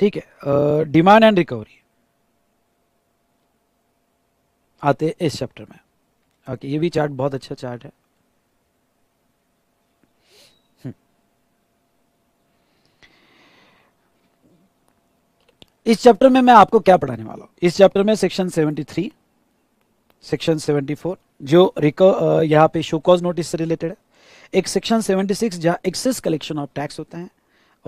ठीक है demand and recovery आते इस चैप्टर में ओके ये भी चार्ट बहुत अच्छा चार्ट है हम्म। इस चैप्टर में मैं आपको क्या पढ़ाने वाला हूं इस चैप्टर में सेक्शन 73, सेक्शन 74 जो रिको यहाँ पे शो कॉज नोटिस से रिलेटेड है एक सेक्शन 76 जहाँ एक्सेस कलेक्शन ऑफ टैक्स होते हैं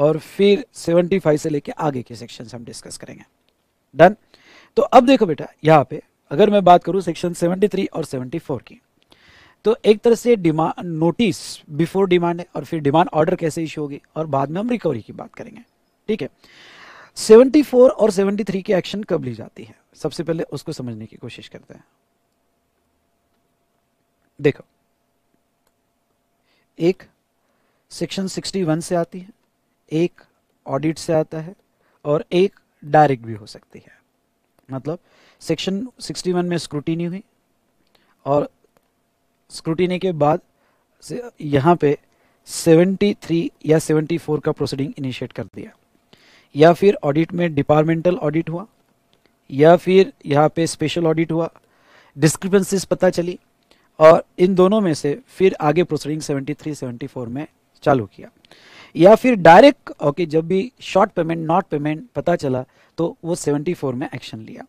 और फिर 75 से लेके आगे के सेक्शन हम डिस्कस करेंगे डन तो अब देखो बेटा यहाँ पे अगर मैं बात करूँ सेक्शन 73 और 74 की तो एक तरह से डिमांड नोटिस बिफोर डिमांड है और फिर डिमांड ऑर्डर कैसे इशू होगी और बाद में हम रिकवरी की बात करेंगे ठीक है 74 और 73 की एक्शन कब ली जाती है सबसे पहले उसको समझने की कोशिश करते हैं देखो एक सेक्शन 61 से आती है एक ऑडिट से आता है और एक डायरेक्ट भी हो सकती है मतलब सेक्शन 61 में स्क्रूटिनी हुई और स्क्रूटिनी के बाद से यहाँ पे 73 या 74 का प्रोसीडिंग इनिशिएट कर दिया या फिर ऑडिट में डिपार्टमेंटल ऑडिट हुआ या फिर यहाँ पे स्पेशल ऑडिट हुआ डिस्क्रिपेंसीज पता चली और इन दोनों में से फिर आगे प्रोसीडिंग 73 74 में चालू किया या फिर डायरेक्ट ओके जब भी शॉर्ट पेमेंट नॉट पेमेंट पता चला तो वो 74 में एक्शन लिया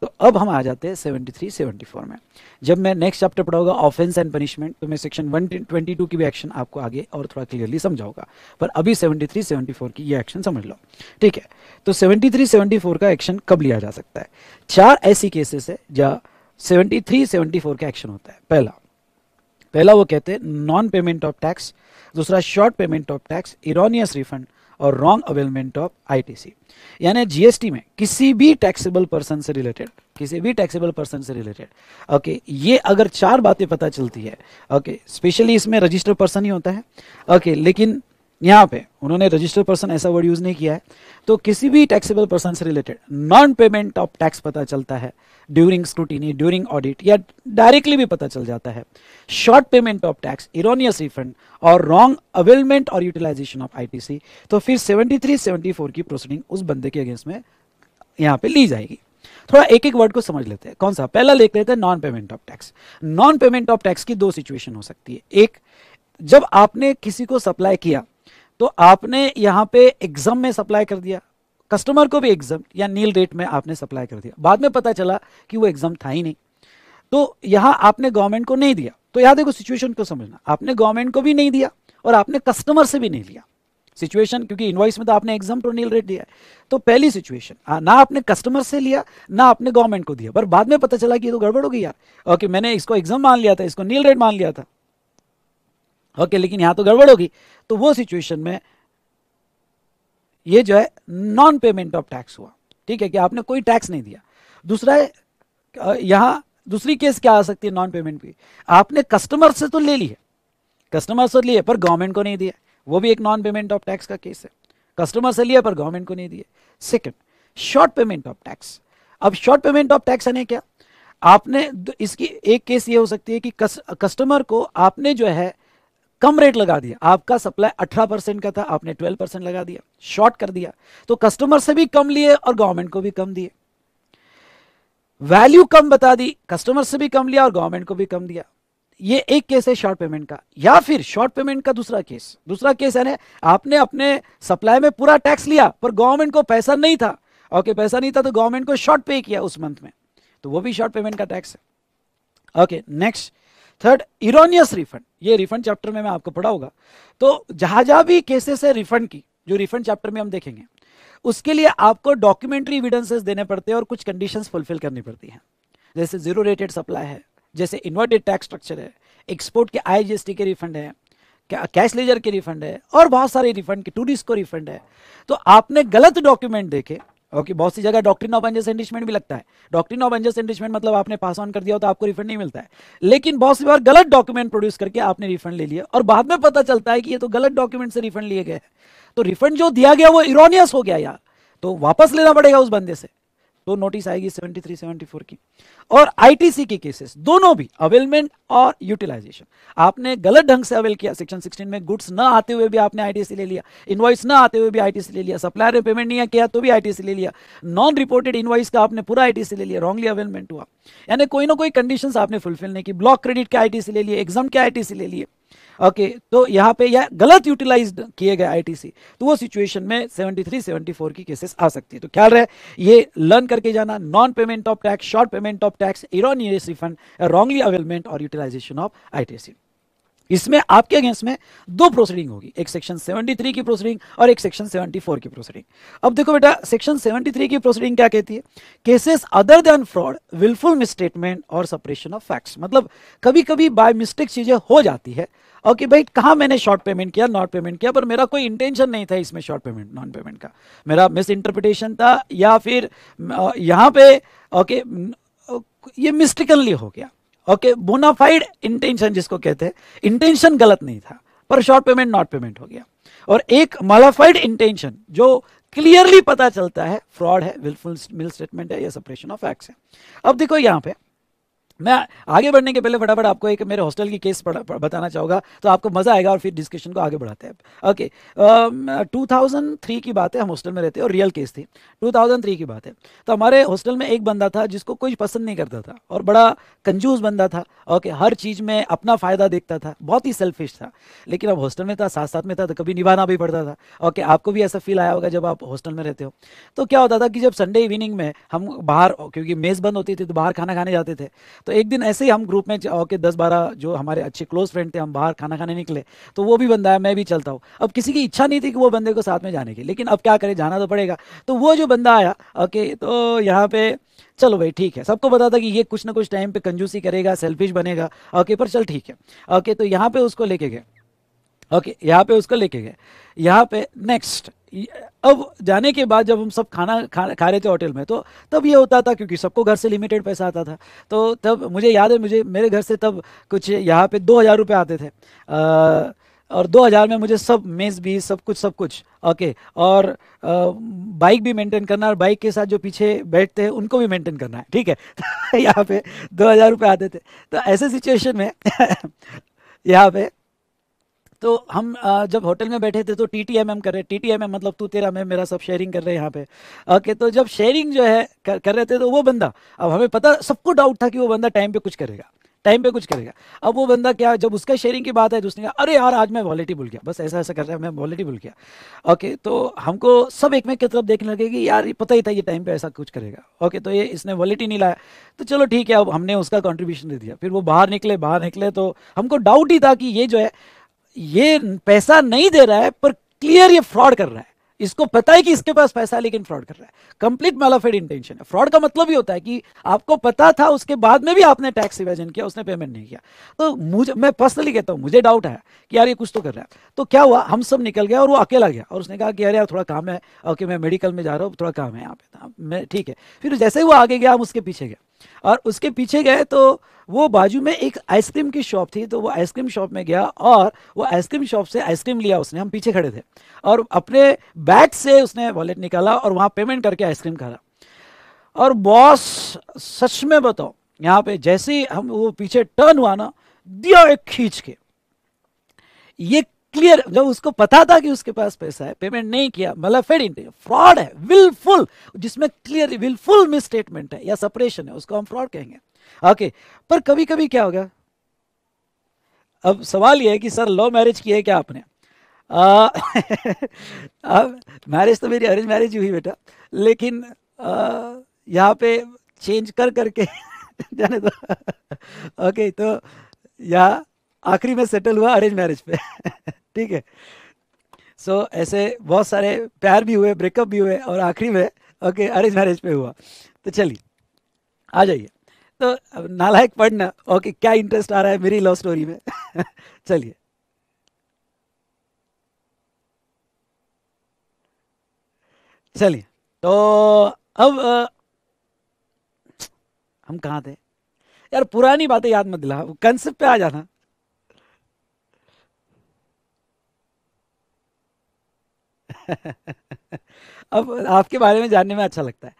तो अब हम आ जाते हैं 73 74 में जब मैं नेक्स्ट चैप्टर पढ़ाऊंगा ऑफेंस एंड पनिशमेंट तो मैं सेक्शन 122 की भी एक्शन आपको आगे और थोड़ा क्लियरली समझाऊंगा पर अभी 73 74 की ये एक्शन समझ लो ठीक है तो 73 74 का एक्शन कब लिया जा सकता है चार ऐसी केसेस है जहाँ सेवेंटी थ्री का एक्शन होता है पहला पहला वो कहते हैं नॉन पेमेंट ऑफ टैक्स दूसरा short payment of tax erroneous refund और रॉन्ग अवेलमेंट ऑफ आईटीसी यानी जीएसटी में किसी भी टैक्सेबल पर्सन से रिलेटेड किसी भी टैक्सेबल पर्सन से रिलेटेड ओके okay, ये अगर चार बातें पता चलती है ओके okay, स्पेशली इसमें रजिस्टर पर्सन ही होता है ओके okay, लेकिन यहाँ पे उन्होंने रजिस्टर पर्सन ऐसा वर्ड यूज नहीं किया है तो किसी भी टैक्सेबल पर्सन से related non payment of tax पता चलता है ड्यूरिंग स्क्रूटिनी ड्यूरिंग ऑडिट या डायरेक्टली भी पता चल जाता है short payment of tax erroneous refund और रॉन्ग अवेलमेंट और यूटिलाइजेशन ऑफ आईटीसी तो फिर 73 74 की प्रोसीडिंग उस बंदे के अगेंस्ट में यहाँ पे ली जाएगी थोड़ा एक एक वर्ड को समझ लेते हैं कौन सा पहला देख लेते हैं non payment of tax non payment of tax की दो सिचुएशन हो सकती है एक जब आपने किसी को सप्लाई किया तो आपने यहां पे एग्जाम में सप्लाई कर दिया कस्टमर को भी एग्जाम या नील रेट में आपने सप्लाई कर दिया बाद में पता चला कि वो एग्जाम था ही नहीं तो यहां आपने गवर्नमेंट को नहीं दिया तो यहां देखो सिचुएशन को समझना आपने गवर्नमेंट को भी नहीं दिया और आपने कस्टमर से भी नहीं लिया सिचुएशन क्योंकि इन्वाइस में तो आपने एग्जाम टू नील रेट दिया है तो पहली सिचुएशन ना आपने कस्टमर से लिया ना आपने गवर्नमेंट को दिया पर बाद में पता चला कि ये तो गड़बड़ हो गई यार ओके मैंने इसको एग्जाम मान लिया था इसको नील रेट मान लिया था ओके लेकिन यहां तो गड़बड़ होगी तो वो सिचुएशन में ये जो है नॉन पेमेंट ऑफ टैक्स हुआ ठीक है कि आपने कोई टैक्स नहीं दिया दूसरा है दूसरी केस क्या आ सकती है नॉन पेमेंट की आपने कस्टमर से तो ले ली है कस्टमर से लिए पर गवर्नमेंट को नहीं दिया वो भी एक नॉन पेमेंट ऑफ टैक्स का केस है कस्टमर से लिया पर गवर्नमेंट को नहीं दिए second short payment of tax अब शॉर्ट पेमेंट ऑफ टैक्स है क्या आपने इसकी एक केस ये हो सकती है कि कस, कस्टमर को आपने जो है कम रेट लगा दिया आपका सप्लाई 18 परसेंट का था आपने 12 परसेंट लगा दिया शॉर्ट कर दिया तो कस्टमर से भी कम लिए और गवर्नमेंट को भी कम दिए वैल्यू कम बता दी कस्टमर से भी कम लिया और गवर्नमेंट को भी कम दिया ये एक केस है शॉर्ट पेमेंट का या फिर शॉर्ट पेमेंट का दूसरा केस दूसरा केस है आपने अपने सप्लाई में पूरा टैक्स लिया पर गवर्नमेंट को पैसा नहीं था ओके पैसा नहीं था तो गवर्नमेंट को शॉर्ट पे किया उस मंथ में तो वो भी शॉर्ट पेमेंट का टैक्स है okay next third erroneous refund ये रिफंड चैप्टर में मैं आपको पढ़ा होगा तो जहां जहाँ भी केसेस है रिफंड की जो रिफंड चैप्टर में हम देखेंगे उसके लिए आपको डॉक्यूमेंट्री एविडेंसेस देने पड़ते हैं और कुछ कंडीशन फुलफिल करनी पड़ती हैं जैसे जीरो रेटेड सप्लाई है जैसे इन्वर्टेड टैक्स स्ट्रक्चर है एक्सपोर्ट के आई के रिफंड है कैश लेजर के रिफंड है और बहुत सारे रिफंड के टूरिस्ट को रिफंड है तो आपने गलत डॉक्यूमेंट देखे ओके बहुत सी जगह डॉक्ट्रिन ऑफ एंजस एंडिशमेंट भी लगता है डॉक्ट्रिन ऑफ एंजस एंडिशमेंट मतलब आपने पास ऑन कर दिया हो तो आपको रिफंड नहीं मिलता है लेकिन बहुत सी बार गलत डॉक्यूमेंट प्रोड्यूस करके आपने रिफंड ले लिया और बाद में पता चलता है कि ये तो गलत डॉक्यूमेंट से रिफंड लिए गए तो रिफंड जो दिया गया वो इरोनियस हो गया यार तो वापस लेना पड़ेगा उस बंदे से तो नोटिस आएगी 73 74 की और आईटीसी की केसेस दोनों भी अवेलमेंट और यूटिलाइजेशन आपने गलत ढंग से अवेल किया सेक्शन 16 में गुड्स ना आते हुए भी आपने आईटीसी ले लिया इनवाइस ना आते हुए भी आईटीसी ले लिया सप्लायर ने पेमेंट नहीं किया तो भी आईटीसी ले लिया नॉन रिपोर्टेड इनवाइस का आपने पूरा आईटीसी ले लिया रॉन्गली अवेलमेंट हुआ यानी कोई ना कोई कंडीशन आपने फुलफिल नहीं की ब्लॉक क्रेडिट के आईटीसी ले लिए एग्जाम के आईटीसी ले लिए ओके तो यहाँ पे यह गलत यूटिलाइज किए गए आईटीसी तो वो सिचुएशन में 73 74 की केसेस आ सकती है तो ख्याल रहे ये लर्न करके जाना non payment of tax short payment of tax erroneous refund wrongly availment और यूटिलाइजेशन ऑफ आईटीसी इसमें आपके अगेंस्ट में दो प्रोसीडिंग होगी एक सेक्शन 73 की प्रोसीडिंग और एक सेक्शन 74 की प्रोसीडिंग अब देखो बेटा सेक्शन 73 की प्रोसीडिंग क्या कहती है cases other than fraud wilful misstatement और सपरेशन ऑफ फैक्ट्स मतलब कभी कभी बाय मिस्टेक चीजें हो जाती है और कि भाई कहाँ मैंने शॉर्ट पेमेंट किया नॉट पेमेंट किया पर मेरा कोई इंटेंशन नहीं था इसमें शॉर्ट पेमेंट नॉन पेमेंट का मेरा मिस इंटरप्रिटेशन था या फिर यहाँ पे ओके ये मिस्टिकनली हो गया ओके बोनाफाइड इंटेंशन जिसको कहते हैं इंटेंशन गलत नहीं था पर शॉर्ट पेमेंट नॉट पेमेंट हो गया और एक मलाफाइड इंटेंशन जो क्लियरली पता चलता है फ्रॉड है विलफुल मिल स्टेटमेंट है या सपरेशन ऑफ एक्ट्स है अब देखो यहां पर मैं आगे बढ़ने के पहले फटाफट आपको एक मेरे हॉस्टल की केस पढ़, बताना चाहूँगा तो आपको मज़ा आएगा और फिर डिस्कशन को आगे बढ़ाते हैं ओके टू थाउजेंड थ्री की बात है हम हॉस्टल में रहते हैं और रियल केस थी टू थाउजेंड थ्री की बात है तो हमारे हॉस्टल में एक बंदा था जिसको कोई पसंद नहीं करता था और बड़ा कंजूस बंदा था ओके हर चीज़ में अपना फ़ायदा देखता था बहुत ही सेल्फिश था लेकिन अब हॉस्टल में था साथ साथ में था तो कभी निभाना भी पड़ता था ओके आपको भी ऐसा फील आया होगा जब आप हॉस्टल में रहते हो तो क्या होता था कि जब संडे इवनिंग में हम बाहर क्योंकि मेज़ बंद होती थी तो बाहर खाना खाने जाते थे तो एक दिन ऐसे ही हम ग्रुप में के दस बारह जो हमारे अच्छे क्लोज फ्रेंड थे हम बाहर खाना खाने निकले तो वो भी बंदा है मैं भी चलता हूँ अब किसी की इच्छा नहीं थी कि वो बंदे को साथ में जाने की लेकिन अब क्या करें जाना तो पड़ेगा तो वो जो बंदा आया ओके तो यहाँ पे चलो भाई ठीक है सबको पता था कि ये कुछ ना कुछ टाइम पे कंजूसी करेगा सेल्फिश बनेगा ओके पर चल ठीक है ओके तो यहाँ पे उसको लेके गए ओके यहाँ पे उसको लेके गए यहाँ पे नेक्स्ट अब जाने के बाद जब हम सब खाना खा खा रहे थे होटल में तो तब ये होता था क्योंकि सबको घर से लिमिटेड पैसा आता था तो तब मुझे याद है मुझे मेरे घर से तब कुछ यहाँ पे दो हज़ार रुपये आते थे आ, और हज़ार में मुझे सब मेज़ भी सब कुछ सब कुछ ओके और आ, बाइक भी मेंटेन करना और बाइक के साथ जो पीछे बैठते हैं उनको भी मेंटेन करना है ठीक है यहाँ पे दो हज़ार रुपये आते थे तो ऐसे सिचुएशन में यहाँ पे तो हम जब होटल में बैठे थे तो टी टी एम एम कर रहे टी टी एम एम मतलब तू तेरा मैं मेरा सब शेयरिंग कर रहे हैं यहाँ पे ओके तो जब शेयरिंग जो है कर, कर रहे थे तो वो बंदा अब हमें पता सबको डाउट था कि वो बंदा टाइम पे कुछ करेगा टाइम पे कुछ करेगा अब वो बंदा क्या जब उसका शेयरिंग की बात है तो उसने कहा अरे यार आज मैं वॉलेटी भूल गया बस ऐसा ऐसा कर रहा है मैं वॉलेटी भूल गया ओके तो हमको सब एक में की तरफ देखने लगे कि यार पता ही था ये टाइम पे ऐसा कुछ करेगा ओके तो ये इसने वॉलेटी नहीं लाया तो चलो ठीक है अब हमने उसका कॉन्ट्रीब्यूशन दे दिया फिर वो बाहर निकले बाहर निकले तो हमको डाउट ही था कि ये जो है ये पैसा नहीं दे रहा है पर क्लियर ये फ्रॉड कर रहा है इसको पता है कि इसके पास पैसा है लेकिन फ्रॉड कर रहा है कंप्लीट मेलाफेड इंटेंशन है फ्रॉड का मतलब ही होता है कि आपको पता था उसके बाद में भी आपने टैक्स इवेजन किया उसने पेमेंट नहीं किया तो मुझे मैं पर्सनली कहता हूँ मुझे डाउट है कि यार ये कुछ तो कर रहा है तो क्या हुआ हम सब निकल गया और वो अकेला गया और उसने कहा कि अरे यार थोड़ा काम है ओके मैं मेडिकल में जा रहा हूँ थोड़ा काम है यहाँ पे हाँ, मैं ठीक है फिर जैसे ही वो आगे गया हम उसके पीछे गया और उसके पीछे गए तो वो बाजू में एक आइसक्रीम की शॉप थी तो वो आइसक्रीम शॉप में गया और वो आइसक्रीम शॉप से आइसक्रीम लिया उसने हम पीछे खड़े थे और अपने बैट से उसने वॉलेट निकाला और वहाँ पेमेंट करके आइसक्रीम खा और बॉस सच में बताओ यहाँ पे जैसे ही हम वो पीछे टर्न हुआ ना दिया एक खींच के ये क्लियर जब उसको पता था कि उसके पास पैसा है पेमेंट नहीं किया मतलब फेड इन फ्रॉड है विलफुल जिसमें क्लियर विलफुल मिसस्टेटमेंट है या सपरेशन है उसको हम फ्रॉड कहेंगे ओके पर कभी कभी क्या होगा अब सवाल यह है कि सर लव मैरिज किया है क्या आपने अब मैरिज तो मेरी अरेंज मैरिज हुई बेटा लेकिन यहाँ पे चेंज कर करके जाने दो ओके तो यहाँ आखिरी में सेटल हुआ अरेंज मैरिज पे ठीक है सो so, ऐसे बहुत सारे प्यार भी हुए ब्रेकअप भी हुए और आखिरी में ओके अरेंज मैरिज पे हुआ तो चलिए आ जाइए तो नालायक पढ़ना ओके क्या इंटरेस्ट आ रहा है मेरी लव स्टोरी में चलिए चलिए तो अब आ, हम कहाँ थे यार पुरानी बातें याद मत दिला कंसेप्ट पे आ जाना अब आपके बारे में जानने में अच्छा लगता है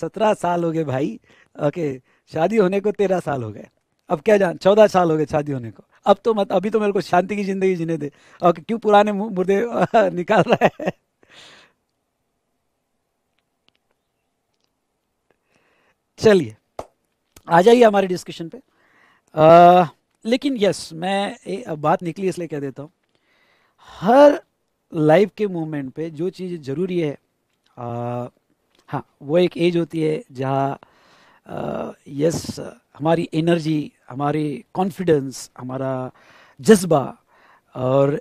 सत्रह साल हो गए भाई ओके शादी होने को तेरह साल हो गए अब क्या जान चौदह साल हो गए शादी होने को अब तो मत अभी तो मेरे को शांति की जिंदगी जीने दे ओके क्यों पुराने मुर्दे निकाल रहा है चलिए आ जाइए हमारे डिस्कशन पे आ, लेकिन यस मैं ए, अब बात निकली इसलिए कह देता हूँ हर लाइफ के मोमेंट पे जो चीज़ ज़रूरी है आ, हाँ वो एक एज होती है जहाँ यस हमारी एनर्जी हमारी कॉन्फिडेंस हमारा जज्बा और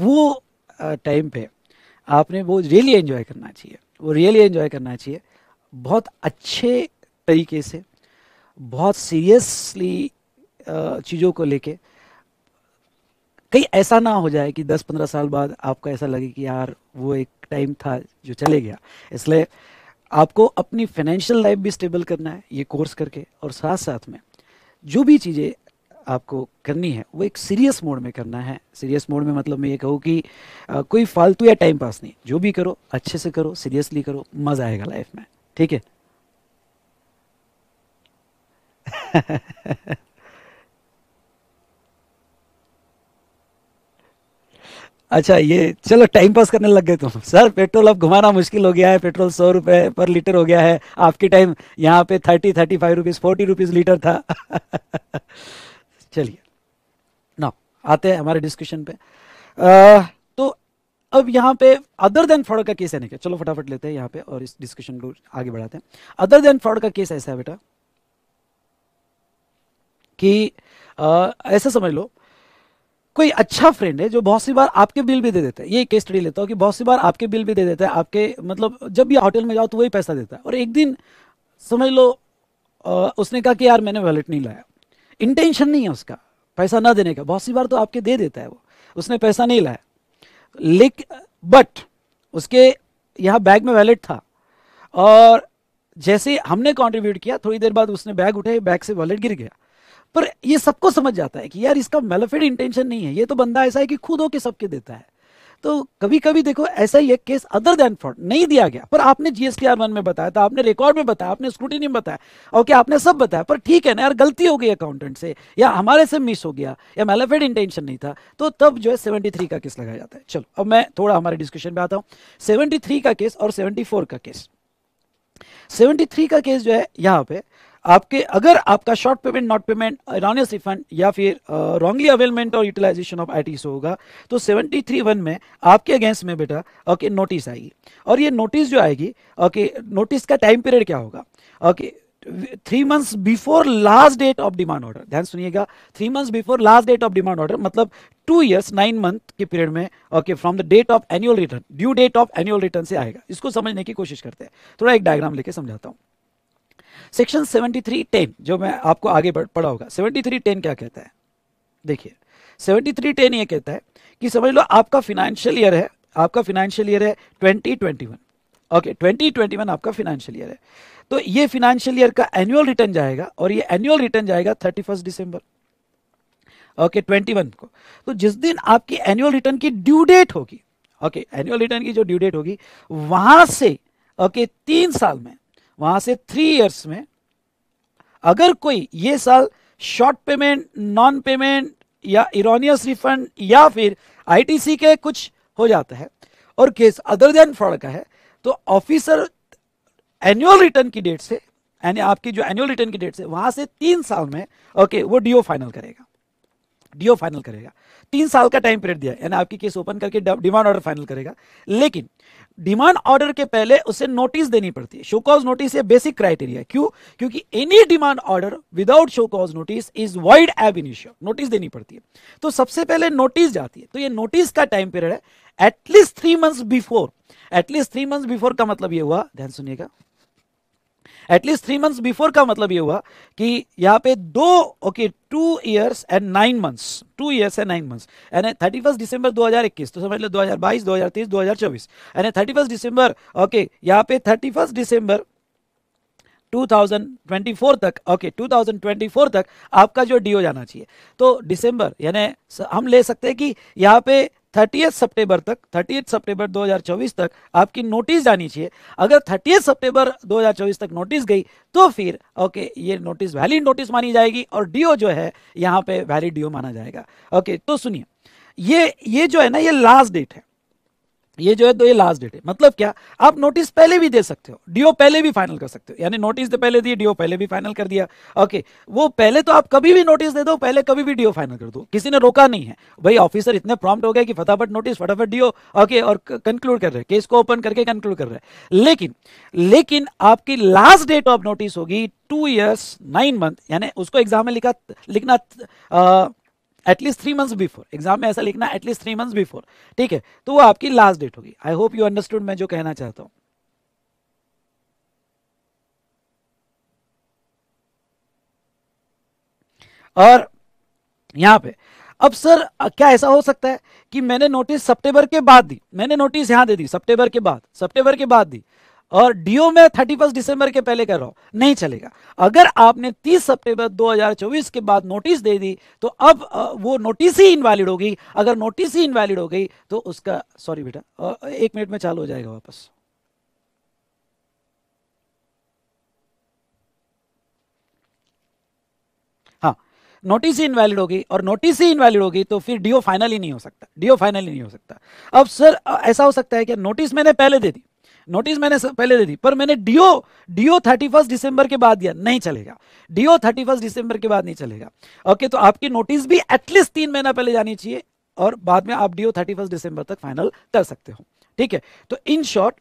वो टाइम पे आपने वो रियली एंजॉय करना चाहिए वो रियली एंजॉय करना चाहिए बहुत अच्छे तरीके से बहुत सीरियसली चीज़ों को लेके कहीं ऐसा ना हो जाए कि 10-15 साल बाद आपको ऐसा लगे कि यार वो एक टाइम था जो चले गया इसलिए आपको अपनी फाइनेंशियल लाइफ भी स्टेबल करना है ये कोर्स करके और साथ साथ में जो भी चीज़ें आपको करनी है वो एक सीरियस मोड में करना है सीरियस मोड में मतलब मैं ये कहूँ कि आ, कोई फालतू या टाइम पास नहीं जो भी करो अच्छे से करो सीरियसली करो मज़ा आएगा लाइफ में ठीक है अच्छा ये चलो टाइम पास करने लग गए तुम सर पेट्रोल अब घुमाना मुश्किल हो गया है पेट्रोल सौ रुपए पर लीटर हो गया है आपके टाइम यहाँ पे thirty thirty five rupees forty rupees litre था चलिए ना आते हैं हमारे डिस्कशन पे आ, तो अब यहाँ पे अदर देन फ्रॉड का केस है नहीं चलो फटाफट लेते हैं यहाँ पे और इस डिस्कशन को आगे बढ़ाते हैं अदर देन फ्रॉड का केस ऐसा है बेटा कि आ, ऐसा समझ लो कोई अच्छा फ्रेंड है जो बहुत सी बार आपके बिल भी दे देते हैं ये केस स्टडी लेता हूँ कि बहुत सी बार आपके बिल भी दे देता है आपके मतलब जब भी होटल में जाओ तो वही पैसा देता है और एक दिन समझ लो आ, उसने कहा कि यार मैंने वैलेट नहीं लाया इंटेंशन नहीं है उसका पैसा ना देने का बहुत सी बार तो आपके दे देता है वो उसने पैसा नहीं लाया लेक बट उसके यहाँ बैग में वैलेट था और जैसे हमने कॉन्ट्रीब्यूट किया थोड़ी देर बाद उसने बैग उठाया बैग से वॉलेट गिर गया पर ये सबको समझ जाता है कि यार इसका मेलेफिड इंटेंशन नहीं है ये तो बंदा ऐसा है कि खुद होके सबके देता है तो कभी कभी देखो ऐसा ही एक केस अदर देन फ्रॉड नहीं दिया गया पर आपने जीएसटी वन में बताया था आपने रिकॉर्ड में बताया आपने स्क्रूटिनी में बताया ओके आपने सब बताया पर ठीक है ना यार गलती हो गई अकाउंटेंट से या हमारे से मिस हो गया या मेलेफेड इंटेंशन नहीं था तो तब जो है सेवेंटी थ्री का केस लगाया जाता है चलो अब मैं थोड़ा हमारे डिस्कशन में आता हूँ सेवेंटी थ्री का केस और सेवेंटी फोर का केस सेवेंटी थ्री का केस जो है यहाँ पे आपके अगर आपका short payment not payment erroneous refund या फिर रॉन्गली अवेलमेंट और यूटिलाइजेशन ऑफ आई होगा तो सेवेंटी थ्री वन में आपके अगेंस्ट में बेटा ओके नोटिस आएगी और ये नोटिस जो आएगी ओके नोटिस का टाइम पीरियड क्या होगा okay three months before last date of demand order ध्यान सुनिएगा three months before last date of demand order मतलब टू इयर्स नाइन मंथ के पीरियड में okay from the date of annual return due date of annual return से आएगा इसको समझने की कोशिश करते हैं थोड़ा एक डायग्राम लेके समझाता हूँ सेक्शन 7310 जो मैं आपको आगे पढ़ा होगा 7310 क्या कहता है देखिए 7310 ये कहता है कि समझ लो आपका फिनेंशियल ईयर है आपका फिनेंशियल ईयर है 2021 ओके okay, 2021 आपका फिनेंशियल ईयर है तो ये फिनेंशियल ईयर का एनुअल रिटर्न जाएगा और ये एनुअल रिटर्न जाएगा 31 दिसंबर ओके ट्वेंटी को तो जिस दिन आपकी एनुअल रिटर्न की ड्यू डेट होगी ओके एनुअल रिटर्न की जो ड्यू डेट होगी वहां से ओके okay, तीन साल में वहां से थ्री इयर्स में अगर कोई ये साल शॉर्ट पेमेंट नॉन पेमेंट या इरोनियस रिफंड या फिर आईटीसी के कुछ हो जाता है और केस अदर देन फ्रॉड का है तो ऑफिसर एनुअल रिटर्न की डेट से यानी आपकी जो एनुअल रिटर्न की डेट से वहां से तीन साल में ओके वो डीओ फाइनल करेगा डीओ फाइनल करेगा तीन साल का टाइम पीरियड दिया यानी आपकी केस ओपन करके डिमांड ऑर्डर फाइनल करेगा लेकिन डिमांड ऑर्डर के पहले उसे नोटिस देनी पड़ती है शो कॉज नोटिस ये बेसिक क्राइटेरिया क्यों क्योंकि any demand order without show cause notice is void ab initio notice देनी पड़ती है तो सबसे पहले नोटिस जाती है तो ये नोटिस का टाइम पीरियड है at least three months before at least three months before का मतलब ये हुआ ध्यान सुनिएगा एटलीस्ट थ्री मंथ्स बिफोर का मतलब ये हुआ कि यहाँ पे दो okay two years and nine months two years and nine months यानी थर्टी फर्स्ट दिसंबर दो हज़ार इक्कीस तो समझ लो दो हज़ार बाईस दो हज़ार तेईस दो हज़ार चौबीस यानी थर्टी फर्स्ट दिसंबर ओके यहाँ पे थर्टी फर्स्ट दिसंबर 2024 तक ओके okay, 2024 तक आपका जो डीओ जाना चाहिए तो दिसंबर यानी हम ले सकते हैं कि यहाँ पे थर्टी सितंबर तक थर्टी सितंबर 2024 तक आपकी नोटिस जानी चाहिए अगर थर्टी सितंबर 2024 तक नोटिस गई तो फिर ओके ये नोटिस वैलिड नोटिस मानी जाएगी और डीओ जो है यहाँ पे वैलिड डीओ माना जाएगा ओके तो सुनिए ये ये जो है ना ये लास्ट डेट है ये जो है तो ये लास्ट डेट है मतलब क्या आप नोटिस पहले भी दे सकते हो डीओ पहले भी फाइनल कर सकते हो यानी नोटिस तो पहले दिए डीओ पहले भी फाइनल कर दिया ओके वो पहले तो आप कभी भी नोटिस दे दो पहले कभी भी डीओ फाइनल कर दो किसी ने रोका नहीं है भाई ऑफिसर इतने प्रॉम्प्ट हो गए कि फटाफट नोटिस फटाफट डीओ ओके और कंक्लूड कर रहे हैं केस को ओपन करके कंक्लूड कर रहे हैं लेकिन लेकिन आपकी लास्ट डेट ऑफ नोटिस होगी टू ईयर्स नाइन मंथ यानी उसको एग्जाम में लिखा लिखना आ, at least three months before exam में ऐसा लिखना एटलीस्ट थ्री मंथ्स बिफोर ठीक है तो वो आपकी लास्ट डेट होगी आई होप यू अंडरस्टूड मैं जो कहना चाहता हूं और यहां पे अब सर क्या ऐसा हो सकता है कि मैंने नोटिस सितंबर के बाद दी मैंने नोटिस यहां दे दी सितंबर के बाद सितंबर के बाद दी और डीओ में थर्टी फर्स्ट दिसंबर के पहले कह रहा हूं नहीं चलेगा अगर आपने 30 सितंबर 2024 के बाद नोटिस दे दी तो अब वो नोटिस ही इनवैलिड होगी अगर नोटिस ही इनवैलिड हो गई तो उसका सॉरी बेटा एक मिनट में चालू हो जाएगा वापस हाँ नोटिस ही इनवैलिड होगी और नोटिस ही इनवैलिड होगी तो फिर डीओ फाइनल ही नहीं हो सकता डीओ फाइनल ही नहीं हो सकता अब सर ऐसा हो सकता है कि नोटिस मैंने पहले दे दी नोटिस मैंने पहले दे दी पर मैंने डीओ डीओ थर्टी फर्स्ट दिसंबर के बाद दिया नहीं चलेगा डीओ थर्टी फर्स्ट दिसंबर के बाद नहीं चलेगा ओके तो आपकी नोटिस भी एटलीस्ट तीन महीना पहले जानी चाहिए और बाद में आप डीओ थर्टी फर्स्ट दिसंबर तक फाइनल कर सकते हो ठीक है तो इन शॉर्ट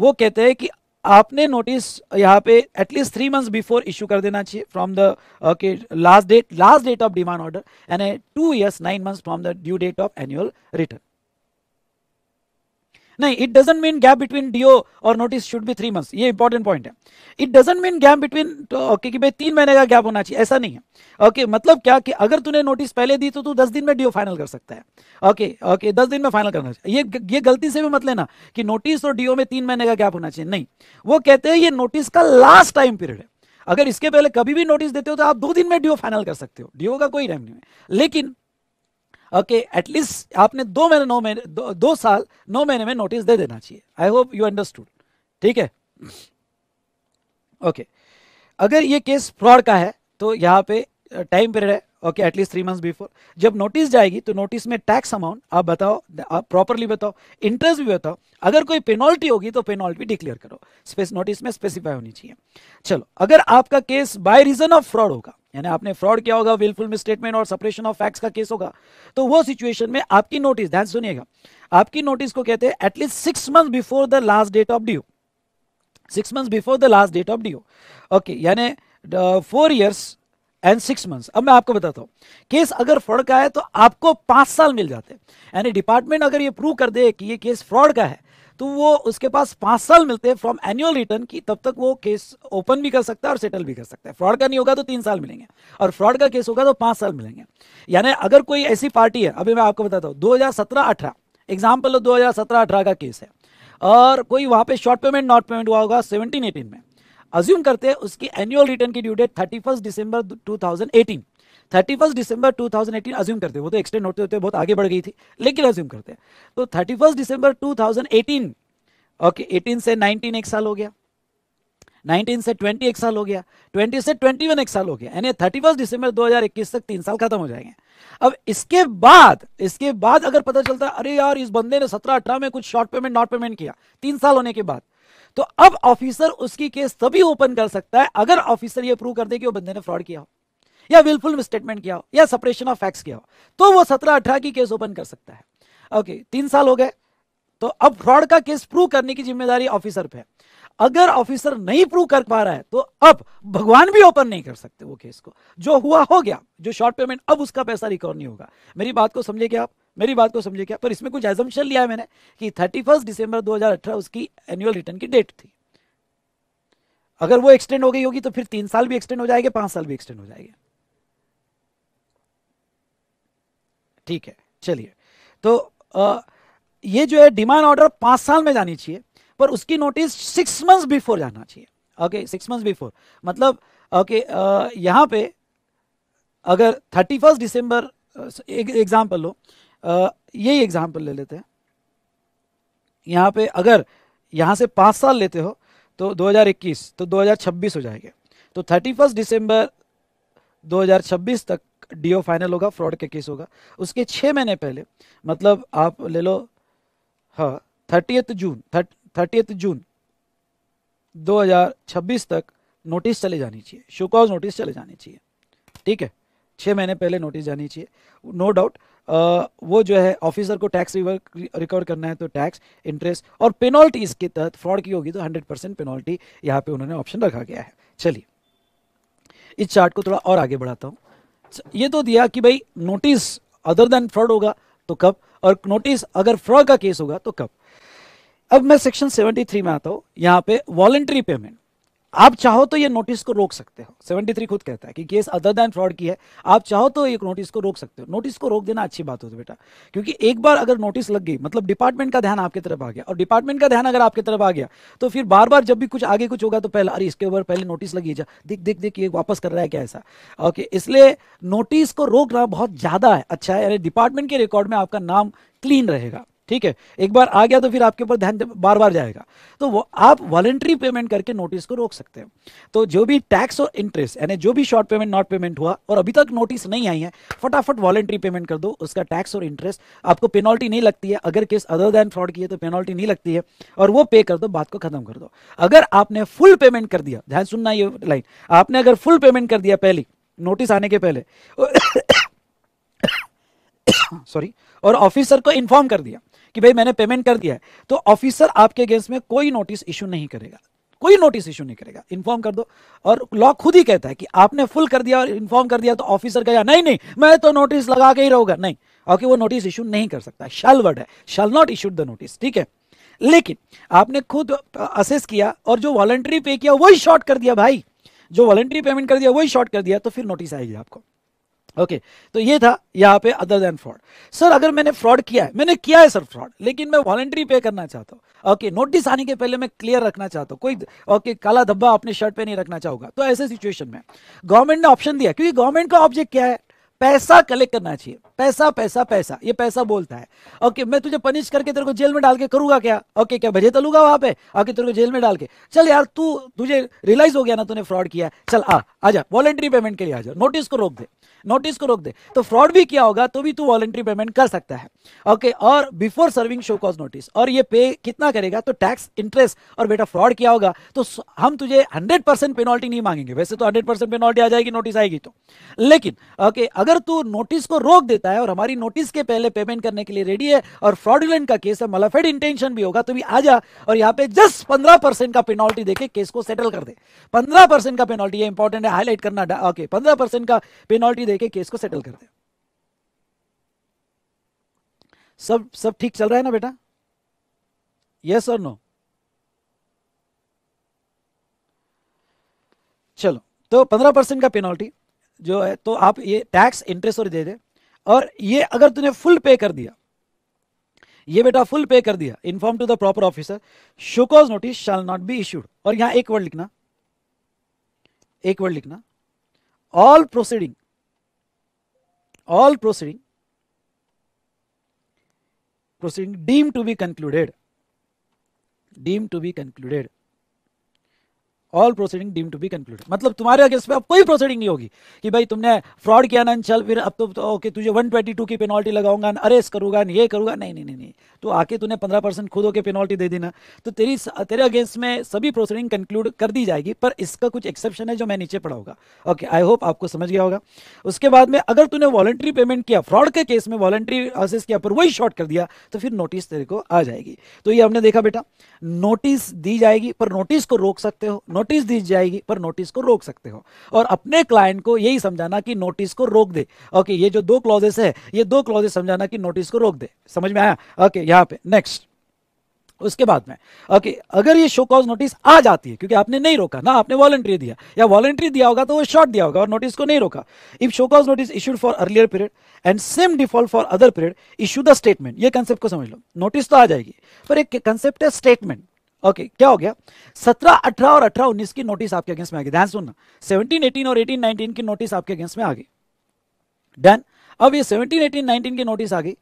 वो कहते हैं कि आपने नोटिस यहाँ पे at least three months before issue कर देना चाहिए from the okay last date last date of demand order यानी two years nine months from the due date of annual return नहीं it doesn't mean gap between DO और notice should be three months ये important point है it doesn't mean gap between okay कि भाई तीन महीने का गैप होना चाहिए ऐसा नहीं है ओके okay, मतलब क्या कि अगर तूने नोटिस पहले दी तो तू दस दिन में डीओ फाइनल कर सकता है ओके okay, ओके okay, दस दिन में फाइनल करना चाहिए ये ये गलती से भी मत लेना कि नोटिस और डीओ में तीन महीने का गैप होना चाहिए नहीं वो कहते हैं ये नोटिस का लास्ट टाइम पीरियड है अगर इसके पहले कभी भी नोटिस देते हो तो आप दो दिन में डीओ फाइनल कर सकते हो डीओ का कोई टाइम नहीं है लेकिन ओके एटलीस्ट आपने दो महीने नौ महीने दो, दो साल नौ महीने में नोटिस दे देना चाहिए आई होप यू अंडरस्टूड ठीक है ओके okay. अगर ये केस फ्रॉड का है तो यहाँ पे टाइम uh, पीरियड है okay at least three months before जब नोटिस जाएगी तो नोटिस में टैक्स अमाउंट आप बताओ आप प्रॉपरली बताओ इंटरेस्ट भी बताओ अगर कोई पेनल्टी होगी तो पेनल्टी डिक्लेयर करो स्पेस नोटिस में स्पेसिफाई होनी चाहिए चलो अगर आपका case by reason of fraud होगा यानी आपने फ्रॉड किया होगा विलफुल मिसस्टेटमेंट और सपरेशन ऑफ फैक्ट्स का केस होगा तो वो सिचुएशन में आपकी नोटिस ध्यान सुनिएगा आपकी नोटिस को कहते हैं at least six month before the last date of due six month before the last date of due okay यानी four years and six months अब मैं आपको बताता हूँ केस अगर फ्रॉड का है तो आपको पांच साल मिल जाते हैं यानी डिपार्टमेंट अगर ये प्रूव कर दे कि ये केस फ्रॉड का है तो वो उसके पास पांच साल मिलते हैं फ्रॉम एनुअल रिटर्न की तब तक वो केस ओपन भी कर सकता है और सेटल भी कर सकता है फ्रॉड का नहीं होगा तो तीन साल मिलेंगे और फ्रॉड का केस होगा तो पांच साल मिलेंगे यानी अगर कोई ऐसी पार्टी है अभी मैं आपको बताता हूँ दो हज़ार सत्रह अठारह एग्जाम्पल दो हज़ार सत्रह अठारह का केस है और कोई वहां पे शॉर्ट पेमेंट नॉट पेमेंट हुआ होगा सेवनटीन एटीन में अज्यूम करते हैं उसकी एनुअल रिटर्न की due date thirty first December 2018 thirty first December two thousand eighteen assume करते हैं वो तो एक्सटेंड होते होते बहुत आगे बढ़ गई थी लेकिन अज्यूम करते हैं तो thirty first December two thousand eighteen okay eighteen से नाइनटीन एक साल हो गया 19 से 20 एक साल हो गया 20 से 21 एक साल हो गया यानी थर्टी फर्स्ट दिसंबर 2021 तक तीन साल खत्म हो जाएंगे अब इसके बाद इसके बाद अगर पता चलता है अरे यार इस बंदे ने 17 18 में कुछ शॉर्ट पेमेंट नॉट पेमेंट किया तीन साल होने के बाद तो अब ऑफिसर उसकी केस तभी ओपन कर सकता है अगर ऑफिसर ये प्रूव कर दे कि वो बंदे ने फ्रॉड किया हो या विलफुल स्टेटमेंट किया हो या सपरेशन ऑफ फैक्ट्स किया हो तो वो सत्रह अठारह की केस ओपन कर सकता है ओके okay, तीन साल हो गए तो अब फ्रॉड का केस प्रूव करने की जिम्मेदारी ऑफिसर पे है अगर ऑफिसर नहीं प्रूव कर पा रहा है तो अब भगवान भी ओपन नहीं कर सकते वो केस को जो हुआ हो गया जो शॉर्ट पेमेंट अब उसका पैसा रिकॉर्ड नहीं होगा मेरी बात को समझे क्या आप मेरी बात को समझे क्या पर इसमें कुछ एजम्पन लिया है मैंने कि थर्टी फर्स्ट दिसंबर दो उसकी एनुअल रिटर्न की डेट थी अगर वो एक्सटेंड हो गई होगी तो फिर तीन साल भी एक्सटेंड हो जाएगा पांच साल भी एक्सटेंड हो जाएगा ठीक है चलिए तो आ, ये जो है डिमांड ऑर्डर पांच साल में जानी चाहिए पर उसकी नोटिस सिक्स मंथ बिफोर जाना चाहिए ओके सिक्स मंथ बिफोर मतलब ओके okay, यहाँ पे अगर थर्टी फर्स्ट दिसंबर एक एग्जाम्पल लो यही एग्जाम्पल ले लेते हैं यहाँ पे अगर यहाँ से पाँच साल लेते हो तो 2021 तो 2026 हो जाएंगे तो थर्टी फर्स्ट दिसंबर 2026 तक डीओ फाइनल होगा फ्रॉड का केस होगा उसके छः महीने पहले मतलब आप ले लो हाँ थर्टियथ जून थर्टियथ जून 2026 तक नोटिस चले जानी चाहिए शोकॉज नोटिस चले जानी चाहिए ठीक है छः महीने पहले नोटिस जानी चाहिए नो डाउट वो जो है ऑफिसर को टैक्स रिकवर करना है तो टैक्स इंटरेस्ट और पेनल्टी इसके तहत फ्रॉड की होगी तो 100 परसेंट पेनल्टी यहाँ पे उन्होंने ऑप्शन रखा गया है चलिए इस चार्ट को थोड़ा और आगे बढ़ाता हूँ ये तो दिया कि भाई नोटिस अदर देन फ्रॉड होगा तो कब और नोटिस अगर फ्रॉड का केस होगा तो कब अब मैं सेक्शन 73 में आता हूं यहां पे वॉलेंट्री पेमेंट आप चाहो तो ये नोटिस को रोक सकते हो 73 खुद कहता है कि केस अदर देन फ्रॉड की है आप चाहो तो ये नोटिस को रोक सकते हो नोटिस को रोक देना अच्छी बात होती है बेटा क्योंकि एक बार अगर नोटिस लग गई मतलब डिपार्टमेंट का ध्यान आपकी तरफ आ गया और डिपार्टमेंट का ध्यान अगर आपकी तरफ आ गया तो फिर बार बार जब भी कुछ आगे कुछ होगा तो पहले अरे इसके ऊपर पहले नोटिस लगी जा देख देख देख ये वापस कर रहा है क्या ऐसा ओके इसलिए नोटिस को रोकना बहुत ज़्यादा है अच्छा है यानी डिपार्टमेंट के रिकॉर्ड में आपका नाम क्लीन रहेगा ठीक है एक बार आ गया तो फिर आपके ऊपर ध्यान बार बार जाएगा तो वो आप वॉलेंट्री पेमेंट करके नोटिस को रोक सकते हैं तो जो भी टैक्स और इंटरेस्ट यानी जो भी शॉर्ट पेमेंट नॉट पेमेंट हुआ और अभी तक नोटिस नहीं आई है फटाफट वॉलेंट्री पेमेंट कर दो उसका टैक्स और इंटरेस्ट आपको पेनल्टी नहीं लगती है अगर केस अदर देन फ्रॉड की है तो पेनल्टी नहीं लगती है और वो पे कर दो बात को खत्म कर दो अगर आपने फुल पेमेंट कर दिया ध्यान सुनना ये लाइन आपने अगर फुल पेमेंट कर दिया पहली नोटिस आने के पहले सॉरी और ऑफिसर को इन्फॉर्म कर दिया कि भाई मैंने पेमेंट कर दिया है तो ऑफिसर आपके अगेंस्ट में कोई नोटिस इशू नहीं करेगा कोई नोटिस इशू नहीं करेगा इन्फॉर्म कर दो और लॉ खुद ही कहता है कि आपने फुल कर दिया और इन्फॉर्म कर दिया तो ऑफिसर कह नहीं नहीं मैं तो नोटिस लगा के ही रहूंगा नहीं ओके वो नोटिस इशू नहीं कर सकता शल वर्ड है shall not issued the notice ठीक है लेकिन आपने खुद असेस किया और जो वॉलंट्री पे किया वही शॉर्ट कर दिया भाई जो वॉलंट्री पेमेंट कर दिया वही शॉर्ट कर दिया तो फिर नोटिस आएगी आपको ओके okay, तो ये था यहाँ पे अदर देन फ्रॉड सर अगर मैंने फ्रॉड किया है मैंने किया है सर फ्रॉड लेकिन मैं वॉलेंट्री पे करना चाहता हूँ ओके नोटिस आने के पहले मैं क्लियर रखना चाहता हूँ कोई ओके okay, काला धब्बा अपने शर्ट पे नहीं रखना चाहूंगा तो ऐसे सिचुएशन में गवर्नमेंट ने ऑप्शन दिया क्योंकि गवर्नमेंट का ऑब्जेक्ट क्या है पैसा कलेक्ट करना चाहिए पैसा पैसा पैसा ये पैसा बोलता है ओके मैं तुझे पनिश करके तेरे को जेल में डाल के करूंगा क्या ओके क्या भजे तलूंगा वहां पे ओके तेरे को जेल में डाल के चल यार तू तुझे रियलाइज हो गया ना तूने फ्रॉड किया चल आ आजा वॉलेंट्री पेमेंट के लिए आजा नोटिस को रोक दे नोटिस को रोक दे तो फ्रॉड भी किया होगा तो भी तू वॉलेंट्री पेमेंट कर सकता है ओके okay, और before serving show cause notice और ये पे कितना करेगा तो टैक्स इंटरेस्ट और बेटा फ्रॉड किया होगा तो हम तुझे हंड्रेड परसेंट पेनॉल्टी नहीं मांगेंगे वैसे तो हंड्रेड परसेंट पेनॉल्टी आ जाएगी नोटिस आएगी तो लेकिन ओके okay, अगर तू नोटिस को रोक देता है और हमारी नोटिस के पहले पेमेंट करने के लिए रेडी है और फ्रॉडुलेंट का केस है मलाफेड इंटेंशन भी होगा तो भी आ जा और यहाँ पे जस्ट पंद्रह परसेंट का पेनॉल्टी देके केस को सेटल कर दे पंद्रह परसेंट का पेनॉल्टी ये इंपॉर्टेंट है हाईलाइट करना ओके पंद्रह परसेंट का पेनॉल्टी दे लेके केस को सेटल कर दे सब सब ठीक चल रहा है ना बेटा यस और नो चलो तो पंद्रह परसेंट का पेनल्टी जो है तो आप ये टैक्स इंटरेस्ट और दे दे और ये अगर तूने फुल पे कर दिया ये बेटा फुल पे कर दिया inform to the proper officer show cause notice shall not be issued और यहां एक वर्ड लिखना एक वर्ड लिखना all proceeding all proceeding proceeding deemed to be concluded deemed to be concluded all proceeding deem to be concluded मतलब तुम्हारे against में अब कोई प्रोसीडिंग नहीं होगी कि भाई तुमने फ्रॉड किया ना चल फिर अब तो, तो ओके तुझे 122 की पेनल्टी लगाऊंगा अरेस्ट करूंगा ये करूंगा नहीं नहीं नहीं तो आके तूने 15 परसेंट खुद होकर पेनल्टी दे देना तो तेरी तेरे अगेंस्ट में सभी प्रोसीडिंग कंक्लूड कर दी जाएगी पर इसका कुछ एक्सेप्शन है जो मैं नीचे पढ़ाऊंगा ओके आई होप आपको समझ गया होगा उसके बाद में अगर तूने वॉलेंट्री पेमेंट किया फ्रॉड के केस में वॉलेंट्री असेस किया पर वही शॉर्ट कर दिया तो फिर नोटिस तेरे को आ जाएगी तो ये हमने देखा बेटा नोटिस दी जाएगी पर नोटिस को रोक सकते हो नोटिस दी जाएगी पर नोटिस को रोक सकते हो और अपने क्लाइंट को यही समझाना कि नोटिस को रोक दे ओके ये जो दो क्लॉजेस है ये दो क्लॉजेस समझाना कि नोटिस को रोक दे समझ में आया ओके यहाँ पे नेक्स्ट उसके बाद में ओके okay, अगर ये शो कॉज नोटिस आ जाती है क्योंकि आपने नहीं रोका ना आपने वॉलंट्री दिया या वॉलंट्री दिया होगा तो वो शॉर्ट दिया होगा और नोटिस को नहीं रोका if show cause notice issued for earlier period and same default for other period issue the statement ये कंसेप्ट को समझ लो नोटिस तो आ जाएगी पर एक कंसेप्ट है स्टेटमेंट ओके okay, क्या हो गया सत्रह अठारह और अठारह उन्नीस की नोटिस आपके अगेंस्ट में आ गई ध्यान सुनना सेवनटीन एटीन और एटीन नाइनटीन की नोटिस आपके अगेंस्ट में आ गई डन अब ये सेवनटीन एटीन नाइनटीन की नोटिस आ गई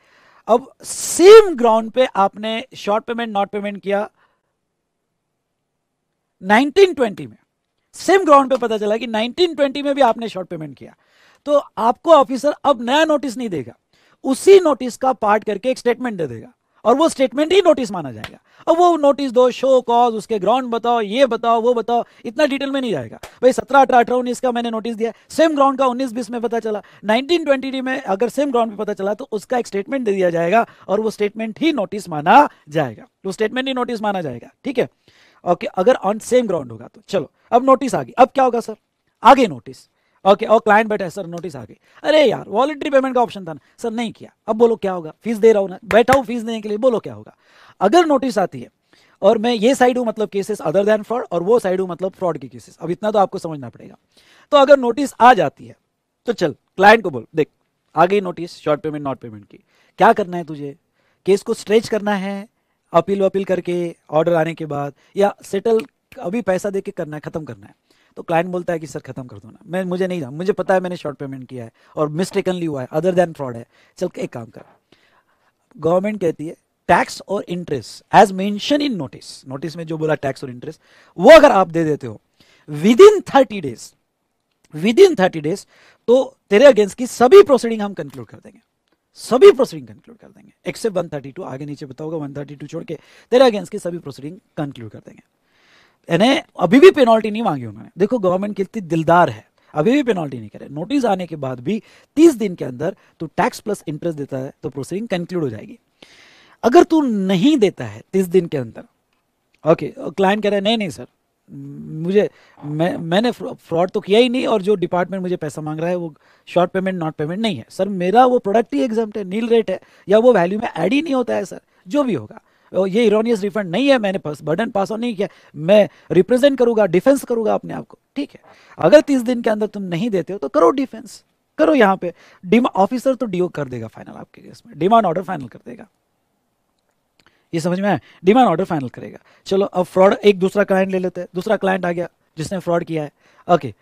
अब सेम ग्राउंड पे आपने शॉर्ट पेमेंट नॉट पेमेंट किया 1920 में सेम ग्राउंड पे पता चला कि 1920 में भी आपने शॉर्ट पेमेंट किया तो आपको ऑफिसर अब नया नोटिस नहीं देगा उसी नोटिस का पार्ट करके एक स्टेटमेंट दे देगा और वो स्टेटमेंट ही नोटिस माना जाएगा अब वो नोटिस दो शो कॉज उसके ग्राउंड बताओ ये बताओ वो बताओ इतना डिटेल में नहीं जाएगा भाई सत्रह अठारह अठारह उन्नीस का मैंने नोटिस दिया सेम ग्राउंड का उन्नीस बीस में पता चला नाइनटीन ट्वेंटी में अगर सेम ग्राउंड में पता चला तो उसका एक स्टेटमेंट दे दिया जाएगा और वो स्टेटमेंट ही नोटिस माना जाएगा वो स्टेटमेंट ही नोटिस माना जाएगा ठीक है ओके अगर ऑन सेम ग्राउंड होगा तो चलो अब नोटिस आ गई अब क्या होगा सर आगे नोटिस ओके और क्लाइंट बैठा है सर नोटिस आ गई अरे यार वॉलेंट्री पेमेंट का ऑप्शन था ना सर नहीं किया अब बोलो क्या होगा फीस दे रहा हूँ ना बैठा हूँ फीस देने के लिए बोलो क्या होगा अगर नोटिस आती है और मैं ये साइड हूँ मतलब केसेस अदर देन फ्रॉड और वो साइड हूँ मतलब फ्रॉड की केसेस अब इतना तो आपको समझना पड़ेगा तो अगर नोटिस आ जाती है तो चल क्लाइंट को बोल देख आ गई notice short payment not payment की क्या करना है तुझे केस को स्ट्रेच करना है अपील वपील करके ऑर्डर आने के बाद या सेटल अभी पैसा दे के करना है ख़त्म करना है तो क्लाइंट बोलता है कि सर खत्म कर दो ना मैं मुझे नहीं था मुझे पता है मैंने शॉर्ट पेमेंट किया है और मिस्टेकनली हुआ है अदर देन फ्रॉड है चल एक काम कर गवर्नमेंट कहती है टैक्स और interest as mention in notice notice में जो बोला टैक्स और इंटरेस्ट वो अगर आप दे देते हो within thirty days within thirty days तो तेरे अगेंस्ट की सभी प्रोसीडिंग हम कंक्लूड कर देंगे सभी प्रोसीडिंग कंक्लूड कर देंगे एक्सेप्ट 132 आगे नीचे बताओगे 132 छोड़ के तेरे अगेंस्ट की सभी प्रोसीडिंग कंक्लूड कर देंगे यानी अभी भी पेनल्टी नहीं मांगी उन्होंने देखो गवर्नमेंट कितनी दिलदार है अभी भी पेनल्टी नहीं करे नोटिस आने के बाद भी तीस दिन के अंदर तू टैक्स प्लस इंटरेस्ट देता है तो प्रोसीडिंग कंक्लूड हो जाएगी अगर तू नहीं देता है तीस दिन के अंदर ओके क्लाइंट कह रहे हैं नहीं नहीं सर मुझे मैं मैंने फ्रॉड तो किया ही नहीं और जो डिपार्टमेंट मुझे पैसा मांग रहा है वो शॉर्ट पेमेंट नॉट पेमेंट नहीं है सर मेरा वो प्रोडक्ट ही एग्जाम है नील रेट है या वो वैल्यू में ऐड ही नहीं होता है सर जो भी होगा ये इरोनियस रिफंड नहीं है मैंने पास बर्डन पास ऑन नहीं किया मैं रिप्रेजेंट करूंगा डिफेंस करूंगा अपने आप को ठीक है अगर तीस दिन के अंदर तुम नहीं देते हो तो करो डिफेंस करो यहाँ पे डिमा ऑफिसर तो डीओ कर देगा फाइनल आपके केस में डिमांड ऑर्डर फाइनल कर देगा ये समझ में आया डिमांड ऑर्डर फाइनल करेगा चलो अब फ्रॉड एक दूसरा क्लाइंट ले लेते हैं दूसरा क्लाइंट आ गया जिसने फ्रॉड किया है ओके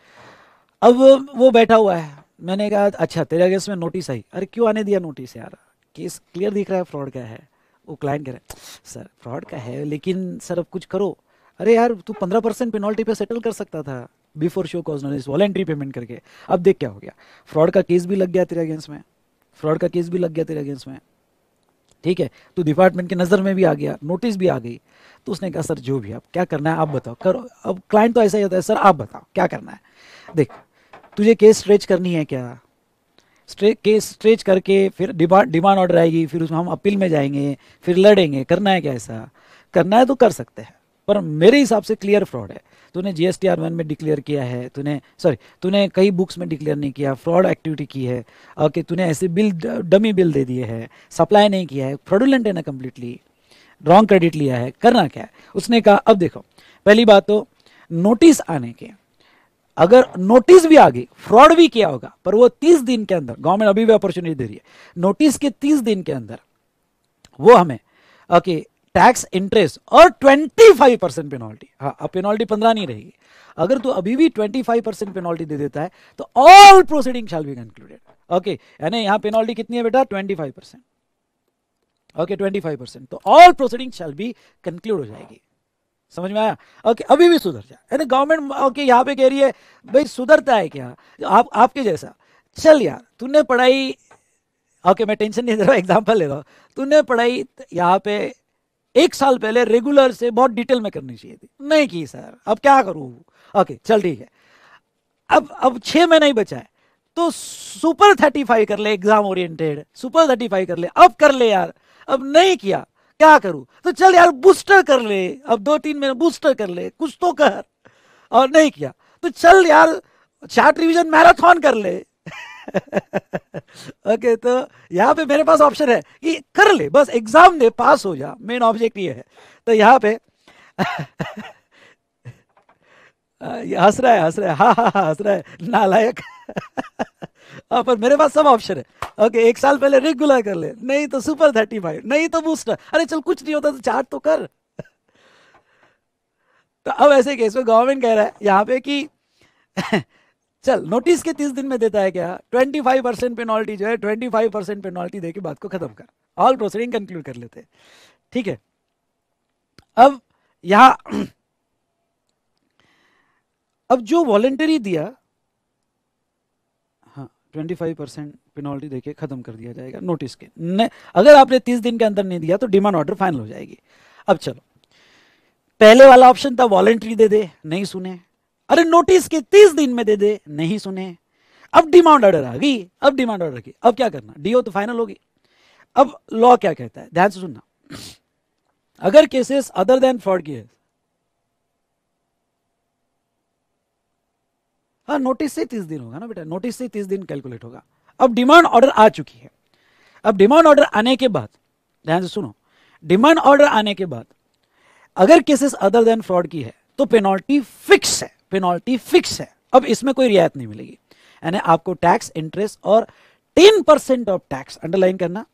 अब वो बैठा हुआ है मैंने कहा अच्छा तेरे अगेंस्ट में नोटिस आई अरे क्यों आने दिया नोटिस यार केस क्लियर दिख रहा है फ्रॉड का है वो क्लाइंट कह रहा है सर फ्रॉड का है लेकिन सर अब कुछ करो अरे यार तू पंद्रह परसेंट पेनल्टी पे सेटल कर सकता था before show cause knowledge voluntary payment करके अब देख क्या हो गया फ्रॉड का केस भी लग गया तेरे अगेंस्ट में फ्रॉड का केस भी लग गया तेरे अगेंस्ट में ठीक है तो डिपार्टमेंट की नज़र में भी आ गया नोटिस भी आ गई तो उसने कहा सर जो भी आप क्या करना है आप बताओ करो अब क्लाइंट तो ऐसा ही होता है सर आप बताओ क्या करना है देख तुझे केस स्ट्रेच करनी है क्या केस स्ट्रेच करके फिर डिमांड ऑर्डर आएगी फिर उसमें हम अपील में जाएंगे फिर लड़ेंगे करना है क्या ऐसा करना है तो कर सकते हैं पर मेरे हिसाब से क्लियर फ्रॉड है तूने जी एस आर वन में डिक्लेयर किया है तूने सॉरी तूने कई बुक्स में डिक्लेयर नहीं किया फ्रॉड एक्टिविटी की है कि तूने ऐसे बिल डमी बिल दे दिए है सप्लाई नहीं किया है फ्रॉडुलेंट है ना कम्प्लीटली रॉन्ग क्रेडिट लिया है करना क्या है उसने कहा अब देखो पहली बात तो नोटिस आने के अगर नोटिस भी आ गई फ्रॉड भी किया होगा पर वो तीस दिन के अंदर गवर्नमेंट अभी भी अपॉर्चुनिटी दे रही है नोटिस के तीस दिन के अंदर वो हमें ओके टैक्स इंटरेस्ट और ट्वेंटी फाइव परसेंट पेनॉल्टी हाँ अब पेनॉल्टी पंद्रह नहीं रहेगी अगर तू अभी भी ट्वेंटी फाइव परसेंट पेनॉल्टी दे देता है तो all proceeding shall be concluded okay यानी यहां पेनॉल्टी कितनी है बेटा twenty five percent okay twenty five percent तो all proceeding shall be conclude हो जाएगी समझ में आया ओके अभी भी सुधर जाए यानी गवर्नमेंट ओके यहाँ पे कह रही है भाई सुधरता है क्या आप आपके जैसा चल यार तूने पढ़ाई ओके मैं टेंशन नहीं दे रहा एग्जाम्पल ले रहा हूँ तूने पढ़ाई यहाँ पे एक साल पहले रेगुलर से बहुत डिटेल में करनी चाहिए थी नहीं की सर अब क्या करूँ ओके चल ठीक है अब अब छः महीना ही बचा है तो सुपर थर्टी फाइव कर ले exam oriented super thirty five कर ले अब कर ले यार अब नहीं किया क्या करूं तो चल यार बूस्टर कर ले अब दो तीन महीने बूस्टर कर ले कुछ तो कर और नहीं किया तो चल यार चार्ट रिवीजन मैराथन कर ले ओके okay, तो यहाँ पे मेरे पास ऑप्शन है कि कर ले बस एग्जाम दे पास हो जा मेन ऑब्जेक्ट ये है तो यहाँ पे ये हंस रहा है हंस रहा है हा हा हा हंस रहा है नालायक हाँ पर मेरे पास सब ऑप्शन है ओके एक साल पहले रेगुलर कर ले नहीं तो सुपर थर्टी फाइव नहीं तो बूस्टर अरे चल कुछ नहीं होता तो चार्ट तो कर तो अब ऐसे केस में गवर्नमेंट कह रहा है यहाँ पे कि चल नोटिस के तीस दिन में देता है क्या ट्वेंटी फाइव परसेंट पेनॉल्टी जो है ट्वेंटी फाइव परसेंट पेनॉल्टी देकर बात को खत्म कर ऑल प्रोसीडिंग कंक्लूड कर लेते हैं ठीक है अब यहाँ अब जो वॉलेंटरी दिया हाँ ट्वेंटी फाइव परसेंट पेनॉल्टी देके खत्म कर दिया जाएगा नोटिस के अगर आपने तीस दिन के अंदर नहीं दिया तो डिमांड ऑर्डर फाइनल हो जाएगी अब चलो पहले वाला ऑप्शन था वॉलेंटरी दे दे नहीं सुने अरे नोटिस के तीस दिन में दे दे नहीं सुने अब डिमांड ऑर्डर आ गई अब डिमांड ऑर्डर की अब क्या करना डीओ तो फाइनल होगी अब लॉ क्या कहता है ध्यान से सुनना अगर केसेस अदर देन फ्रॉड है हाँ नोटिस से तीस दिन होगा ना बेटा नोटिस से तीस दिन कैलकुलेट होगा अब डिमांड ऑर्डर आ चुकी है अब डिमांड ऑर्डर आने के बाद ध्यान से सुनो डिमांड ऑर्डर आने के बाद अगर केसेस अदर देन फ्रॉड की है तो पेनल्टी फिक्स है पेनल्टी फिक्स है अब इसमें कोई रियायत नहीं मिलेगी यानी आपको टैक्स इंटरेस्ट और ten percent of tax underline करना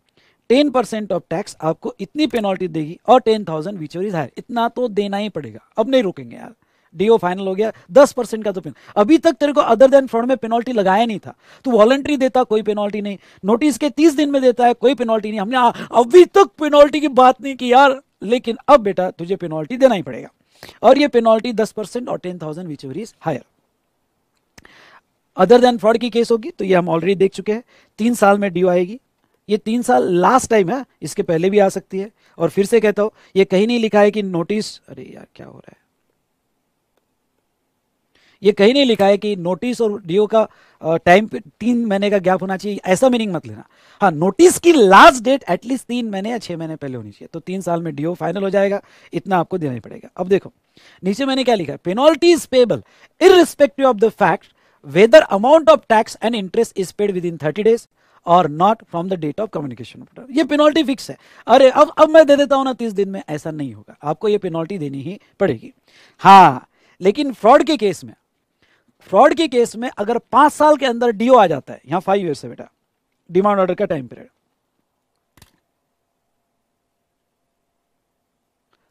टेन परसेंट ऑफ टैक्स आपको इतनी पेनल्टी देगी और टेन थाउजेंड विचोरी इतना तो देना ही पड़ेगा अब नहीं रुकेंगे यार डीओ फाइनल हो गया दस परसेंट का तो पेन अभी तक तेरे को अदर देन फ्रॉड में पेनल्टी लगाया नहीं था तू वॉलंट्री देता कोई पेनल्टी नहीं नोटिस के तीस दिन में देता है कोई पेनल्टी नहीं हमने अभी तक पेनल्टी की बात नहीं की यार लेकिन अब बेटा तुझे पेनल्टी देना ही पड़ेगा और ये पेनल्टी दस परसेंट और ten thousand which is higher other than fraud की केस होगी तो ये हम ऑलरेडी देख चुके हैं तीन साल में डीओ आएगी ये तीन साल लास्ट टाइम है इसके पहले भी आ सकती है और फिर से कहता हूं ये कहीं नहीं लिखा है कि नोटिस अरे यार क्या हो रहा है ये कहीं नहीं लिखा है कि नोटिस और डीओ का टाइम पे तीन महीने का गैप होना चाहिए ऐसा मीनिंग मत लेना हाँ नोटिस की लास्ट डेट एटलीस्ट तीन महीने या छह महीने पहले होनी चाहिए तो तीन साल में डीओ फाइनल हो जाएगा इतना आपको देना ही पड़ेगा अब देखो नीचे मैंने क्या लिखा है is payable irrespective of the fact whether amount of tax and interest is paid within thirty days और not from the date of communication ये पेनॉल्टी फिक्स है अरे अब अब मैं दे देता हूँ ना तीस दिन में ऐसा नहीं होगा आपको ये पेनॉल्टी देनी ही पड़ेगी हाँ लेकिन फ्रॉड के केस में फ्रॉड के केस में अगर पांच साल के अंदर डीओ आ जाता है यहां फाइव ईयर्स है बेटा डिमांड ऑर्डर का टाइम पीरियड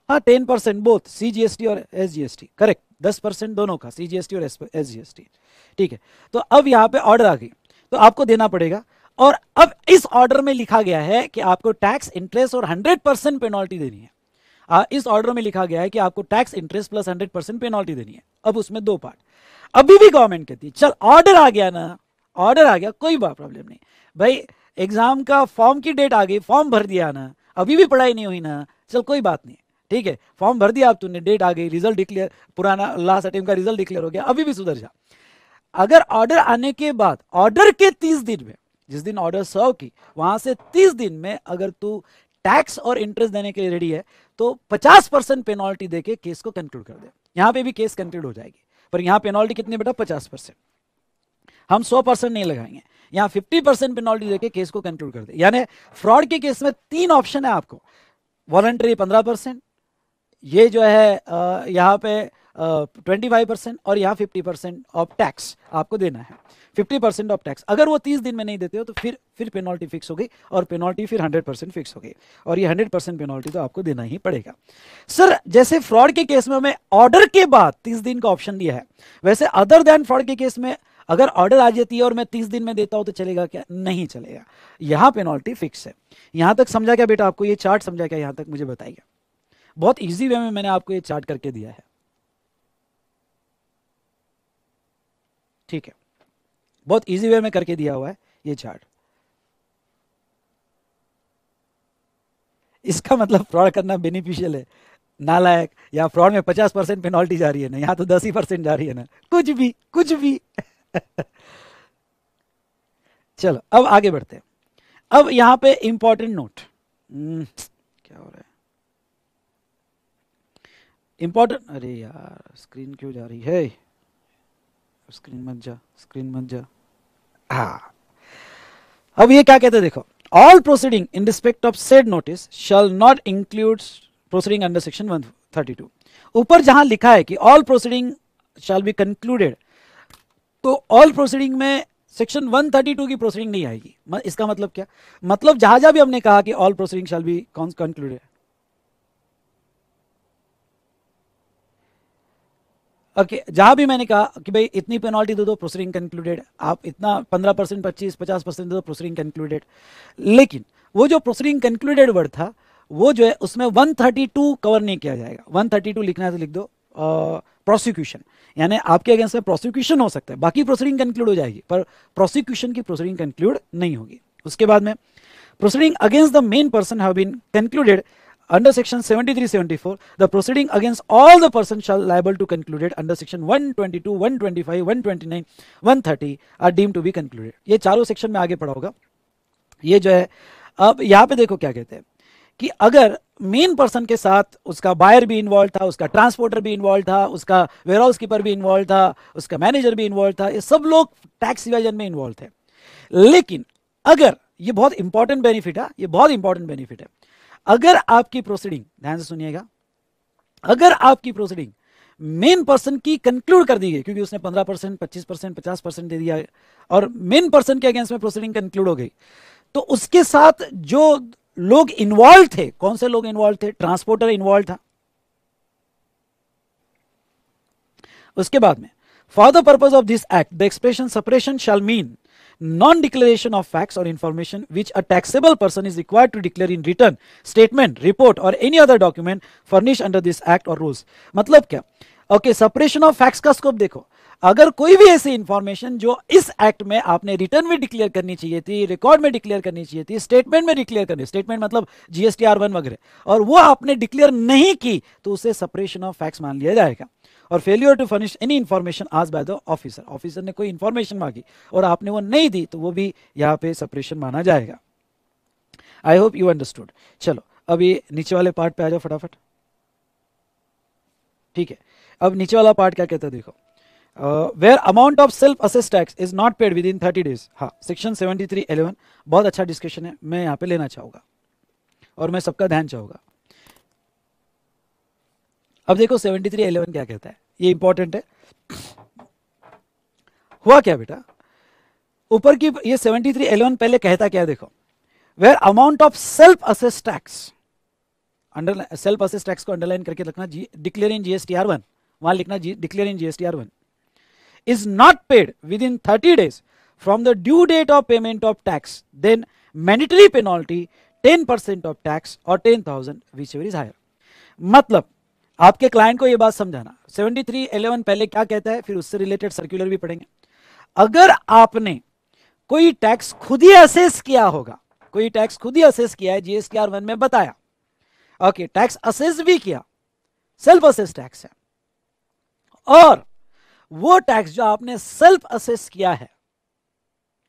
हाँ टेन परसेंट बोथ सीजीएसटी और एस करेक्ट दस परसेंट दोनों का सीजीएसटी और एसजीएसटी ठीक है तो अब यहां पे ऑर्डर आ गई तो आपको देना पड़ेगा और अब इस ऑर्डर में लिखा गया है कि आपको टैक्स इंटरेस्ट और हंड्रेड परसेंट पेनॉल्टी देनी है आ, इस ऑर्डर में लिखा गया है कि आपको tax interest plus hundred percent penalty देनी है अब उसमें दो पार्ट अभी भी गवर्नमेंट कहती है चल ऑर्डर आ गया ना ऑर्डर आ गया कोई बात प्रॉब्लम नहीं भाई एग्जाम का फॉर्म की डेट आ गई फॉर्म भर दिया ना अभी भी पढ़ाई नहीं हुई ना चल कोई बात नहीं ठीक है फॉर्म भर दिया आप तुमने डेट आ गई रिजल्ट डिक्लेयर पुराना लास्ट अटेम्प का रिजल्ट डिक्लेयर हो गया अभी भी सुधर जा अगर ऑर्डर आने के बाद ऑर्डर के तीस दिन में जिस दिन ऑर्डर सर्व की वहां से तीस दिन में अगर तू टैक्स और इंटरेस्ट देने के लिए रेडी है तो पचास परसेंट पेनॉल्टी देके केस को कंक्लूड कर दे यहां पे भी केस कंक्लूड हो जाएगी पर यहां पेनॉल्टी कितनी बेटा पचास परसेंट हम सौ परसेंट नहीं लगाएंगे यहां फिफ्टी परसेंट पेनॉल्टी देकर केस को कंक्लूड कर दे यानी फ्रॉड के केस में तीन ऑप्शन है आपको वॉलंटरी पंद्रह परसेंट ये जो है यहाँ पे ट्वेंटी फाइव परसेंट और यहाँ फिफ्टी परसेंट ऑफ टैक्स आपको देना है फिफ्टी परसेंट ऑफ टैक्स अगर वो तीस दिन में नहीं देते हो तो फिर फिर पेनल्टी फिक्स हो गई और पेनल्टी फिर हंड्रेड परसेंट फिक्स हो गई और ये हंड्रेड परसेंट पेनल्टी तो आपको देना ही पड़ेगा सर जैसे फ्रॉड के केस में हमें ऑर्डर के बाद तीस दिन का ऑप्शन दिया है वैसे अदर देन फ्रॉड के केस में अगर ऑर्डर आ जाती है और मैं तीस दिन में देता हूं तो चलेगा क्या नहीं चलेगा यहां पेनल्टी फिक्स है यहां तक समझा क्या बेटा आपको ये चार्ट समझा क्या यहां तक मुझे बताइए बहुत ईजी वे में मैंने आपको ये चार्ट करके दिया है ठीक है बहुत इजी वे में करके दिया हुआ है ये चार्ट इसका मतलब फ्रॉड करना बेनिफिशियल है नालायक या फ्रॉड में पचास परसेंट पेनॉल्टी जा रही है ना यहाँ तो दस ही परसेंट जा रही है ना कुछ भी कुछ भी चलो अब आगे बढ़ते हैं अब यहाँ पे इंपॉर्टेंट हम्म, नोट क्या हो रहा है इंपॉर्टेंट अरे यार स्क्रीन क्यों जा रही है स्क्रीन मत जा स्क्रीन मत जा हाँ अब ये क्या कहते हैं देखो all proceeding in respect of said notice shall not include proceeding under section 132 ऊपर जहां लिखा है कि all proceeding shall be concluded तो ऑल प्रोसीडिंग में सेक्शन 132 की प्रोसीडिंग नहीं आएगी इसका मतलब क्या मतलब जहां जहां भी हमने कहा कि all proceeding shall be concluded और जहां भी मैंने कहा कि भाई इतनी पेनल्टी दे दो प्रोसीडिंग कंक्लूडेड आप इतना पंद्रह परसेंट पच्चीस पचास परसेंट दे दो प्रोसीडिंग कंक्लूडेड लेकिन वो जो प्रोसीडिंग कंक्लूडेड वर्ड था वो जो है उसमें 132 कवर नहीं किया जाएगा 132 लिखना है तो लिख दो प्रोसिक्यूशन यानी आपके अगेंस्ट में प्रोसिक्यूशन हो सकता है बाकी प्रोसीडिंग कंक्लूड हो जाएगी पर प्रोसिक्यूशन की प्रोसीडिंग कंक्लूड नहीं होगी उसके बाद में proceeding against the main person have been concluded under section 7374 the proceeding against all the persons shall liable to concluded under section 122 125 129 130 are deemed to be concluded ये चारों सेक्शन में आगे पढ़ा होगा ये जो है अब यहाँ पे देखो क्या कहते हैं कि अगर मेन पर्सन के साथ उसका बायर भी इन्वॉल्व था उसका ट्रांसपोर्टर भी इन्वॉल्व था उसका वेयर हाउस कीपर भी इन्वॉल्व था उसका मैनेजर भी इन्वॉल्व था ये सब लोग टैक्स इवेजन में इन्वॉल्व थे लेकिन अगर ये बहुत इंपॉर्टेंट बेनिफिट है ये बहुत इंपॉर्टेंट बेनिफिट है अगर आपकी प्रोसीडिंग ध्यान से सुनिएगा अगर आपकी प्रोसीडिंग मेन पर्सन की कंक्लूड कर दी गई क्योंकि उसने 15 परसेंट पच्चीस परसेंट पचास परसेंट दे दिया और मेन पर्सन के अगेंस्ट में प्रोसीडिंग कंक्लूड हो गई तो उसके साथ जो लोग इन्वॉल्व थे कौन से लोग इन्वॉल्व थे ट्रांसपोर्टर इन्वॉल्व था उसके बाद में for the purpose of this act the expression suppression shall mean non-declaration of facts or information which a taxable person is required to declare in return, statement, report or any other document furnished under this act or rules. मतलब क्या? Okay, separation of facts का scope देखो. अगर कोई भी ऐसी information जो इस एक्ट में आपने रिटर्न में डिक्लेयर करनी चाहिए थी रिकॉर्ड में डिक्लेयर करनी चाहिए थी स्टेटमेंट में डिक्लेयर करनी स्टेटमेंट मतलब जीएसटी आर वन वगैरह और वो आपने डिक्लेयर नहीं की तो उसे सपरेशन ऑफ फैक्ट्स मान लिया जाएगा और failure to furnish any information आज बाय द ऑफिसर ऑफिसर ने कोई इन्फॉर्मेशन मांगी और आपने वो नहीं दी तो वो भी यहाँ पे सपरेशन माना जाएगा आई होप यू अंडरस्टूड चलो अभी नीचे वाले पार्ट पे आ जाओ फटाफट ठीक है अब नीचे वाला पार्ट क्या कहता है देखो where amount of self assess tax is not paid within thirty days हाँ सेक्शन सेवेंटी थ्री एलेवन बहुत अच्छा डिस्कशन है मैं यहाँ पे लेना चाहूँगा और मैं सबका ध्यान चाहूँगा अब देखो सेवेंटी थ्री एलेवन क्या कहता है ये इंपॉर्टेंट है हुआ क्या बेटा ऊपर की ये सेवेंटी थ्री एलेवन पहले कहता क्या देखो where amount of self assess tax self assess tax को अंडरलाइन करके रखना declare in GST R one वहां लिखना declare in GST R one is not paid within 30 days from the due date of payment of tax, then mandatory penalty 10% of tax or 10,000 whichever is higher. मतलब आपके client को ये बात समझाना 7311 पहले क्या कहता है फिर उससे रिलेटेड सर्कुलर भी पढ़ेंगे अगर आपने कोई टैक्स खुद ही असेस किया होगा कोई टैक्स खुद ही असेस किया है जीएसटीआर वन में बताया ओके टैक्स असेस भी किया सेल्फ असेस टैक्स है और वो टैक्स जो आपने सेल्फ असेस किया है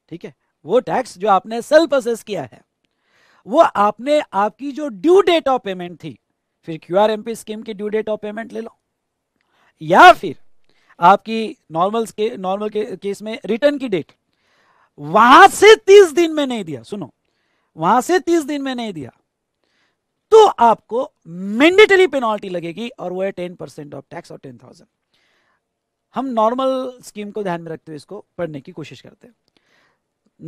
ठीक है वो टैक्स जो आपने सेल्फ असेस किया है वो आपने आपकी जो ड्यू डेट ऑफ पेमेंट थी फिर क्यू आर स्कीम की ड्यू डेट ऑफ पेमेंट ले लो या फिर आपकी नॉर्मल के नॉर्मल के, केस में रिटर्न की डेट वहां से तीस दिन में नहीं दिया सुनो वहां से तीस दिन में नहीं दिया तो आपको मैंडेटरी पेनल्टी लगेगी और वो है टेन परसेंट ऑफ टैक्स और टेन थाउजेंड हम नॉर्मल स्कीम को ध्यान में रखते हुए इसको पढ़ने की कोशिश करते हैं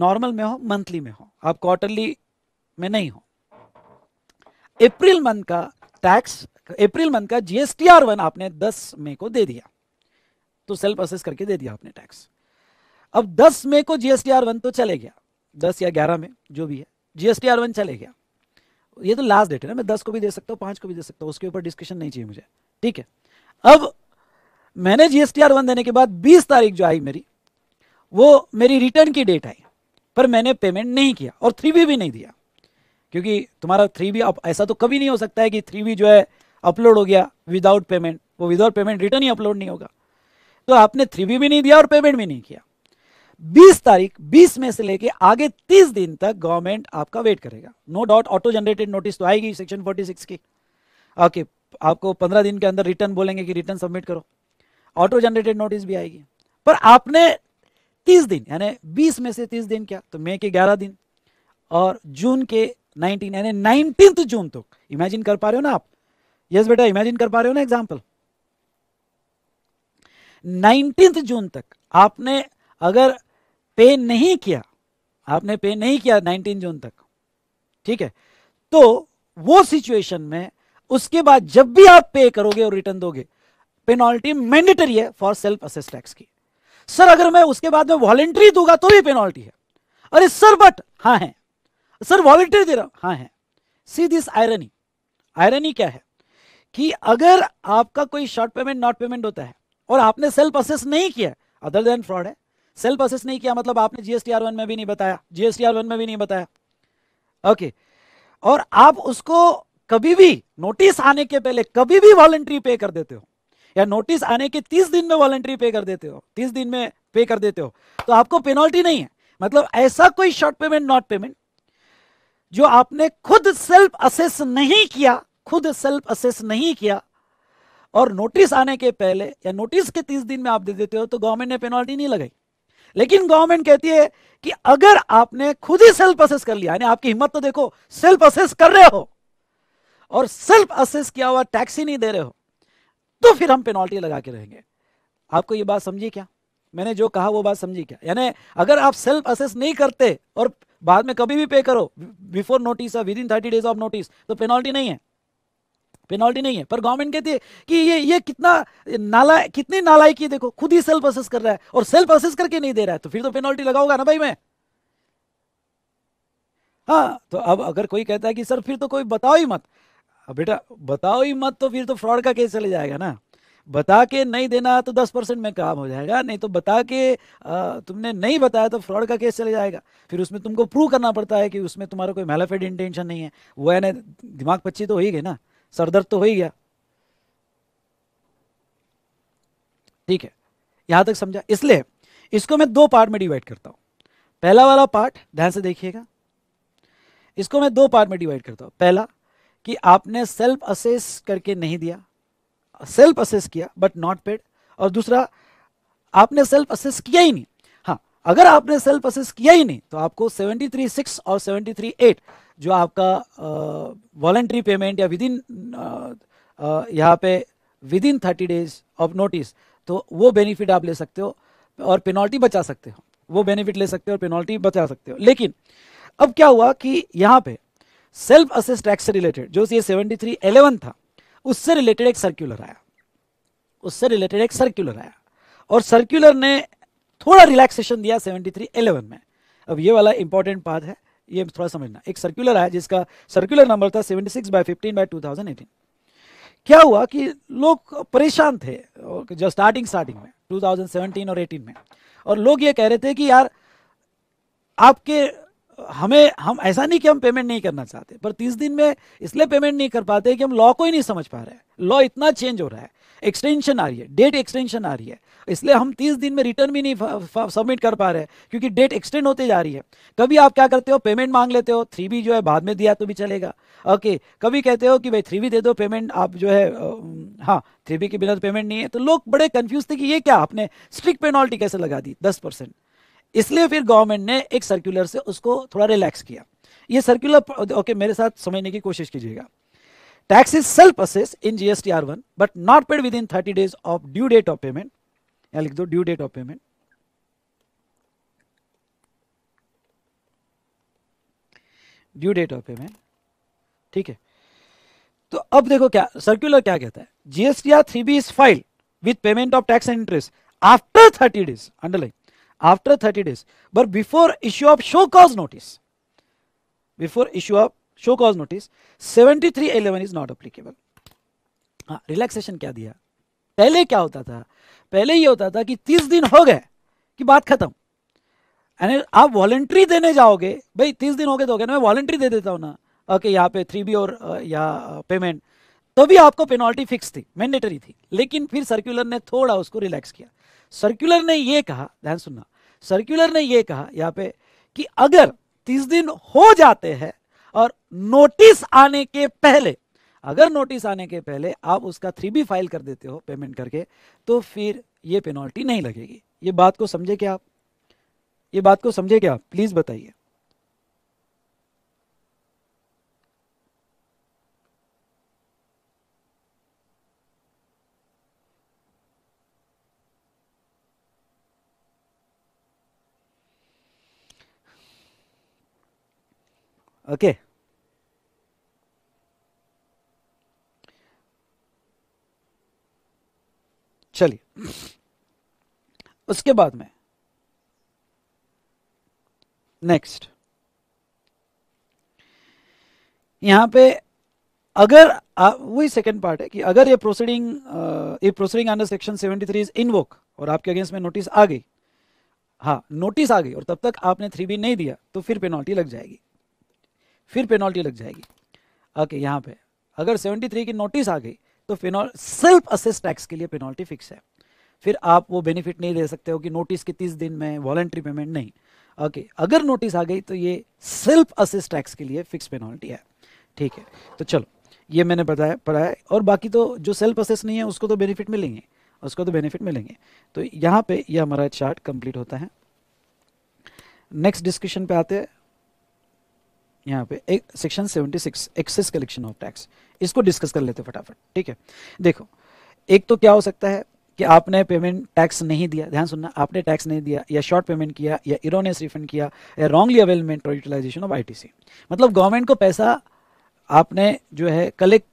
नॉर्मल में हो मंथली में हो आप क्वार्टरली में नहीं हो अप्रैल मंथ का टैक्स अप्रैल मंथ का जीएसटीआर वन आपने 10 मई को दे दिया तो सेल्फ असेस करके दे दिया आपने टैक्स अब 10 मई को जीएसटीआर वन तो चले गया 10 या 11 में जो भी है जीएसटीआर वन चले गया ये तो लास्ट डेट है ना मैं 10 को भी दे सकता हूँ पांच को भी दे सकता हूँ उसके ऊपर डिस्कशन नहीं चाहिए मुझे ठीक है अब मैंने आर वन देने के बाद 20 तारीख जो आई मेरी वो मेरी रिटर्न की डेट आई पर मैंने पेमेंट नहीं किया और थ्री भी नहीं दिया क्योंकि तुम्हारा थ्री बी ऐसा तो कभी नहीं हो सकता है कि थ्री जो है अपलोड हो गया विदाउट पेमेंट वो विदाउट पेमेंट रिटर्न ही अपलोड नहीं होगा तो आपने थ्री भी नहीं दिया और पेमेंट भी नहीं किया 20 तारीख 20 में से लेके आगे 30 दिन तक गवर्नमेंट आपका वेट करेगा no doubt auto generated notice तो आएगी सेक्शन 46 की ओके okay, आपको 15 दिन के अंदर रिटर्न बोलेंगे कि रिटर्न सबमिट करो ऑटो जनरेटेड नोटिस भी आएगी पर आपने तीस दिन यानी बीस में से तीस दिन क्या तो मई के ग्यारह दिन और जून के नाइनटीन यानी नाइनटीन जून तक इमेजिन कर पा रहे हो ना आप यस बेटा इमेजिन कर पा रहे हो ना एग्जाम्पल नाइनटीन जून तक आपने अगर पे नहीं किया आपने पे नहीं किया 19 जून तक ठीक है तो वो सिचुएशन में उसके बाद जब भी आप पे करोगे और रिटर्न दोगे पेनल्टी मैंडेटरी है फॉर सेल्फ असेस टैक्स की सर अगर मैं उसके बाद में वॉलेंट्री दूंगा तो भी पेनल्टी है अरे सर बट हाँ है सर वॉलेंट्री दे रहा हूं हाँ है सी दिस आयरनी आयरनी क्या है कि अगर आपका कोई शॉर्ट पेमेंट नॉट पेमेंट होता है और आपने सेल्फ असेस नहीं किया अदर देन फ्रॉड है सेल्फ असेस नहीं किया मतलब आपने जीएसटी आर वन में भी नहीं बताया जीएसटी आर वन में भी नहीं बताया ओके okay. और आप उसको कभी भी नोटिस आने के पहले कभी भी वॉलेंट्री पे कर देते हो या नोटिस आने के तीस दिन में वॉलेंट्री पे कर देते हो तीस दिन में पे कर देते हो तो आपको पेनल्टी नहीं है मतलब ऐसा कोई शॉर्ट पेमेंट नॉट पेमेंट जो आपने खुद सेल्फ असेस नहीं किया खुद सेल्फ असेस नहीं किया और नोटिस आने के पहले या नोटिस के तीस दिन में आप दे देते हो तो गवर्नमेंट ने पेनल्टी नहीं लगाई लेकिन गवर्नमेंट कहती है कि अगर आपने खुद ही सेल्फ असेस कर लिया यानी आपकी हिम्मत तो देखो सेल्फ असेस कर रहे हो और सेल्फ असेस किया हुआ टैक्स ही नहीं दे रहे हो तो फिर हम पेनल्टी लगा के रहेंगे आपको ये बात समझी क्या मैंने जो कहा वो बात समझी क्या यानी अगर आप सेल्फ असेस नहीं करते और बाद में कभी भी पे करो बिफोर नोटिस या within thirty days of notice तो पेनल्टी नहीं है पेनल्टी नहीं है पर गवर्नमेंट कहती है कि ये ये कितना नाला कितनी नालायकी देखो खुद ही सेल्फ असेस कर रहा है और सेल्फ असेस करके नहीं दे रहा है तो फिर तो पेनल्टी लगाऊंगा ना भाई मैं हाँ तो अब अगर कोई कहता है कि सर फिर तो कोई बताओ ही मत अब बेटा बताओ ही मत तो फिर तो फ्रॉड का केस चले जाएगा ना बता के नहीं देना तो दस परसेंट में काम हो जाएगा नहीं तो बता के आ, तुमने नहीं बताया तो फ्रॉड का केस चले जाएगा फिर उसमें तुमको प्रूव करना पड़ता है कि उसमें तुम्हारा कोई मेलाफेड इंटेंशन नहीं है वो है ना दिमाग पच्ची तो हो ही गए ना सरदर्द तो हो ही गया ठीक है यहां तक समझा इसलिए इसको मैं दो पार्ट में डिवाइड करता हूँ पहला वाला पार्ट ध्यान से देखिएगा इसको मैं दो पार्ट में डिवाइड करता हूँ पहला कि आपने सेल्फ असेस करके नहीं दिया सेल्फ असेस किया बट नॉट पेड और दूसरा आपने सेल्फ असेस किया ही नहीं हाँ अगर आपने सेल्फ असेस किया ही नहीं तो आपको सेवेंटी थ्री सिक्स और सेवेंटी थ्री एट जो आपका वॉलेंट्री पेमेंट या विद इन यहाँ पे within thirty days of notice तो वो बेनिफिट आप ले सकते हो और पेनल्टी बचा सकते हो वो बेनिफिट ले सकते हो और पेनल्टी बचा सकते हो लेकिन अब क्या हुआ कि यहाँ पे सेल्फ असिस्ट टैक्स से रिलेटेड जो ये सेवेंटी थ्री एलेवन था उससे रिलेटेड एक सर्कुलर आया उससे रिलेटेड एक सर्कुलर आया और सर्कुलर ने थोड़ा रिलैक्सेशन दिया सेवेंटी थ्री एलेवन में अब ये वाला इंपॉर्टेंट पार्ट है ये थोड़ा समझना एक सर्कुलर आया जिसका सर्कुलर नंबर था seventy six by fifteen by two thousand eighteen क्या हुआ कि लोग परेशान थे जो स्टार्टिंग स्टार्टिंग में 2017 और 18 में और लोग ये कह रहे थे कि यार आपके हमें हम ऐसा नहीं कि हम पेमेंट नहीं करना चाहते पर तीस दिन में इसलिए पेमेंट नहीं कर पाते कि हम लॉ को ही नहीं समझ पा रहे हैं लॉ इतना चेंज हो रहा है एक्सटेंशन आ रही है डेट एक्सटेंशन आ रही है इसलिए हम तीस दिन में रिटर्न भी नहीं सबमिट कर पा रहे हैं क्योंकि डेट एक्सटेंड होते जा रही है कभी आप क्या करते हो पेमेंट मांग लेते हो थ्री बी जो है बाद में दिया तो भी चलेगा ओके कभी कहते हो कि भाई थ्री बी दे दो पेमेंट आप जो है हाँ थ्री बी के बिना पेमेंट तो नहीं है तो लोग बड़े कन्फ्यूज थे कि ये क्या आपने स्ट्रिक्ट पेनल्टी कैसे लगा दी दस परसेंट इसलिए फिर गवर्नमेंट ने एक सर्कुलर से उसको थोड़ा रिलैक्स किया ये सर्कुलर ओके मेरे साथ समझने की कोशिश कीजिएगा tax is self assess in GST R one but not paid within thirty days of due date of payment या लिख दो due date of payment due date of payment ठीक है तो अब देखो क्या सर्कुलर क्या कहता है GST R three B is file with payment of tax and interest after thirty days underline after 30 days but before issue of show cause notice before issue of show cause notice 7311 is not applicable हाँ relaxation क्या दिया पहले क्या होता था पहले ये होता था कि 30 दिन हो गए कि बात खत्म यानी आप वॉलेंट्री देने जाओगे भाई 30 दिन हो गए तो हो गए ना मैं वॉलेंट्री दे देता हूँ ना ओके यहाँ पे थ्री बी और या पेमेंट तभी आपको पेनल्टी फिक्स थी मैंडेटरी थी लेकिन फिर सर्कुलर ने थोड़ा उसको रिलैक्स किया सर्कुलर ने ये कहा ध्यान सुनना सर्कुलर ने ये कहा यहाँ पे कि अगर तीस दिन हो जाते हैं और नोटिस आने के पहले अगर नोटिस आने के पहले आप उसका थ्री बी फाइल कर देते हो पेमेंट करके तो फिर ये पेनल्टी नहीं लगेगी ये बात को समझे क्या आप ये बात को समझे क्या आप प्लीज़ बताइए okay चलिए उसके बाद में नेक्स्ट यहाँ पे अगर वही सेकंड पार्ट है कि अगर ये प्रोसीडिंग ये proceeding under section 73 is invoke और आपके अगेंस्ट में नोटिस आ गई हाँ नोटिस आ गई और तब तक आपने थ्री बी नहीं दिया तो फिर पेनल्टी लग जाएगी फिर पेनल्टी लग जाएगी ओके यहाँ पे अगर 73 की नोटिस आ गई तो फिनॉल सेल्फ असेस टैक्स के लिए पेनल्टी फिक्स है फिर आप वो बेनिफिट नहीं दे सकते हो कि नोटिस के तीस दिन में वॉलेंट्री पेमेंट नहीं ओके अगर नोटिस आ गई तो ये सेल्फ असेस टैक्स के लिए फिक्स पेनल्टी है ठीक है तो चलो ये मैंने बताया पढ़ाया और बाकी तो जो सेल्फ असेस नहीं है उसको तो बेनिफिट मिलेंगे उसको तो बेनिफिट मिलेंगे तो यहाँ पे ये यह हमारा चार्ट कंप्लीट होता है नेक्स्ट डिस्कशन पे आते हैं यहाँ पे एक section 76 excess collection of tax इसको डिस्कस कर लेते फटाफट ठीक है देखो एक तो क्या हो सकता है कि आपने पेमेंट टैक्स नहीं दिया ध्यान सुनना आपने टैक्स नहीं दिया या शॉर्ट पेमेंट किया या इरोनियस रिफंड किया या रॉन्गली अवेलमेंट और यूटिलाइजेशन ऑफ आई मतलब गवर्नमेंट को पैसा आपने जो है कलेक्ट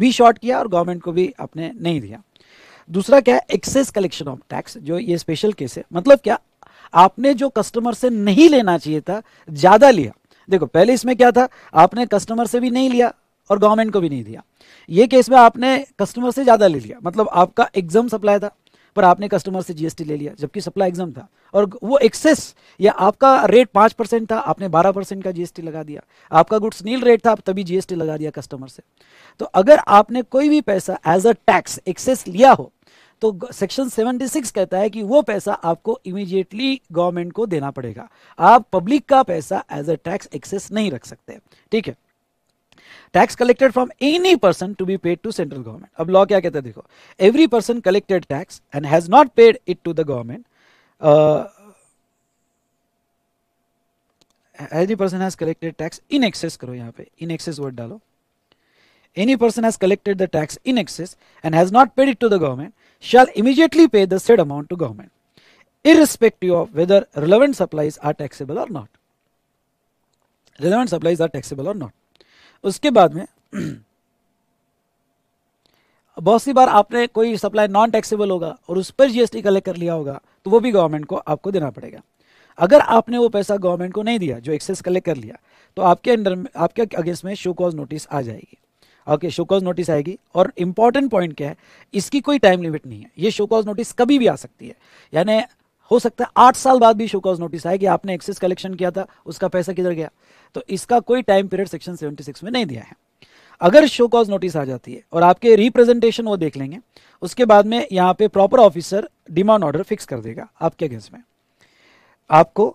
भी शॉर्ट किया और गवर्नमेंट को भी आपने नहीं दिया दूसरा क्या है एक्सेस कलेक्शन ऑफ टैक्स जो ये स्पेशल केस है मतलब क्या आपने जो कस्टमर से नहीं लेना चाहिए था ज़्यादा लिया देखो पहले इसमें क्या था आपने कस्टमर से भी नहीं लिया और गवर्नमेंट को भी नहीं दिया ये केस में आपने कस्टमर से ज़्यादा ले लिया मतलब आपका एग्जाम सप्लाई था पर आपने कस्टमर से जीएसटी ले लिया जबकि सप्लाई एग्जाम था और वो एक्सेस या आपका रेट पांच परसेंट था आपने बारह परसेंट का जीएसटी लगा दिया आपका गुड्स नील रेट था तभी जीएसटी लगा दिया कस्टमर से तो अगर आपने कोई भी पैसा एज अ टैक्स एक्सेस लिया हो तो सेक्शन 76 कहता है कि वो पैसा आपको इमीडिएटली गवर्नमेंट को देना पड़ेगा आप पब्लिक का पैसा एज अ टैक्स एक्सेस नहीं रख सकते ठीक है tax collected from any person to be paid to central government अब लॉ क्या कहता है देखो every person collected tax and has not paid it to the government any person has collected tax in excess करो यहां पे in excess word डालो any person has collected the tax in excess and has not paid it to the government shall immediately pay the said amount to government, irrespective of whether relevant supplies are taxable or not. Relevant supplies are taxable or not. uske baad mein बहुत सी बार आपने कोई supply non taxable होगा और उस पर GST collect कर लिया होगा तो वो भी गवर्नमेंट को आपको देना पड़ेगा अगर आपने वो पैसा गवर्नमेंट को नहीं दिया जो एक्सेस कलेक्ट कर लिया तो आपके अंडर आपके अगेंस्ट में शो कॉज नोटिस आ जाएगी ओके शोकॉज नोटिस आएगी और इंपॉर्टेंट पॉइंट क्या है इसकी कोई टाइम लिमिट नहीं है ये शोकॉज नोटिस कभी भी आ सकती है यानी हो सकता है आठ साल बाद भी शोकॉज नोटिस आएगी आपने एक्सेस कलेक्शन किया था उसका पैसा किधर गया तो इसका कोई टाइम पीरियड सेक्शन सिक्स में नहीं दिया है अगर शो कॉज नोटिस आ जाती है और आपके रिप्रेजेंटेशन वो देख लेंगे उसके बाद में यहाँ पे proper officer demand order fix कर देगा आपके अगेंस्ट में आपको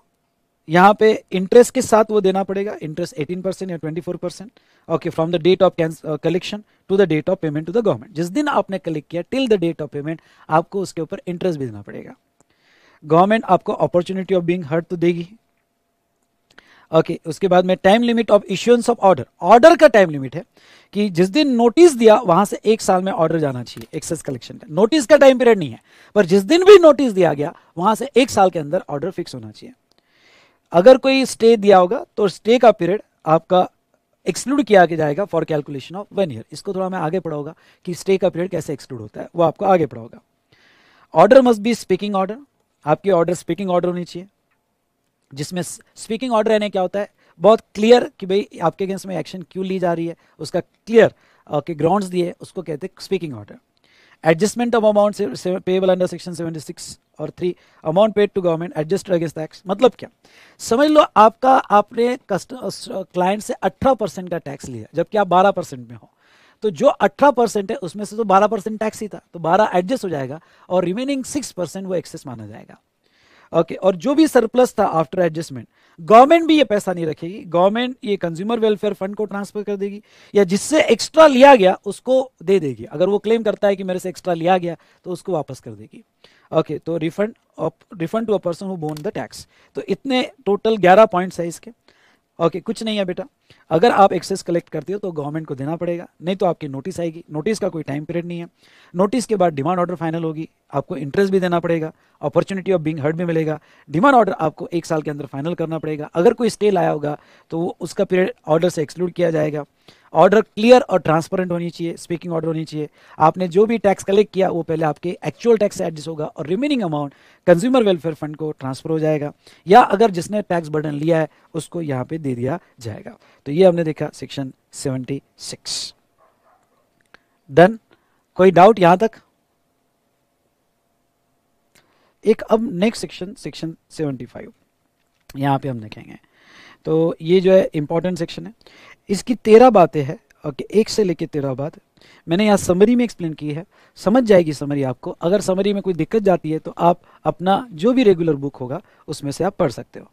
यहाँ पे इंटरेस्ट के साथ वो देना पड़ेगा इंटरेस्ट 18 परसेंट या 24 percent okay from the date of collection to the date of payment to the government जिस दिन आपने कलेक्ट किया till the date of payment आपको उसके ऊपर इंटरेस्ट भी देना पड़ेगा गवर्नमेंट आपको अपॉर्चुनिटी ऑफ बींग हर्ट तो देगी ओके okay, उसके बाद में time limit of issuance of order order का टाइम लिमिट है कि जिस दिन नोटिस दिया वहां से एक साल में ऑर्डर जाना चाहिए एक्सेस कलेक्शन का नोटिस का टाइम पीरियड नहीं है पर जिस दिन भी नोटिस दिया गया वहां से एक साल के अंदर ऑर्डर फिक्स होना चाहिए अगर कोई स्टे दिया होगा तो स्टे का पीरियड आपका एक्सक्लूड किया के जाएगा for calculation of one year इसको थोड़ा मैं आगे पढ़ाऊंगा कि स्टे का पीरियड कैसे एक्सक्लूड होता है वो आपको आगे पढ़ाऊंगा order must be speaking order आपके ऑर्डर स्पीकिंग ऑर्डर होनी चाहिए जिसमें स्पीकिंग ऑर्डर रहने क्या होता है बहुत क्लियर कि भाई आपके अगेंस्ट में एक्शन क्यों ली जा रही है उसका क्लियर के दिए उसको कहते हैं speaking order adjustment of amount से, से, payable under section और three amount paid to government adjust against tax मतलब क्या समझ लो आपका आपने क्लाइंट uh, से अठारह परसेंट का टैक्स लिया जबकि आप बारह परसेंट में हो तो जो अठारह परसेंट है उसमें से तो बारह परसेंट टैक्स ही था तो बारह एडजस्ट हो जाएगा और रिमेनिंग सिक्स परसेंट वो एक्सेस माना जाएगा ओके और जो भी सरप्लस था आफ्टर एडजस्टमेंट गवर्नमेंट भी ये पैसा नहीं रखेगी गवर्नमेंट ये कंज्यूमर वेलफेयर फंड को ट्रांसफर कर देगी या जिससे एक्स्ट्रा लिया गया उसको दे देगी अगर वो क्लेम करता है कि मेरे से एक्स्ट्रा लिया गया तो उसको वापस कर देगी ओके okay, तो refund refund to a person who borne the tax तो इतने टोटल ग्यारह पॉइंट्स है इसके ओके कुछ नहीं है बेटा अगर आप एक्सेस कलेक्ट करते हो तो गवर्नमेंट को देना पड़ेगा नहीं तो आपकी नोटिस आएगी नोटिस का कोई टाइम पीरियड नहीं है नोटिस के बाद डिमांड ऑर्डर फाइनल होगी आपको इंटरेस्ट भी देना पड़ेगा अपॉर्चुनिटी ऑफ बिंग हर्ड भी मिलेगा डिमांड ऑर्डर आपको एक साल के अंदर फाइनल करना पड़ेगा अगर कोई स्टे लाया होगा तो उसका पीरियड ऑर्डर से एक्सक्लूड किया जाएगा ऑर्डर क्लियर और ट्रांसपेरेंट होनी चाहिए स्पीकिंग ऑर्डर होनी चाहिए आपने जो भी टैक्स कलेक्ट किया वो पहले आपके एक्चुअल टैक्स से एडजस्ट होगा और remaining amount consumer welfare fund को ट्रांसफर हो जाएगा या अगर जिसने टैक्स बर्डन लिया है उसको यहाँ पे दे दिया जाएगा तो ये हमने देखा सेक्शन सेवेंटी सिक्स डन कोई डाउट यहां तक एक अब next section section seventy five यहां पर हम देखेंगे तो ये जो है इंपॉर्टेंट सेक्शन है इसकी तेरह बातें हैं ओके एक से लेके तेरह बात मैंने यहाँ समरी में एक्सप्लेन की है समझ जाएगी समरी आपको अगर समरी में कोई दिक्कत जाती है तो आप अपना जो भी रेगुलर बुक होगा उसमें से आप पढ़ सकते हो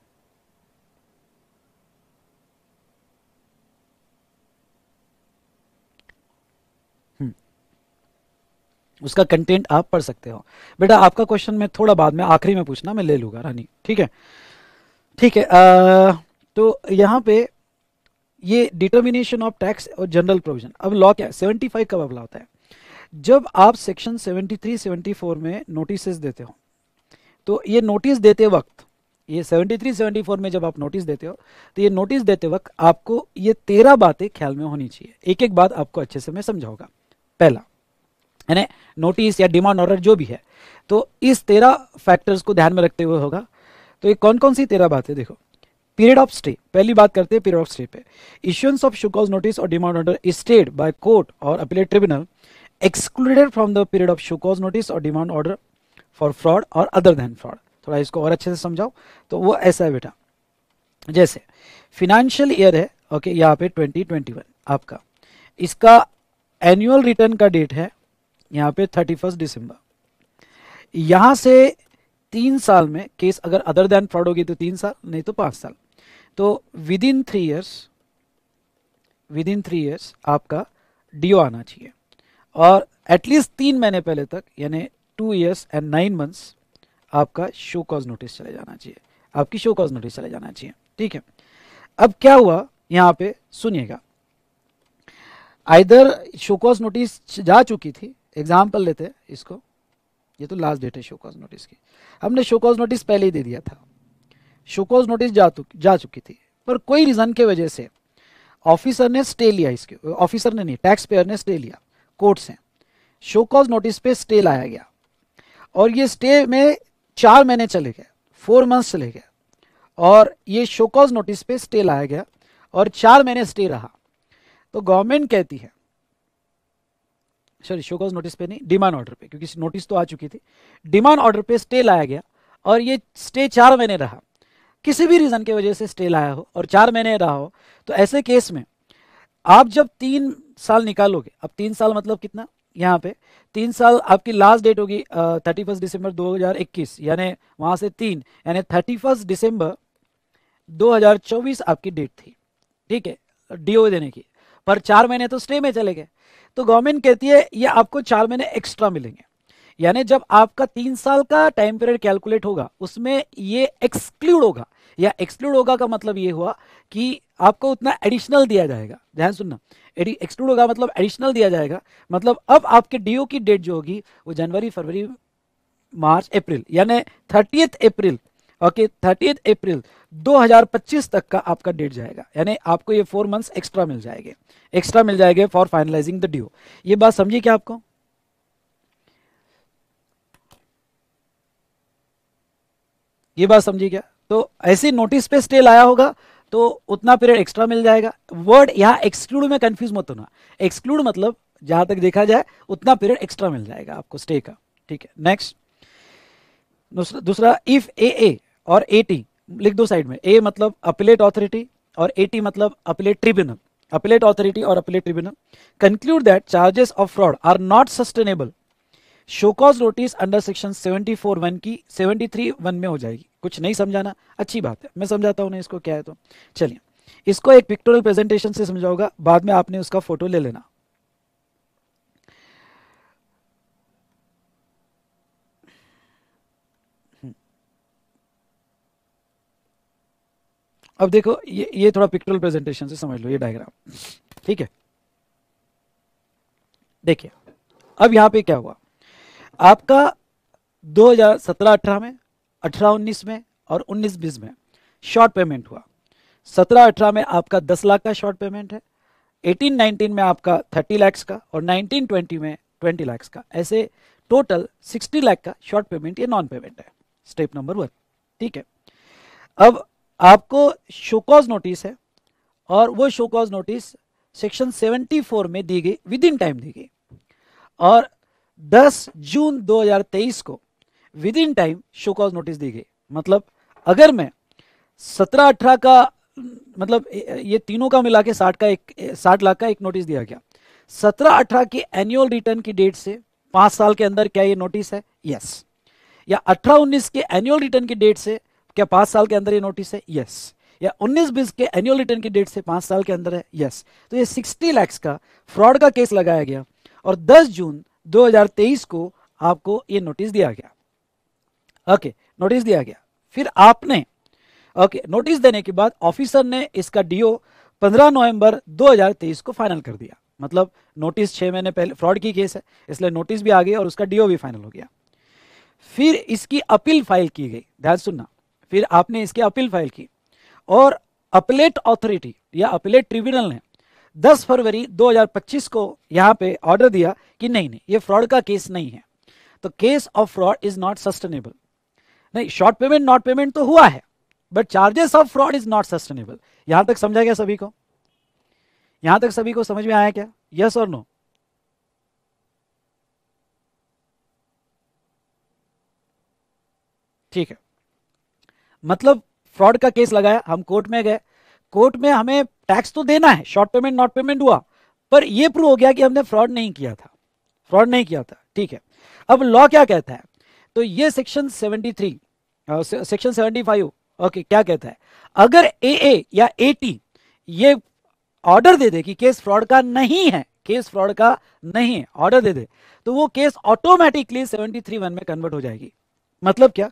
हम्म। उसका कंटेंट आप पढ़ सकते हो बेटा आपका क्वेश्चन मैं थोड़ा बाद में आखिरी में पूछना मैं ले लूंगा रानी ठीक है ठीक है आ, तो यहाँ पे ये डिटर्मिनेशन ऑफ टैक्स और जनरल प्रोविजन अब लॉ क्या है सेवेंटी फाइव कब अगला होता है जब आप section seventy three seventy four में नोटिस देते हो तो ये नोटिस देते वक्त ये सेवेंटी थ्री सेवेंटी फोर में जब आप नोटिस देते हो तो ये नोटिस देते वक्त आपको ये तेरह बातें ख्याल में होनी चाहिए एक एक बात आपको अच्छे से मैं समझाऊंगा पहला ना नोटिस या डिमांड ऑर्डर जो भी है तो इस तेरह फैक्टर्स को ध्यान में रखते हुए होगा तो ये कौन कौन सी तेरह बातें देखो पीरियड ऑफ स्टे पहली बात करते हैं पीरियड ऑफ स्टे पे इशुएंस ऑफ शोकॉज नोटिस और demand order stayed by court और appellate tribunal excluded from the period of show cause notice और डिमांड ऑर्डर फॉर फ्रॉड और अदर देन फ्रॉड थोड़ा इसको और अच्छे से समझाओ तो वो ऐसा है बेटा जैसे फिनेंशियल ईयर है ओके okay, यहाँ पे 2021 आपका इसका एनुअल रिटर्न का डेट है यहाँ पे 31 दिसंबर यहाँ से तीन साल में केस अगर अदर देन फ्रॉड होगी तो तीन साल नहीं तो पांच साल तो within three years within three years आपका डीओ आना चाहिए और एटलीस्ट तीन महीने पहले तक यानी two years and nine months आपका शो कॉज नोटिस चले जाना चाहिए आपकी शो कॉज नोटिस चले जाना चाहिए ठीक है अब क्या हुआ यहाँ पे सुनिएगा आइदर शो कॉज नोटिस जा चुकी थी एग्जाम्पल लेते हैं इसको ये तो लास्ट डेट है शो कॉज नोटिस की हमने शो कॉज नोटिस पहले ही दे दिया था शोकोज नोटिस जा जा चुकी थी पर कोई रीज़न के वजह से ऑफिसर ने स्टे लिया इसके ऑफिसर ने नहीं टैक्स पेयर ने स्टे लिया कोर्ट से शोकॉज नोटिस पे स्टे लाया गया और ये स्टे में चार महीने चले गए फोर मंथ्स चले गए और ये शोकॉज नोटिस पे स्टे लाया गया और चार महीने स्टे रहा तो गवर्नमेंट कहती है सॉरी शोकॉज नोटिस पे नहीं डिमांड ऑर्डर पे क्योंकि नोटिस तो आ चुकी थी डिमांड ऑर्डर पे स्टे लाया गया और ये स्टे चार महीने रहा किसी भी रीज़न की वजह से स्टे लाया हो और चार महीने रहा हो तो ऐसे केस में आप जब तीन साल निकालोगे अब तीन साल मतलब कितना यहाँ पे तीन साल आपकी लास्ट डेट होगी थर्टी फर्स्ट दिसंबर 2021 यानी वहां से तीन यानी थर्टी फर्स्ट दिसंबर 2024 आपकी डेट थी ठीक है डी देने की पर चार महीने तो स्टे में चले गए तो गवर्नमेंट कहती है ये आपको चार महीने एक्स्ट्रा मिलेंगे यानी जब आपका तीन साल का टाइम पीरियड कैलकुलेट होगा उसमें ये एक्सक्लूड होगा या एक्सक्लूड होगा का मतलब ये हुआ कि आपको उतना एडिशनल दिया जाएगा ध्यान सुनना एक्सक्लूड होगा मतलब एडिशनल दिया जाएगा मतलब अब आपके डीओ की डेट जो होगी वो जनवरी फरवरी मार्च अप्रैल यानी thirty April okay thirty April 2025 तक का आपका डेट जाएगा यानी आपको ये फोर मंथ्स एक्स्ट्रा मिल जाएंगे एक्स्ट्रा मिल जाएंगे फॉर फाइनलाइजिंग द ड्यू ये बात समझिए क्या आपको ये बात समझी क्या तो ऐसे नोटिस पे स्टे लाया होगा तो उतना पीरियड एक्स्ट्रा मिल जाएगा वर्ड यहाँ एक्सक्लूड में कंफ्यूज मत होना एक्सक्लूड मतलब जहां तक देखा जाए उतना पीरियड एक्स्ट्रा मिल जाएगा आपको स्टे का ठीक है नेक्स्ट दूसरा इफ ए ए और ए टी लिख दो साइड में ए मतलब अपिलेट ऑथोरिटी और ए टी मतलब अपिलेट ट्रिब्यूनल अपिलेट ऑथोरिटी और appellate tribunal conclude that charges of fraud are not sustainable show cause notice under section 74 one की 73 वन में हो जाएगी कुछ नहीं समझाना अच्छी बात है मैं समझाता हूँ इसको क्या है तो चलिए इसको एक पिक्टोरियल प्रेजेंटेशन से समझाऊंगा बाद में आपने उसका फोटो ले लेना अब देखो ये ये थोड़ा पिक्टोरियल प्रेजेंटेशन से समझ लो ये डायग्राम ठीक है देखिए अब यहां पे क्या हुआ आपका 2017-18 में 18-19 में और 19-20 में शॉर्ट पेमेंट हुआ 17-18 में आपका 10 लाख का शॉर्ट पेमेंट है 18-19 में आपका 30 लाख का और 19-20 में 20 लाख का ऐसे टोटल 60 लाख का शॉर्ट पेमेंट या नॉन पेमेंट है स्टेप नंबर वन ठीक है अब आपको शोकॉज नोटिस है और वो शोकॉज नोटिस सेक्शन 74 में दी गई विद इन टाइम दी गई और 10 जून 2023 को within time show cause notice दी गई मतलब अगर मैं सत्रह अठारह का मतलब ये तीनों का मिला के साठ का एक साठ लाख का एक नोटिस दिया गया सत्रह अठारह की एनुअल रिटर्न की डेट से पांच साल के अंदर क्या ये नोटिस है यस या अठारह उन्नीस के एनुअल रिटर्न की डेट से क्या पांच साल के अंदर ये नोटिस है यस या उन्नीस बीस के एनुअल रिटर्न की डेट से पांच साल के अंदर है यस तो ये सिक्सटी लैक्स का फ्रॉड का केस लगाया गया और दस जून 2023 को आपको ये नोटिस दिया गया ओके नोटिस दिया गया फिर आपने ओके नोटिस देने के बाद ऑफिसर ने इसका डीओ 15 नवंबर 2023 को फाइनल कर दिया मतलब नोटिस छह महीने पहले फ्रॉड की केस है इसलिए नोटिस भी आ गई और उसका डीओ भी फाइनल हो गया फिर इसकी अपील फाइल की गई ध्यान सुनना फिर आपने इसकी अपील फाइल की और अपलेट अथॉरिटी या अपलेट ट्रिब्यूनल ने 10 फरवरी 2025 को यहाँ पे ऑर्डर दिया कि नहीं नहीं ये फ्रॉड का केस नहीं है तो case of fraud is not sustainable नहीं शॉर्ट पेमेंट नॉट पेमेंट तो हुआ है but charges of fraud is not sustainable यहां तक समझा गया सभी को यहां तक सभी को समझ में आया क्या यस और नो ठीक है मतलब फ्रॉड का केस लगाया हम कोर्ट में गए कोर्ट में हमें टैक्स तो देना है शॉर्ट पेमेंट नॉट पेमेंट हुआ पर यह प्रूव हो गया कि हमने फ्रॉड नहीं किया था फ्रॉड नहीं किया था ठीक है अब लॉ क्या कहता है तो ये सेक्शन 73 सेक्शन uh, 75 ओके क्या कहता है अगर ए ए या ए टी ये ऑर्डर दे दे कि केस फ्रॉड का नहीं है केस फ्रॉड का नहीं है ऑर्डर दे दे तो वो केस ऑटोमेटिकली थ्री वन में कन्वर्ट हो जाएगी मतलब क्या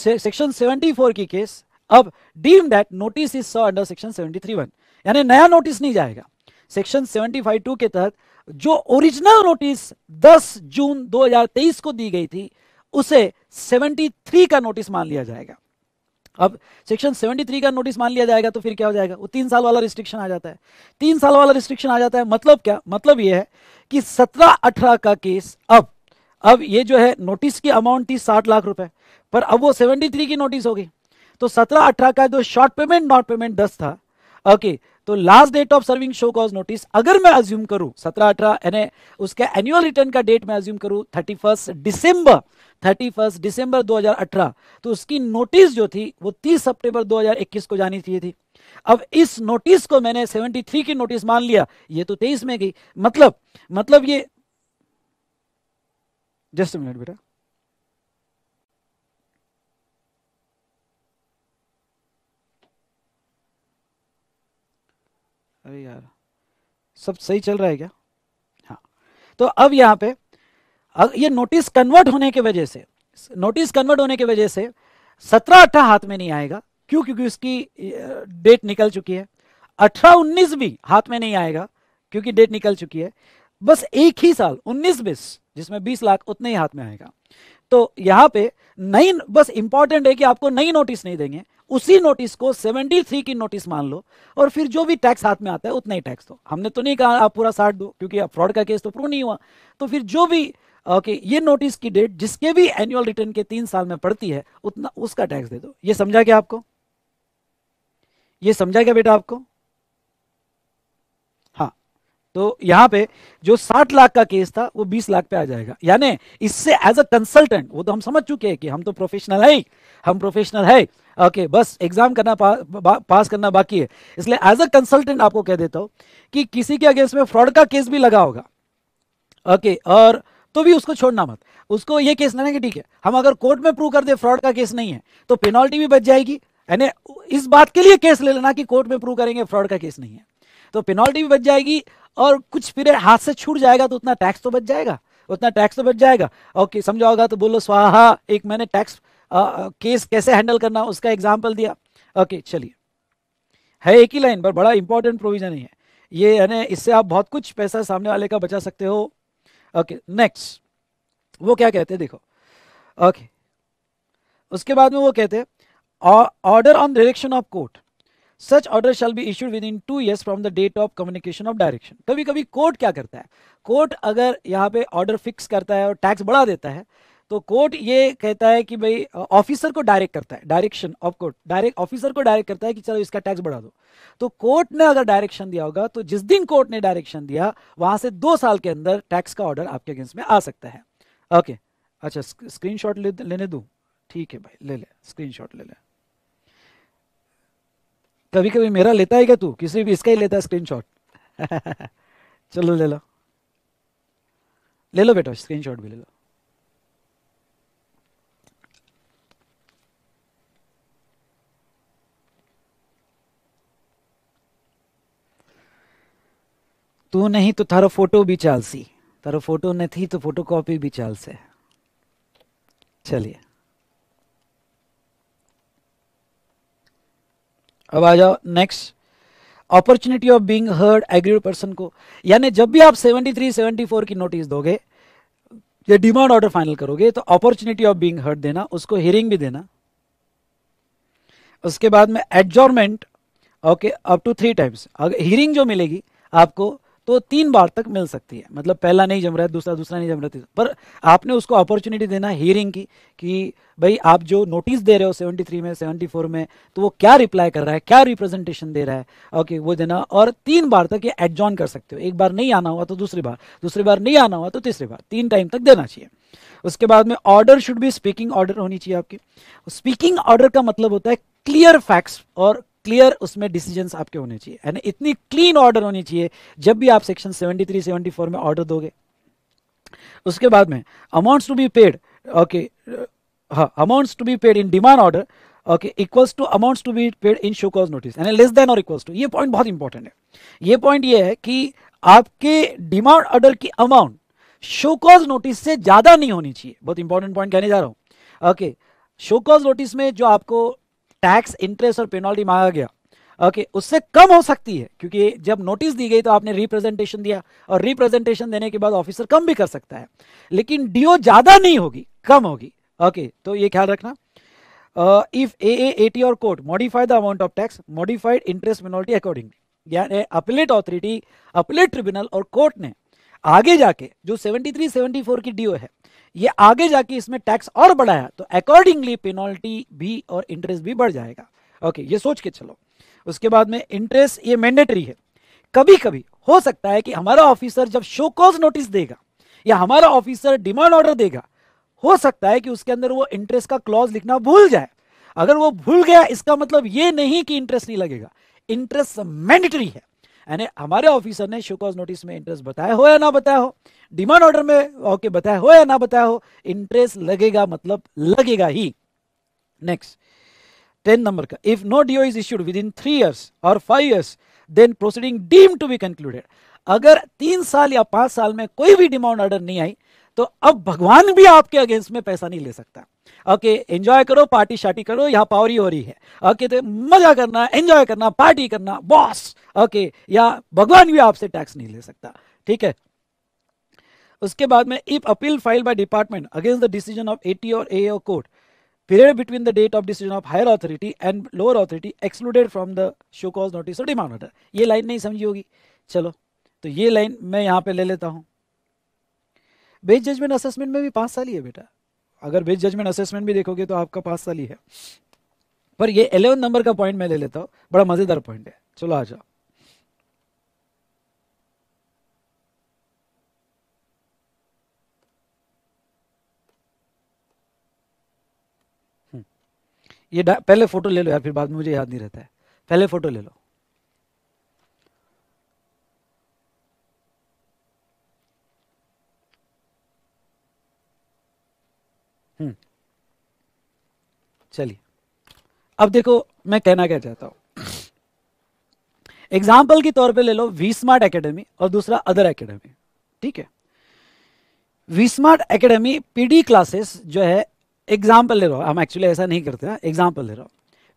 सेक्शन सेक्शन 74 की केस अब deem that notice is so under section seventy यानी नया नोटिस नहीं जाएगा सेक्शन सेवेंटी के तहत जो ओरिजिनल नोटिस 10 जून 2023 को दी गई थी उसे 73 का नोटिस मान लिया जाएगा अब सेक्शन 73 का नोटिस मान लिया जाएगा तो फिर क्या हो जाएगा वो तीन साल वाला रिस्ट्रिक्शन आ जाता है तीन साल वाला रिस्ट्रिक्शन आ जाता है मतलब क्या मतलब ये है कि 17-18 का केस अब अब ये जो है नोटिस की अमाउंट थी 60 लाख रुपए पर अब वो 73 की नोटिस होगी तो सत्रह अठारह का जो शॉर्ट पेमेंट नॉट पेमेंट दस था ओके तो last date of serving show cause notice अगर मैं अज्यूम करूं सत्रह अठारह यानी उसका एनुअल रिटर्न का डेट मैं अज्यूम करूं thirty first December thirty first December दो हजार अठारह तो उसकी नोटिस जो थी वो तीस सितंबर दो हजार इक्कीस को जानी चाहिए थी अब इस नोटिस को मैंने सेवेंटी थ्री की नोटिस मान लिया ये तो तेईस में गई मतलब मतलब ये जस्ट मिनट बेटा अरे यार सब सही चल रहा है क्या हाँ तो अब यहाँ पे ये नोटिस कन्वर्ट होने की वजह से नोटिस कन्वर्ट होने की वजह से सत्रह अठारह हाथ में नहीं आएगा क्यों क्योंकि उसकी डेट निकल चुकी है अठारह उन्नीस भी हाथ में नहीं आएगा क्योंकि डेट निकल चुकी है बस एक ही साल उन्नीस बीस जिसमें बीस लाख उतने ही हाथ में आएगा तो यहाँ पे नई बस इंपॉर्टेंट है कि आपको नई नोटिस नहीं देंगे उसी नोटिस को 73 की नोटिस मान लो और फिर जो भी टैक्स हाथ में आता है उतना ही टैक्स दो हमने तो नहीं कहा आप पूरा साठ दो क्योंकि आप फ्रॉड का केस तो प्रूव नहीं हुआ तो फिर जो भी ओके okay, ये नोटिस की डेट जिसके भी एनुअल रिटर्न के तीन साल में पड़ती है उतना उसका टैक्स दे दो ये समझा क्या आपको ये समझा क्या बेटा आपको हाँ तो यहां पे जो 60 लाख का केस था वो 20 लाख पे आ जाएगा यानी इससे एज अ कंसल्टेंट वो तो हम समझ चुके हैं कि हम तो प्रोफेशनल है हम प्रोफेशनल है ओके okay, बस एग्जाम करना पा, पास करना बाकी है इसलिए एज अ कंसल्टेंट आपको कह देता हूं कि किसी के अगेंस्ट में फ्रॉड का केस भी लगा होगा ओके okay, और तो भी उसको छोड़ना मत उसको ये केस ना कि ठीक है हम अगर कोर्ट में प्रूव कर दे फ्रॉड का केस नहीं है तो पेनल्टी भी बच जाएगी यानी इस बात के लिए केस ले लेना कि कोर्ट में प्रूव करेंगे फ्रॉड का केस नहीं है तो पेनल्टी भी बच जाएगी और कुछ फिर हाथ से छूट जाएगा तो उतना टैक्स तो बच जाएगा उतना टैक्स तो बच जाएगा ओके समझाओगा तो बोलो स्वाहा एक मैंने टैक्स केस कैसे हैंडल करना उसका एग्जाम्पल दिया ओके चलिए है एक ही लाइन पर बड़ा इंपॉर्टेंट प्रोविजन है ये यानी इससे आप बहुत कुछ पैसा सामने वाले का बचा सकते हो ओके नेक्स्ट वो क्या कहते हैं देखो ओके उसके बाद में वो कहते हैं order on direction of court such order shall be issued within two years from the date of communication of direction कभी कभी कोर्ट क्या करता है कोर्ट अगर यहाँ पे ऑर्डर फिक्स करता है और टैक्स बढ़ा देता है तो कोर्ट ये कहता है कि भाई ऑफिसर को डायरेक्ट करता है direction of court direct officer को डायरेक्ट करता है कि चलो इसका टैक्स बढ़ा दो तो कोर्ट ने अगर डायरेक्शन दिया होगा तो जिस दिन कोर्ट ने डायरेक्शन दिया वहां से दो साल के अंदर टैक्स का ऑर्डर आपके अगेंस्ट में आ सकता है ओके अच्छा स्क्रीन शॉट ले, लेने दू ठीक है भाई ले ले स्क्रीन शॉट ले ले कभी कभी मेरा लेता है क्या तू किसी भी इसका ही लेता है स्क्रीन शॉट चलो ले लो ले लो बेटा स्क्रीन शॉट भी ले लो તું નહીં તો તારો ફોટો બી फोटो તારો ફોટો નથી તો ફોટો કોપી બી ચાલશે ચલીએ अब आ जाओ next opportunity of being heard aggrieved person को यानी जब भी आप 73, 74 की नोटिस दोगे या डिमांड ऑर्डर फाइनल करोगे तो अपॉर्चुनिटी ऑफ बीइंग हर्ड देना उसको हियरिंग भी देना उसके बाद में adjournment okay up to three times अगर हियरिंग जो मिलेगी आपको तो तीन बार तक मिल सकती है मतलब पहला नहीं जम रहा है दूसरा दूसरा नहीं जम रहा पर आपने उसको अपॉर्चुनिटी देना हियरिंग की कि भाई आप जो नोटिस दे रहे हो 73 में 74 में तो वो क्या रिप्लाई कर रहा है क्या रिप्रेजेंटेशन दे रहा है ओके वो देना और तीन बार तक ये एडजॉइन कर सकते हो एक बार नहीं आना हुआ तो दूसरी बार दूसरी बार नहीं आना हुआ तो तीसरी बार तीन टाइम तक देना चाहिए उसके बाद में ऑर्डर शुड भी स्पीकिंग ऑर्डर होनी चाहिए आपकी स्पीकिंग ऑर्डर का मतलब होता है क्लियर फैक्ट्स और क्लियर उसमें डिसीजंस आपके होने चाहिए यानी इतनी क्लीन ऑर्डर होनी चाहिए जब भी आप सेक्शन 73 74 में ऑर्डर दोगे उसके बाद में amounts to be paid okay हाँ amounts to be paid in demand order okay equals to amounts to be paid in show cause notice यानी लेस देन और इक्वल्स टू ये पॉइंट बहुत इंपॉर्टेंट है ये पॉइंट ये है कि आपके डिमांड ऑर्डर की अमाउंट शो कॉज नोटिस से ज़्यादा नहीं होनी चाहिए बहुत इंपॉर्टेंट पॉइंट कहने जा रहा हूँ ओके शो कॉज नोटिस में जो आपको टैक्स इंटरेस्ट और पेनल्टी मांगा गया ओके okay, उससे कम हो सकती है क्योंकि जब नोटिस दी गई तो आपने रिप्रेजेंटेशन दिया और रिप्रेजेंटेशन देने के बाद ऑफिसर कम भी कर सकता है लेकिन डीओ ज़्यादा नहीं होगी कम होगी ओके okay, तो ये ख्याल रखना इफ ए एटी और court modify the amount of tax modified interest minority accordingly यानी अपलेट अथॉरिटी अपलेट ट्रिब्यूनल और कोर्ट ने आगे जाके जो सेवेंटी 74 की डीओ है ये आगे जाके इसमें टैक्स और बढ़ाया तो अकॉर्डिंगली पेनल्टी भी और इंटरेस्ट भी बढ़ जाएगा ओके ये सोच के चलो उसके बाद में इंटरेस्ट ये मैंडेटरी है कभी कभी हो सकता है कि हमारा ऑफिसर जब शो कॉज नोटिस देगा या हमारा ऑफिसर डिमांड ऑर्डर देगा हो सकता है कि उसके अंदर वो इंटरेस्ट का क्लॉज लिखना भूल जाए अगर वो भूल गया इसका मतलब ये नहीं कि इंटरेस्ट नहीं लगेगा इंटरेस्ट मैंडेटरी है यानी हमारे ऑफिसर ने शो कॉज नोटिस में इंटरेस्ट बताया हो या ना बताया हो डिमांड ऑर्डर में ओके बताया हो या ना बताया हो इंटरेस्ट लगेगा मतलब लगेगा ही नेक्स्ट टेन नंबर का if no DO is issued within three years और five years then proceeding deem to be concluded अगर तीन साल या पांच साल में कोई भी डिमांड ऑर्डर नहीं आई तो अब भगवान भी आपके अगेंस्ट में पैसा नहीं ले सकता ओके एंजॉय करो पार्टी शार्टी करो यहाँ पावरी हो रही है ओके तो मजा करना एंजॉय करना पार्टी करना बॉस ओके या भगवान भी आपसे टैक्स नहीं ले सकता ठीक है उसके बाद में if appeal file by department against the decision of AT or a court period between the date of decision of higher authority and lower authority excluded from the show cause notice or demand order ये line नहीं समझी होगी चलो तो ये line मैं यहाँ पे ले लेता हूँ बेस्ट जजमेंट असेसमेंट में भी पांच साल ही है बेटा अगर बेस्ट जजमेंट असेसमेंट भी देखोगे तो आपका पास साल ही है पर ये एलेवन नंबर का पॉइंट मैं ले लेता हूँ बड़ा मज़ेदार पॉइंट है चलो आ जाओ हम्म। ये पहले फोटो ले लो यार फिर बाद में मुझे याद नहीं रहता है पहले फोटो ले लो हम्म। चलिए अब देखो मैं कहना क्या चाहता हूं एग्जाम्पल के तौर पे ले लो वी स्मार्ट एकेडमी और दूसरा अदर एकेडमी ठीक है V smart academy PD classes जो है एग्जाम्पल ले रहा हूं हम एक्चुअली ऐसा नहीं करते एग्जाम्पल ले रहा हूं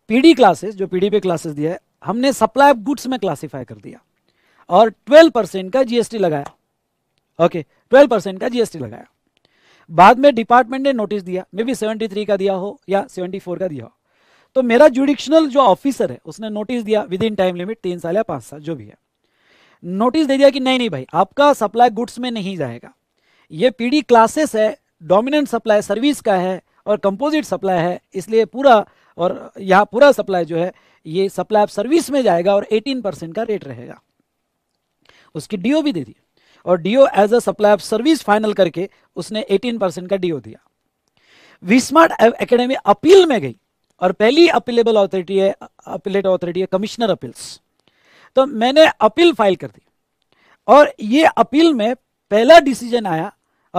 पीडी क्लासेस जो पीडी पे क्लासेस दिया है हमने सप्लाई ऑफ गुड्स में क्लासीफाई कर दिया और 12 परसेंट का जीएसटी लगाया ओके okay, 12 परसेंट का जीएसटी लगाया बाद में डिपार्टमेंट ने नोटिस दिया मे बी सेवेंटी का दिया हो या सेवेंटी का दिया हो तो मेरा जुडिक्शनल जो ऑफिसर है उसने नोटिस दिया विद इन टाइम लिमिट तीन साल या पांच साल जो भी है नोटिस दे दिया कि नहीं नहीं भाई आपका सप्लाई गुड्स में नहीं जाएगा ये पीडी क्लासेस है डोमिनेंट सप्लाई सर्विस का है और कंपोजिट सप्लाई है इसलिए पूरा और यहाँ पूरा सप्लाई जो है ये सप्लाई आप सर्विस में जाएगा और 18 परसेंट का रेट रहेगा उसकी डीओ भी दे दी और DO as a supply of service final करके उसने 18 परसेंट का डीओ दिया विस्मार्ट एकेडमी अकेडमी अपील में गई और पहली अपीलेबल ऑथोरिटी है अपीलेट ऑथोरिटी है कमिश्नर अपील्स तो मैंने अपील फाइल कर दी और ये अपील में पहला डिसीजन आया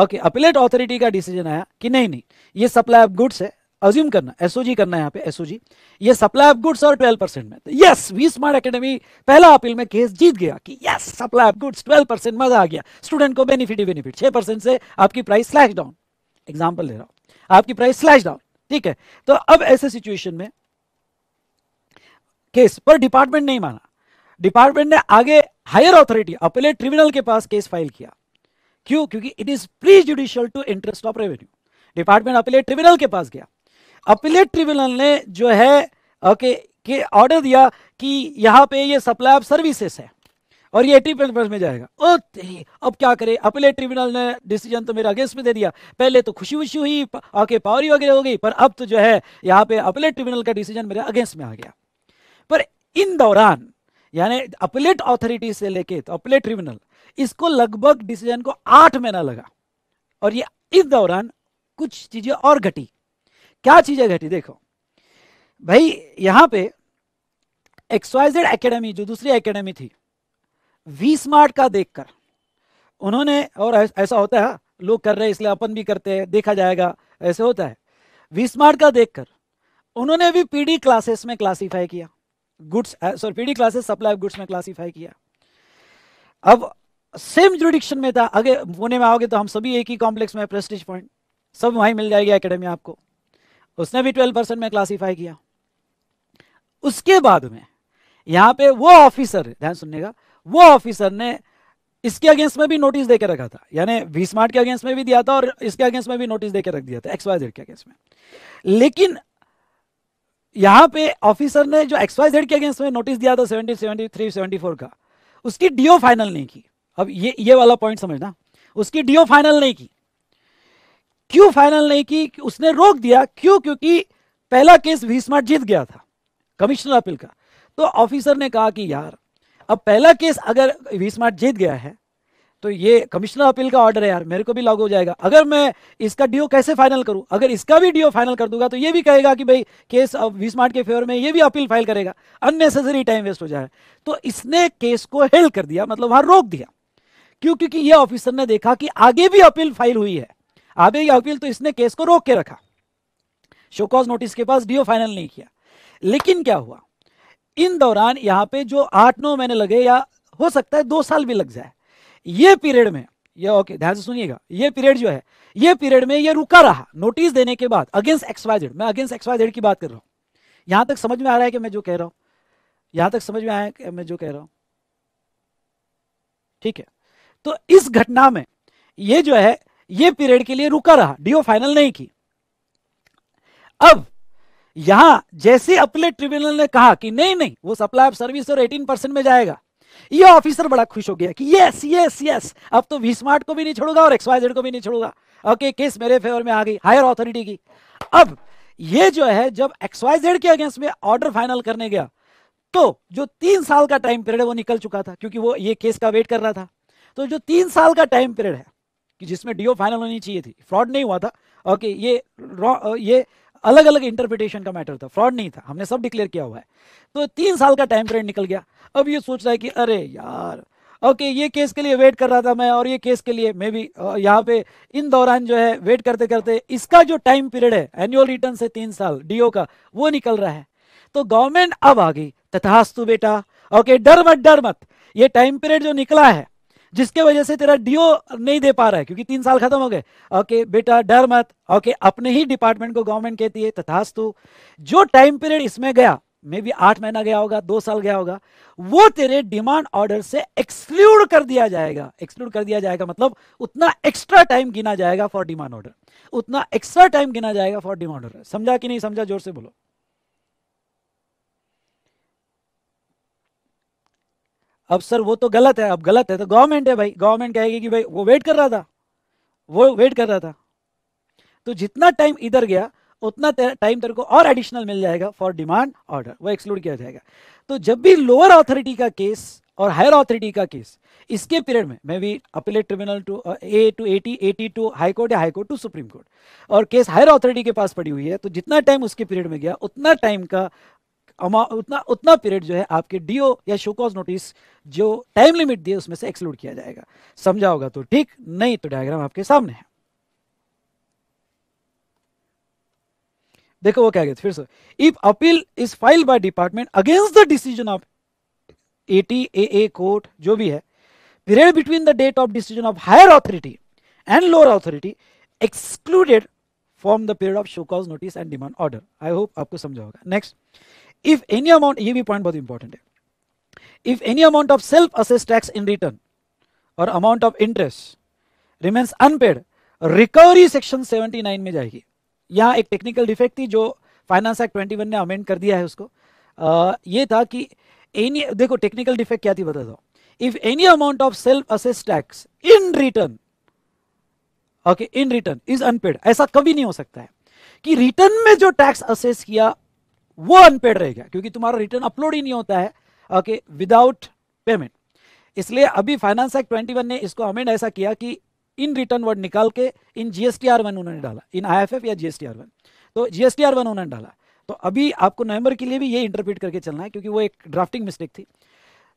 ओके अपीलेट ऑथोरिटी का डिसीजन आया कि नहीं नहीं ये सप्लाई ऑफ गुड्स है अज्यूम करना एसओजी करना है यहाँ पे एसओजी ये सप्लाई ऑफ गुड्स और 12 परसेंट में यस वी स्मार्ट अकेडमी पहला अपील में केस जीत गया कि yes supply of goods 12 percent मजा आ गया स्टूडेंट को बेनिफिट ही बेनिफिट छह परसेंट से आपकी प्राइस स्लैश डाउन एग्जाम्पल ले रहा हूं आपकी प्राइस स्लैश डाउन ठीक है तो अब ऐसे सिचुएशन में केस पर डिपार्टमेंट नहीं माना डिपार्टमेंट ने आगे हायर ऑथोरिटी अपेलेट ट्रिब्यूनल के पास केस फाइल किया क्यों क्योंकि it is prejudicial to interest of revenue department appellate tribunal के पास गया अपीलेट ट्रिब्यूनल ने जो है ओके के ऑर्डर दिया कि यहाँ पे ये सप्लाई ऑफ सर्विसेस है और ये एटी में जाएगा ओ तेरी अब क्या करे अपीलेट ट्रिब्यूनल ने डिसीजन तो मेरा अगेंस्ट में दे दिया पहले तो खुशी खुशी हुई ओके पावरी वगैरह हो गई पर अब तो जो है यहाँ पे अपीलेट ट्रिब्यूनल का डिसीजन मेरे अगेंस्ट में आ गया पर इन दौरान यानी अपीलेट ऑथोरिटी से लेके तो अपीलेट ट्रिब्यूनल इसको लगभग डिसीजन को आठ महीना लगा और ये इस दौरान कुछ चीजें और घटी क्या चीजें घटी देखो भाई यहां पे एक्सवाइजेड एकेडमी जो दूसरी एकेडमी थी वी स्मार्ट का देखकर उन्होंने और ऐसा होता है हाँ, लोग कर रहे हैं इसलिए अपन भी करते हैं देखा जाएगा ऐसे होता है वी स्मार्ट का देखकर उन्होंने भी पीडी क्लासेस में क्लासीफाई किया goods sorry PD classes supply of goods में क्लासीफाई किया अब सेम जुडिक्शन में था अगर पुणे में आओगे तो हम सभी एक ही कॉम्प्लेक्स में प्रेस्टिज पॉइंट सब वहीं मिल जाएगी एकेडमी आपको उसने भी ट्वेल्व परसेंट में क्लासीफाई किया उसके बाद में यहां पे वो ऑफिसर ध्यान सुनने का वो ऑफिसर ने इसके अगेंस्ट में भी नोटिस देकर रखा था यानी वी स्मार्ट के अगेंस्ट में भी दिया था और इसके अगेंस्ट में भी नोटिस देकर रख दिया था एक्स वाई जेड के अगेंस्ट में लेकिन यहां पे ऑफिसर ने जो एक्स वाई जेड के अगेंस्ट में नोटिस दिया था seventy seventy three seventy four का उसकी डीओ फाइनल नहीं की अब ये ये वाला पॉइंट समझना उसकी डीओ फाइनल नहीं की क्यों फाइनल नहीं की उसने रोक दिया क्यों क्योंकि पहला केस स्मार्ट जीत गया था कमिश्नर अपील का तो ऑफिसर ने कहा कि यार अब पहला केस अगर वी स्मार्ट जीत गया है तो ये कमिश्नर अपील का ऑर्डर है यार मेरे को भी लागू हो जाएगा अगर मैं इसका डीओ कैसे फाइनल करूं अगर इसका भी डीओ फाइनल कर दूंगा तो ये भी कहेगा कि भाई केस अब वी स्मार्ट के फेवर में ये भी अपील फाइल करेगा अननेसेसरी टाइम वेस्ट हो जाए तो इसने केस को हेल्ड कर दिया मतलब वहां रोक दिया क्यों क्योंकि यह ऑफिसर ने देखा कि आगे भी अपील फाइल हुई है आबे अपील तो इसने केस को रोक के रखा शोकॉज नोटिस के पास डीओ फाइनल नहीं किया लेकिन क्या हुआ इन दौरान यहां पे जो आठ नौ महीने लगे या हो सकता है दो साल भी लग जाए ये पीरियड में ये ओके ध्यान से सुनिएगा ये पीरियड जो है ये पीरियड में ये रुका रहा नोटिस देने के बाद अगेंस्ट एक्सवाइजेड मैं अगेंस्ट एक्सवाइजेड की बात कर रहा हूं यहां तक समझ में आ रहा है कि मैं जो कह रहा हूं यहां तक समझ में आया कि मैं जो कह रहा हूं ठीक है तो इस घटना में ये जो है ये पीरियड के लिए रुका रहा डीओ फाइनल नहीं की अब यहां जैसे अपलेट ट्रिब्यूनल ने कहा कि नहीं नहीं वो सप्लाई ऑफ सर्विस और 18 परसेंट में जाएगा ये ऑफिसर बड़ा खुश हो गया कि यस यस यस अब तो वी स्मार्ट को भी नहीं छोड़ूगा और एक्सवाइजेड को भी नहीं छोड़ूगा ओके केस मेरे फेवर में आ गई हायर ऑथोरिटी की अब ये जो है जब एक्सवाइजेड के अगेंस्ट में ऑर्डर फाइनल करने गया तो जो तीन साल का टाइम पीरियड है वो निकल चुका था क्योंकि वो ये केस का वेट कर रहा था तो जो तीन साल का टाइम पीरियड है कि जिसमें डीओ फाइनल होनी चाहिए थी फ्रॉड नहीं हुआ था ओके ये ये अलग अलग इंटरप्रिटेशन का मैटर था फ्रॉड नहीं था हमने सब डिक्लेयर किया हुआ है तो तीन साल का टाइम पीरियड निकल गया अब ये सोच रहा है कि अरे यार ओके okay, ये केस के लिए वेट कर रहा था मैं और ये केस के लिए मे भी यहाँ पे इन दौरान जो है वेट करते करते इसका जो टाइम पीरियड है एनुअल रिटर्न से तीन साल डीओ का वो निकल रहा है तो गवर्नमेंट अब आ गई तथास्तु बेटा ओके okay, डर मत डर मत ये टाइम पीरियड जो निकला है जिसके वजह से तेरा डीओ नहीं दे पा रहा है क्योंकि तीन साल खत्म हो गए ओके बेटा डर मत ओके अपने ही डिपार्टमेंट को गवर्नमेंट कहती है तथास्तु जो टाइम पीरियड इसमें गया मे बी आठ महीना गया होगा दो साल गया होगा वो तेरे डिमांड ऑर्डर से एक्सक्लूड कर दिया जाएगा एक्सक्लूड कर दिया जाएगा मतलब उतना एक्स्ट्रा टाइम गिना जाएगा फॉर डिमांड ऑर्डर उतना एक्स्ट्रा टाइम गिना जाएगा फॉर डिमांड ऑर्डर समझा कि नहीं समझा जोर से बोलो अब सर वो तो गलत है अब गलत है तो गवर्नमेंट है भाई गवर्नमेंट कहेगी कि भाई वो वेट कर रहा था वो वेट कर रहा था तो जितना टाइम इधर गया उतना टाइम तेरे को और एडिशनल मिल जाएगा फॉर डिमांड ऑर्डर वो एक्सक्लूड किया जाएगा तो जब भी लोअर ऑथोरिटी का केस और हायर ऑथोरिटी का केस इसके पीरियड में मैं भी appellate tribunal to A to AT AT to high court या high court to supreme court और केस हायर ऑथोरिटी के पास पड़ी हुई है तो जितना टाइम उसके पीरियड में गया उतना टाइम का उतना उतना पीरियड जो है आपके डीओ या शोकॉज नोटिस जो टाइम लिमिट दिए उसमें से एक्सक्लूड किया जाएगा समझा होगा तो ठीक नहीं तो डायग्राम आपके सामने है देखो वो क्या फिर से if appeal is file by department against the decision of AT A A court जो भी है period between the date of decision of higher authority and lower authority excluded from the period of show cause notice and demand order I hope आपको समझा होगा next if any amount ये भी point बहुत important है if any amount of self assess tax in return or amount of interest remains unpaid recovery section 79 में जाएगी यहाँ एक टेक्निकल डिफेक्ट थी जो फाइनेंस एक्ट 21 ने अमेंड कर दिया है उसको आ, ये था कि एनी देखो टेक्निकल डिफेक्ट क्या थी बता दो if any amount of self assess tax in return okay in return is unpaid ऐसा कभी नहीं हो सकता है कि रिटर्न में जो टैक्स असेस किया वो अनपेड रहेगा क्योंकि तुम्हारा रिटर्न अपलोड ही नहीं होता है ओके विदाउट पेमेंट इसलिए अभी फाइनेंस एक्ट ट्वेंटी ने इसको अमेंड ऐसा किया कि इन रिटर्न वर्ड निकाल के इन जीएसटी आर उन्होंने डाला इन आई या जीएसटी आर तो जीएसटी आर उन्होंने डाला तो अभी आपको नवंबर के लिए भी ये इंटरप्रेट करके चलना है क्योंकि वो एक ड्राफ्टिंग मिस्टेक थी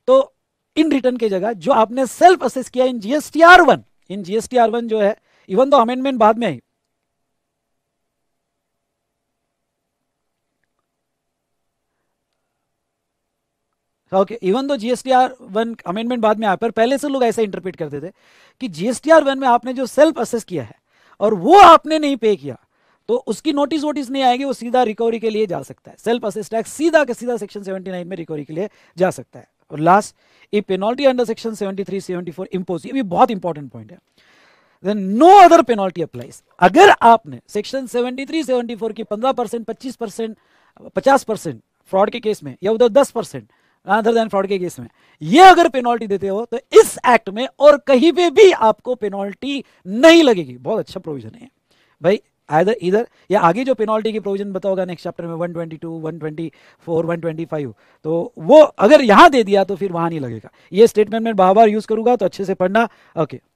तो इन रिटर्न की जगह जो आपने सेल्फ असेस किया in GSTR one in GSTR one जो है इवन दो अमेंडमेंट बाद में आई okay even though GSTR one amendment बाद में आया पर पहले से लोग ऐसा इंटरप्रेट करते थे कि जीएसटीआर वन में आपने जो सेल्फ असेस किया है और वो आपने नहीं पे किया तो उसकी नोटिस वोटिस नहीं आएगी वो सीधा रिकवरी के लिए जा सकता है सेल्फ असेस टैक्स सीधा के सीधा सेक्शन 79 में रिकवरी के लिए जा सकता है और लास्ट ये पेनल्टी अंडर सेक्शन 73 74 इंपोज ये भी बहुत इंपॉर्टेंट पॉइंट है then no other penalty applies अगर आपने सेक्शन 73 74 की 15 परसेंट पच्चीस परसेंट पचास परसेंट फ्रॉड के केस में या उधर 10 परसेंट अदर देन फ्रॉड के केस में ये अगर पेनल्टी देते हो तो इस एक्ट में और कहीं पे भी आपको पेनल्टी नहीं लगेगी बहुत अच्छा प्रोविजन है भाई आधर इधर या आगे जो पेनल्टी की प्रोविजन बताओगे नेक्स्ट चैप्टर में 122, 124, 125 तो वो अगर यहां दे दिया तो फिर वहां नहीं लगेगा ये स्टेटमेंट मैं बार बार यूज़ करूंगा तो अच्छे से पढ़ना okay okay.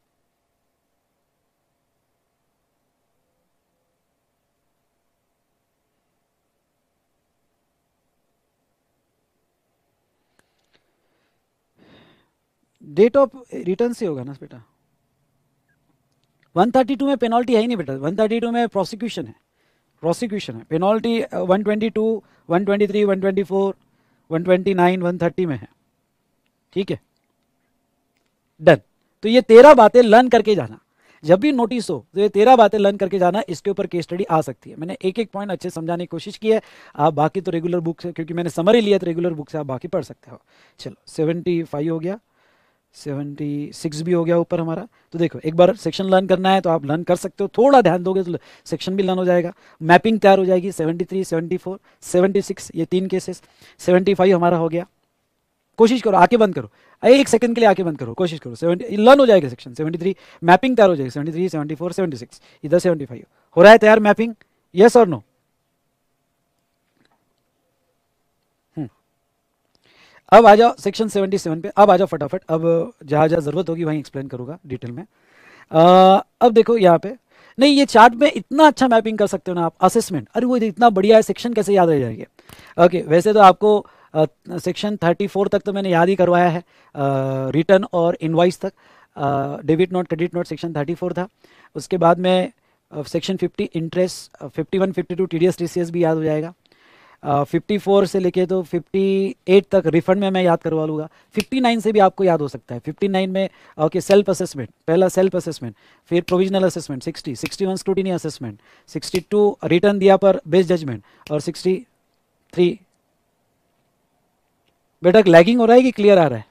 Date of return से होगा ना बेटा 132 में पेनल्टी है ही नहीं बेटा 132 में प्रोसिक्यूशन है प्रोसिक्यूशन है पेनल्टी 122, 123, 124, 129, 130 में है ठीक है डन तो ये तेरह बातें लर्न करके जाना जब भी नोटिस हो तो ये तेरह बातें लर्न करके जाना इसके ऊपर केस स्टडी आ सकती है मैंने एक एक पॉइंट अच्छे समझाने की कोशिश की है आप बाकी तो रेगुलर बुक से क्योंकि मैंने समरी लिया तो रेगुलर बुक से आप बाकी पढ़ सकते हो चलो सेवेंटी फाइव हो गया सेवेंटी सिक्स भी हो गया ऊपर हमारा तो देखो एक बार सेक्शन लर्न करना है तो आप लर्न कर सकते हो थोड़ा ध्यान दोगे तो सेक्शन भी लर्न हो जाएगा मैपिंग तैयार हो जाएगी seventy three seventy four seventy six ये तीन केसेस सेवेंटी फाइव हमारा हो गया कोशिश करो आके बंद करो एक सेकंड के लिए आके बंद करो कोशिश करो सेवेंटी लर्न हो जाएगा सेक्शन सेवेंटी थ्री मैपिंग तैयार हो जाएगी seventy three seventy four seventy six इधर सेवेंटी फाइव हो रहा है तैयार मैपिंग येस और नो अब आ जाओ सेक्शन 77 पे अब आ जाओ फटाफट अब जहाँ जहाँ ज़रूरत होगी वहीं एक्सप्लेन करूँगा डिटेल में आ, अब देखो यहाँ पे नहीं ये चार्ट में इतना अच्छा मैपिंग कर सकते हो ना आप असेसमेंट अरे वो इतना बढ़िया है सेक्शन कैसे याद रह जाएंगे ओके वैसे तो आपको सेक्शन थर्टी फोर तक तो मैंने याद ही करवाया है रिटर्न और इनवाइस तक debit note credit note section thirty four था उसके बाद में section fifty interest fifty one fifty two T D S T C S भी याद हो जाएगा फिफ्टी फोर से लेके तो फिफ्टी एट तक रिफंड में मैं याद करवा लूँगा फिफ्टी नाइन से भी आपको याद हो सकता है फिफ्टी नाइन में ओके सेल्फ असेसमेंट पहला सेल्फ असेसमेंट फिर provisional assessment sixty sixty one scrutiny assessment sixty two return दिया पर बेस्ट जजमेंट और सिक्सटी थ्री बेटा लैगिंग हो रहा है कि क्लियर आ रहा है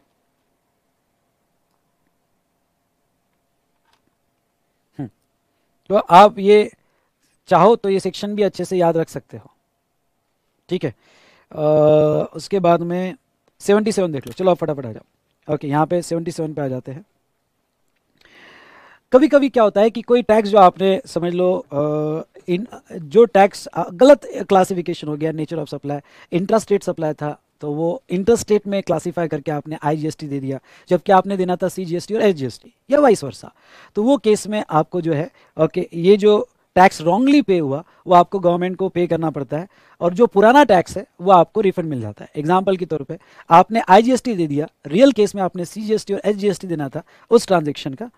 हम्म। तो आप ये चाहो तो ये सेक्शन भी अच्छे से याद रख सकते हो ठीक है उसके बाद में सेवन देख लो चलो फटाफट आ जाओ ओके यहाँ पे सेवन पे आ जाते हैं कभी कभी क्या होता है कि कोई टैक्स जो आपने समझ लो इन जो टैक्स गलत क्लासिफिकेशन हो गया nature of supply intrastate supply था तो वो इंटरस्टेट में क्लासिफाई करके आपने आईजीएसटी दे दिया जबकि आपने देना था सीजीएसटी और एसजीएसटी या वाइस वर्षा तो वो केस में आपको जो है ओके ये जो टैक्स रॉन्गली पे हुआ वो आपको गवर्नमेंट को पे करना पड़ता है और जो पुराना टैक्स है वो आपको रिफंड मिल जाता है एग्जाम्पल के तौर पे आपने आईजीएसटी दे दिया रियल केस में आपने सीजीएसटी और एसजीएसटी देना था उस ट्रांजेक्शन का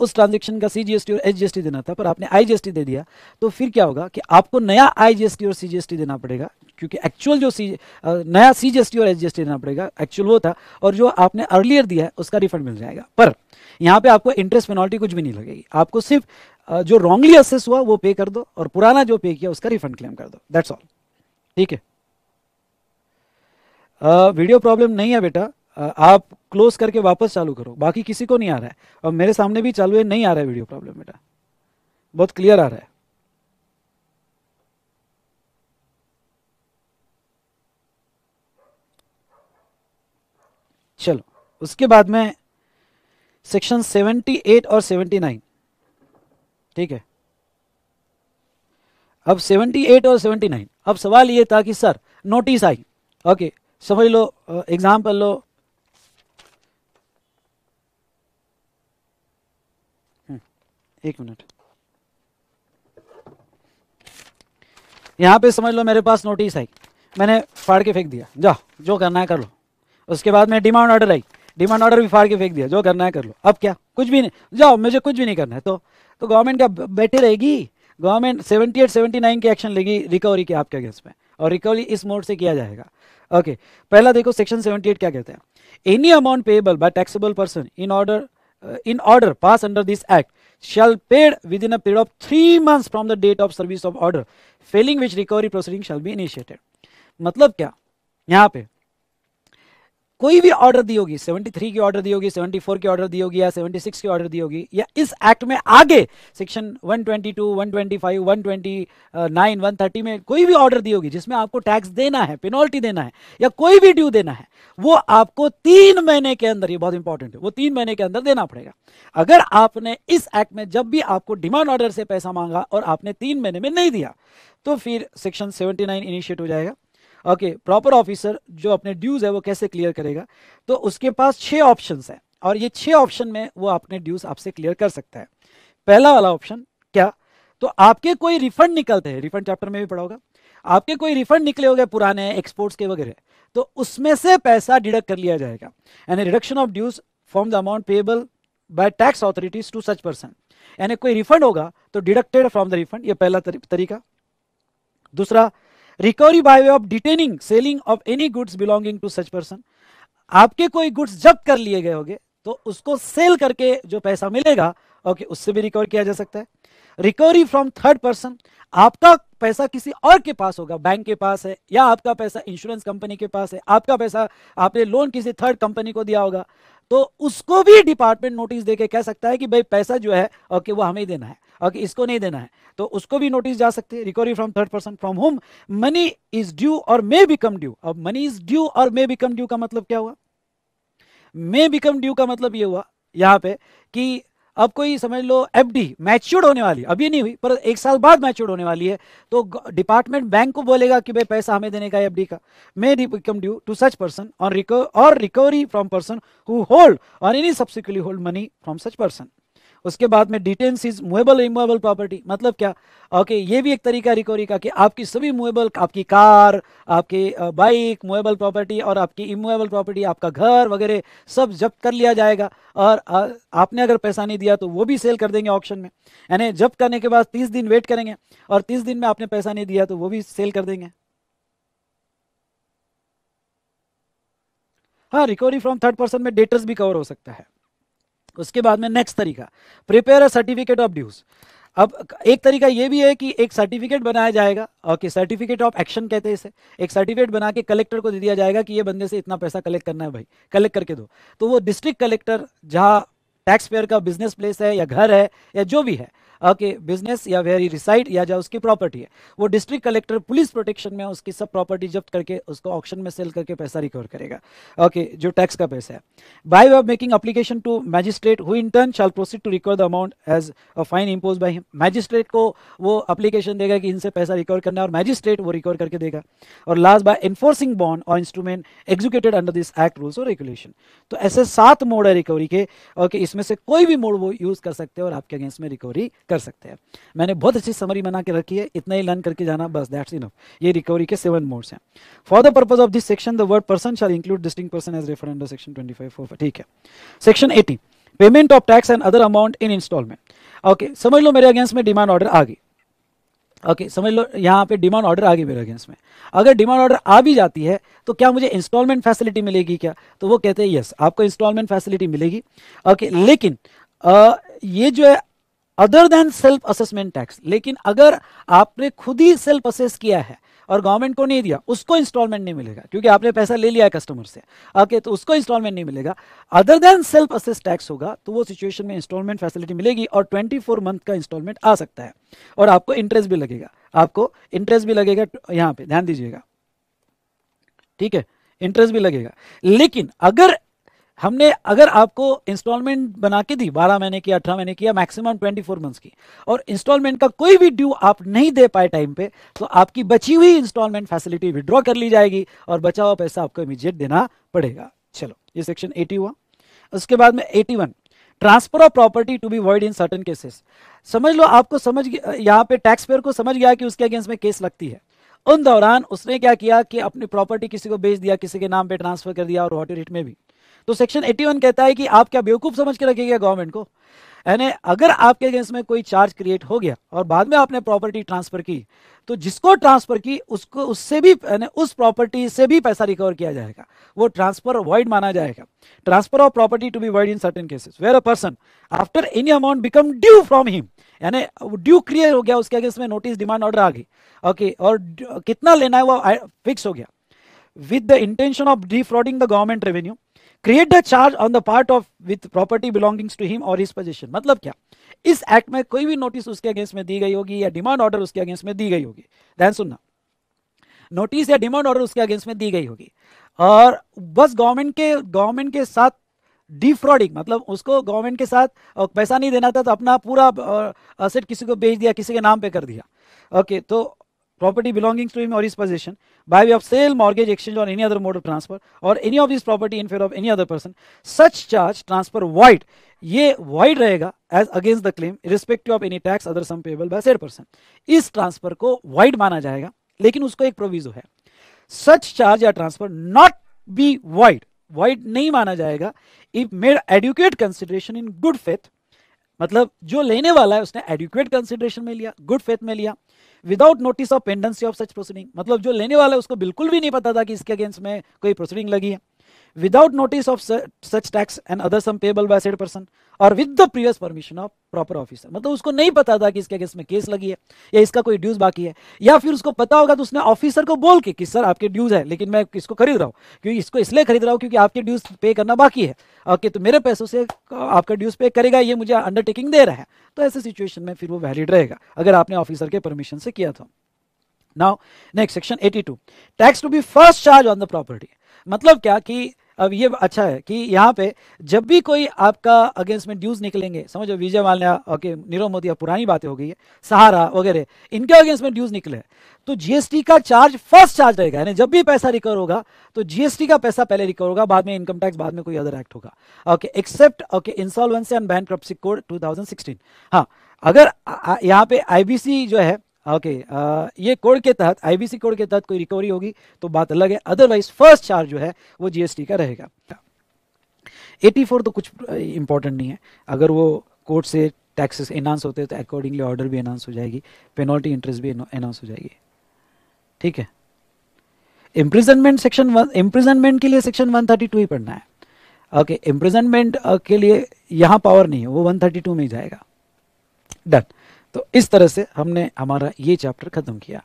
उस ट्रांजेक्शन का सीजीएसटी और एसजीएसटी देना था पर आपने आईजीएसटी दे दिया तो फिर क्या होगा कि आपको नया आईजीएसटी और सीजीएसटी देना पड़ेगा क्योंकि एक्चुअल जो सी नया सीजीएसटी और एसजीएसटी देना पड़ेगा एक्चुअल वो था और जो आपने अर्लियर दिया है उसका रिफंड मिल जाएगा पर यहाँ पे आपको इंटरेस्ट पेनल्टी कुछ भी नहीं लगेगी आपको सिर्फ जो रॉन्गली असेस हुआ वो पे कर दो और पुराना जो पे किया उसका रिफंड क्लेम कर दो दैट्स ऑल ठीक है वीडियो प्रॉब्लम नहीं है बेटा uh, आप क्लोज करके वापस चालू करो बाकी किसी को नहीं आ रहा है और मेरे सामने भी चालू है नहीं आ रहा है वीडियो प्रॉब्लम बेटा बहुत क्लियर आ रहा है चलो उसके बाद में सेक्शन 78 और 79 ठीक है अब 78 और 79 अब सवाल ये था कि सर नोटिस आई ओके समझ लो एग्जाम्पल लो हम्म, एक मिनट यहां पे समझ लो मेरे पास नोटिस आई मैंने फाड़ के फेंक दिया जा जो करना है कर लो उसके बाद में डिमांड ऑर्डर आई डिमांड ऑर्डर भी फाड़ के फेंक दिया जो करना है कर लो अब क्या कुछ भी नहीं जाओ मुझे कुछ भी नहीं करना है तो तो गवर्नमेंट क्या बैठी रहेगी गवर्नमेंट 78 79 के एक्शन लेगी रिकवरी के आपके अगेंस्ट में और रिकवरी इस मोड से किया जाएगा ओके okay, पहला देखो सेक्शन 78 क्या कहते हैं any amount payable by taxable person in order in order pass under this act paid within a period of three months from the date of service of order failing which recovery proceeding shall be initiated मतलब क्या यहाँ पे कोई भी order दी होगी 73 की order दी होगी 74 की ऑर्डर दी होगी या 76 की ऑर्डर दी होगी या इस एक्ट में आगे सेक्शन 122, 125, 129, 130 में कोई भी ऑर्डर दी होगी जिसमें आपको टैक्स देना है पेनल्टी देना है या कोई भी ड्यू देना है वो आपको तीन महीने के अंदर ये बहुत इंपॉर्टेंट है वो तीन महीने के अंदर देना पड़ेगा अगर आपने इस एक्ट में जब भी आपको डिमांड ऑर्डर से पैसा मांगा और आपने तीन महीने में नहीं दिया तो फिर सेक्शन सेवेंटी इनिशिएट हो जाएगा ओके प्रॉपर ऑफिसर जो अपने ड्यूज है वो कैसे क्लियर करेगा तो उसके पास छह ऑप्शन हैं और ये छह ऑप्शन में वो अपने ड्यूज आपसे क्लियर कर सकता है पहला वाला ऑप्शन क्या तो आपके कोई रिफंड निकलते हैं रिफंड चैप्टर में भी पढ़ा होगा आपके कोई रिफंड निकले हो पुराने एक्सपोर्ट्स के वगैरह तो उसमें से पैसा डिडक्ट कर लिया जाएगा यानी reduction of dues from the amount payable by tax authorities to such person यानी कोई रिफंड होगा तो डिडक्टेड फ्रॉम द रिफंड ये पहला तरीका दूसरा recovery by way of detaining selling of any goods belonging to such person आपके कोई गुड्स जब्त कर लिए गए होंगे तो उसको सेल करके जो पैसा मिलेगा ओके उससे भी रिकवर किया जा सकता है रिकवरी फ्रॉम थर्ड पर्सन आपका पैसा किसी और के पास होगा बैंक के पास है या आपका पैसा इंश्योरेंस कंपनी के पास है आपका पैसा आपने लोन किसी थर्ड कंपनी को दिया होगा तो उसको भी डिपार्टमेंट नोटिस देके कह सकता है कि भाई पैसा जो है ओके वो हमें देना है ओके इसको नहीं देना है तो उसको भी नोटिस जा सकते हैं recovery from third person from whom money is due or may become due अब money is due or may become due का मतलब क्या हुआ मे बिकम ड्यू का मतलब ये हुआ यहाँ पे कि अब कोई समझ लो एफडी मैच्योर्ड होने वाली अभी नहीं हुई पर एक साल बाद मैच्योर्ड होने वाली है तो डिपार्टमेंट बैंक को बोलेगा कि भाई पैसा हमें देने का एफडी का may become due to such person or recovery from person who hold or any subsequently hold money from such person उसके बाद में detains is movable immovable property मतलब क्या ओके okay, ये भी एक तरीका रिकवरी का कि आपकी सभी मुएबल आपकी कार आपकी बाइक मुएबल प्रॉपर्टी और आपकी इमुएबल प्रॉपर्टी आपका घर वगैरह सब जब्त कर लिया जाएगा और आपने अगर पैसा नहीं दिया तो वो भी सेल कर देंगे ऑप्शन में यानी जब्त करने के बाद तीस दिन वेट करेंगे और तीस दिन में आपने पैसा नहीं दिया तो वो भी सेल कर देंगे हाँ रिकवरी फ्रॉम थर्ड पर्सन में डेटर्स भी कवर हो सकता है उसके बाद में नेक्स्ट तरीका prepare a certificate of dues अब एक तरीका ये भी है कि एक सर्टिफिकेट बनाया जाएगा ओके सर्टिफिकेट ऑफ एक्शन कहते हैं इसे एक सर्टिफिकेट बना के कलेक्टर को दे दिया जाएगा कि ये बंदे से इतना पैसा कलेक्ट करना है भाई कलेक्ट करके दो तो वो डिस्ट्रिक्ट कलेक्टर जहाँ टैक्स पेयर का बिजनेस प्लेस है या घर है या जो भी है ओके बिजनेस या वेयर ही रिसाइड या जो उसकी प्रॉपर्टी है वो डिस्ट्रिक्ट कलेक्टर पुलिस प्रोटेक्शन में उसकी सब प्रॉपर्टी जब्त करके उसको ऑप्शन में सेल करके पैसा रिकवर करेगा ओके okay, जो टैक्स का पैसा है by way of making application to magistrate who in turn shall proceed to recover the amount as a fine impose by magistrate को वो अप्लीकेशन देगा कि इनसे पैसा रिकवर करना और मैजिस्ट्रेट वो रिकवर करके देगा और last by enforcing bond or instrument executed under this act rules or regulation तो ऐसे सात मोड है रिकवरी के ओके okay, इसमें से कोई भी मोड वो यूज कर सकते हैं और आपके अगेंस्ट में रिकवरी कर सकते हैं मैंने बहुत अच्छी समरी बना के रखी है इतना ही लर्न करके जाना बस दैट्स इनफ ये रिकवरी के सेवन मोड्स हैं for the purpose of this section the word person shall include distinct person as refer under section twenty five four ठीक है section eighty payment of tax and other amount in installment okay समझ लो मेरे against में demand order आ गई okay okay, समझ लो यहाँ पे डिमांड ऑर्डर आ गई मेरे अगेंस्ट में अगर डिमांड ऑर्डर आ भी जाती है तो क्या मुझे इंस्टॉलमेंट फैसिलिटी मिलेगी क्या तो वो कहते हैं यस आपको इंस्टॉलमेंट फैसिलिटी मिलेगी ओके okay, लेकिन आ, ये जो है other than self assessment tax लेकिन अगर आपने खुद ही सेल्फ असेस किया है और गवर्नमेंट को नहीं दिया उसको इंस्टॉलमेंट नहीं मिलेगा क्योंकि आपने पैसा ले लिया है कस्टमर से ओके तो उसको इंस्टॉलमेंट नहीं मिलेगा other than self assess tax होगा तो वो सिचुएशन में इंस्टॉलमेंट फैसिलिटी मिलेगी और 24 मंथ का इंस्टॉलमेंट आ सकता है और आपको इंटरेस्ट भी लगेगा आपको इंटरेस्ट भी लगेगा यहां पर ध्यान दीजिएगा ठीक है इंटरेस्ट भी लगेगा लेकिन अगर हमने अगर आपको इंस्टॉलमेंट बना के दी बारह महीने की अठारह महीने की या मैक्सिमम ट्वेंटी फोर मंथ्स की और इंस्टॉलमेंट का कोई भी ड्यू आप नहीं दे पाए टाइम पे तो आपकी बची हुई इंस्टॉलमेंट फैसिलिटी विड्रॉ कर ली जाएगी और बचा हुआ पैसा आपको इमीजिएट देना पड़ेगा चलो ये सेक्शन एटी हुआ उसके बाद में eighty one transfer of property to be void in certain cases समझ लो आपको समझ यहाँ पे टैक्स पेयर को समझ गया कि उसके अगेंस्ट में केस लगती है उन दौरान उसने क्या किया कि अपनी प्रॉपर्टी किसी को बेच दिया किसी के नाम पे ट्रांसफर कर दिया और वॉटर रेट में भी तो सेक्शन 81 कहता है कि आप क्या बेवकूफ़ समझ के रखेगा गवर्नमेंट को यानी अगर आपके अगेंस्ट में कोई चार्ज क्रिएट हो गया और बाद में आपने प्रॉपर्टी ट्रांसफ़र की तो जिसको ट्रांसफ़र की उसको उससे भी यानी उस प्रॉपर्टी से भी पैसा रिकवर किया जाएगा वो ट्रांसफ़र वॉइड माना जाएगा transfer of property to be void in certain cases where a person after any amount become due from him यानी ड्यू क्लियर हो गया उसके अगेंस्ट में नोटिस डिमांड ऑर्डर आ गई ओके और कितना लेना है वो फिक्स हो गया with the intention of defrauding the government revenue create the charge on the part of with property belongings to him और इस पोजिशन मतलब क्या इस एक्ट में कोई भी नोटिस उसके अगेंस्ट में दी गई होगी या डिमांड ऑर्डर उसके अगेंस्ट में दी गई होगी ध्यान सुनना नोटिस या डिमांड ऑर्डर उसके अगेंस्ट में दी गई होगी और बस गवर्नमेंट के गवर्नमेंट के साथ डिफ्रॉडिंग मतलब उसको गवर्नमेंट के साथ पैसा नहीं देना था तो अपना पूरा असेट किसी को बेच दिया किसी के नाम पे कर दिया ओके तो property belonging to him or his possession by way of sale, mortgage, exchange or any other mode of transfer or any of these property in favor of any other person, such charge transfer void. ye void rahega as against the claim irrespective of any tax other sum payable by said person. is transfer ko void mana jayega lekin usko ek proviso hai such charge or transfer not be void. void nahi mana jayega if made adequate consideration in good faith मतलब जो लेने वाला है उसने adequate consideration में लिया good faith में लिया without notice of pendency of such proceeding मतलब जो लेने वाला है उसको बिल्कुल भी नहीं पता था कि इसके अगेंस्ट में कोई प्रोसीडिंग लगी है without notice of such tax and other sum payable by said person or with the previous permission of proper officer मतलब उसको नहीं पता था कि इसके अगेंस्ट में केस लगी है या इसका कोई ड्यूज बाकी है या फिर उसको पता होगा तो उसने ऑफिसर को बोल के कि सर आपके ड्यूज है लेकिन मैं इसको खरीद रहा हूँ क्योंकि इसको इसलिए खरीद रहा हूँ क्योंकि आपके ड्यूज पे करना बाकी है ओके तो मेरे पैसों से आपका ड्यूज पे करेगा ये मुझे अंडरटेकिंग दे रहा है तो ऐसे सिचुएशन में फिर वो वैलिड रहेगा अगर आपने ऑफिसर के परमिशन से किया था now next section 82 tax to be first charge on the property मतलब क्या कि अब ये अच्छा है कि यहाँ पे जब भी कोई आपका अगेंस्ट में ड्यूज निकलेंगे समझो विजय माल्या ओके नीरव मोदी पुरानी बातें हो गई है सहारा वगैरह इनके अगेंस्ट में ड्यूज निकले तो जीएसटी का चार्ज फर्स्ट चार्ज रहेगा यानी जब भी पैसा रिकवर होगा तो जीएसटी का पैसा पहले रिकवर होगा बाद में इनकम टैक्स बाद में कोई अदर एक्ट होगा okay except okay insolvency and bank code 2016 हाँ अगर यहाँ पे आईबीसी जो है ओके okay, uh, ये कोड के तहत आईबीसी कोड के तहत कोई रिकवरी होगी तो बात अलग है अदरवाइज फर्स्ट चार्ज जो है वो जीएसटी का रहेगा 84 तो कुछ इंपॉर्टेंट uh, नहीं है अगर वो कोर्ट से टैक्सेस एनाउंस होते हैं तो अकॉर्डिंगली ऑर्डर भी अनाउंस हो जाएगी पेनल्टी इंटरेस्ट भी अनाउंस हो जाएगी ठीक है इम्प्रिजनमेंट सेक्शन इम्प्रिजनमेंट के लिए सेक्शन 132 ही पढ़ना है ओके इम्प्रिजनमेंट uh, के लिए यहाँ पावर नहीं है वो 132 में ही जाएगा डन तो इस तरह से हमने हमारा ये चैप्टर ख़त्म किया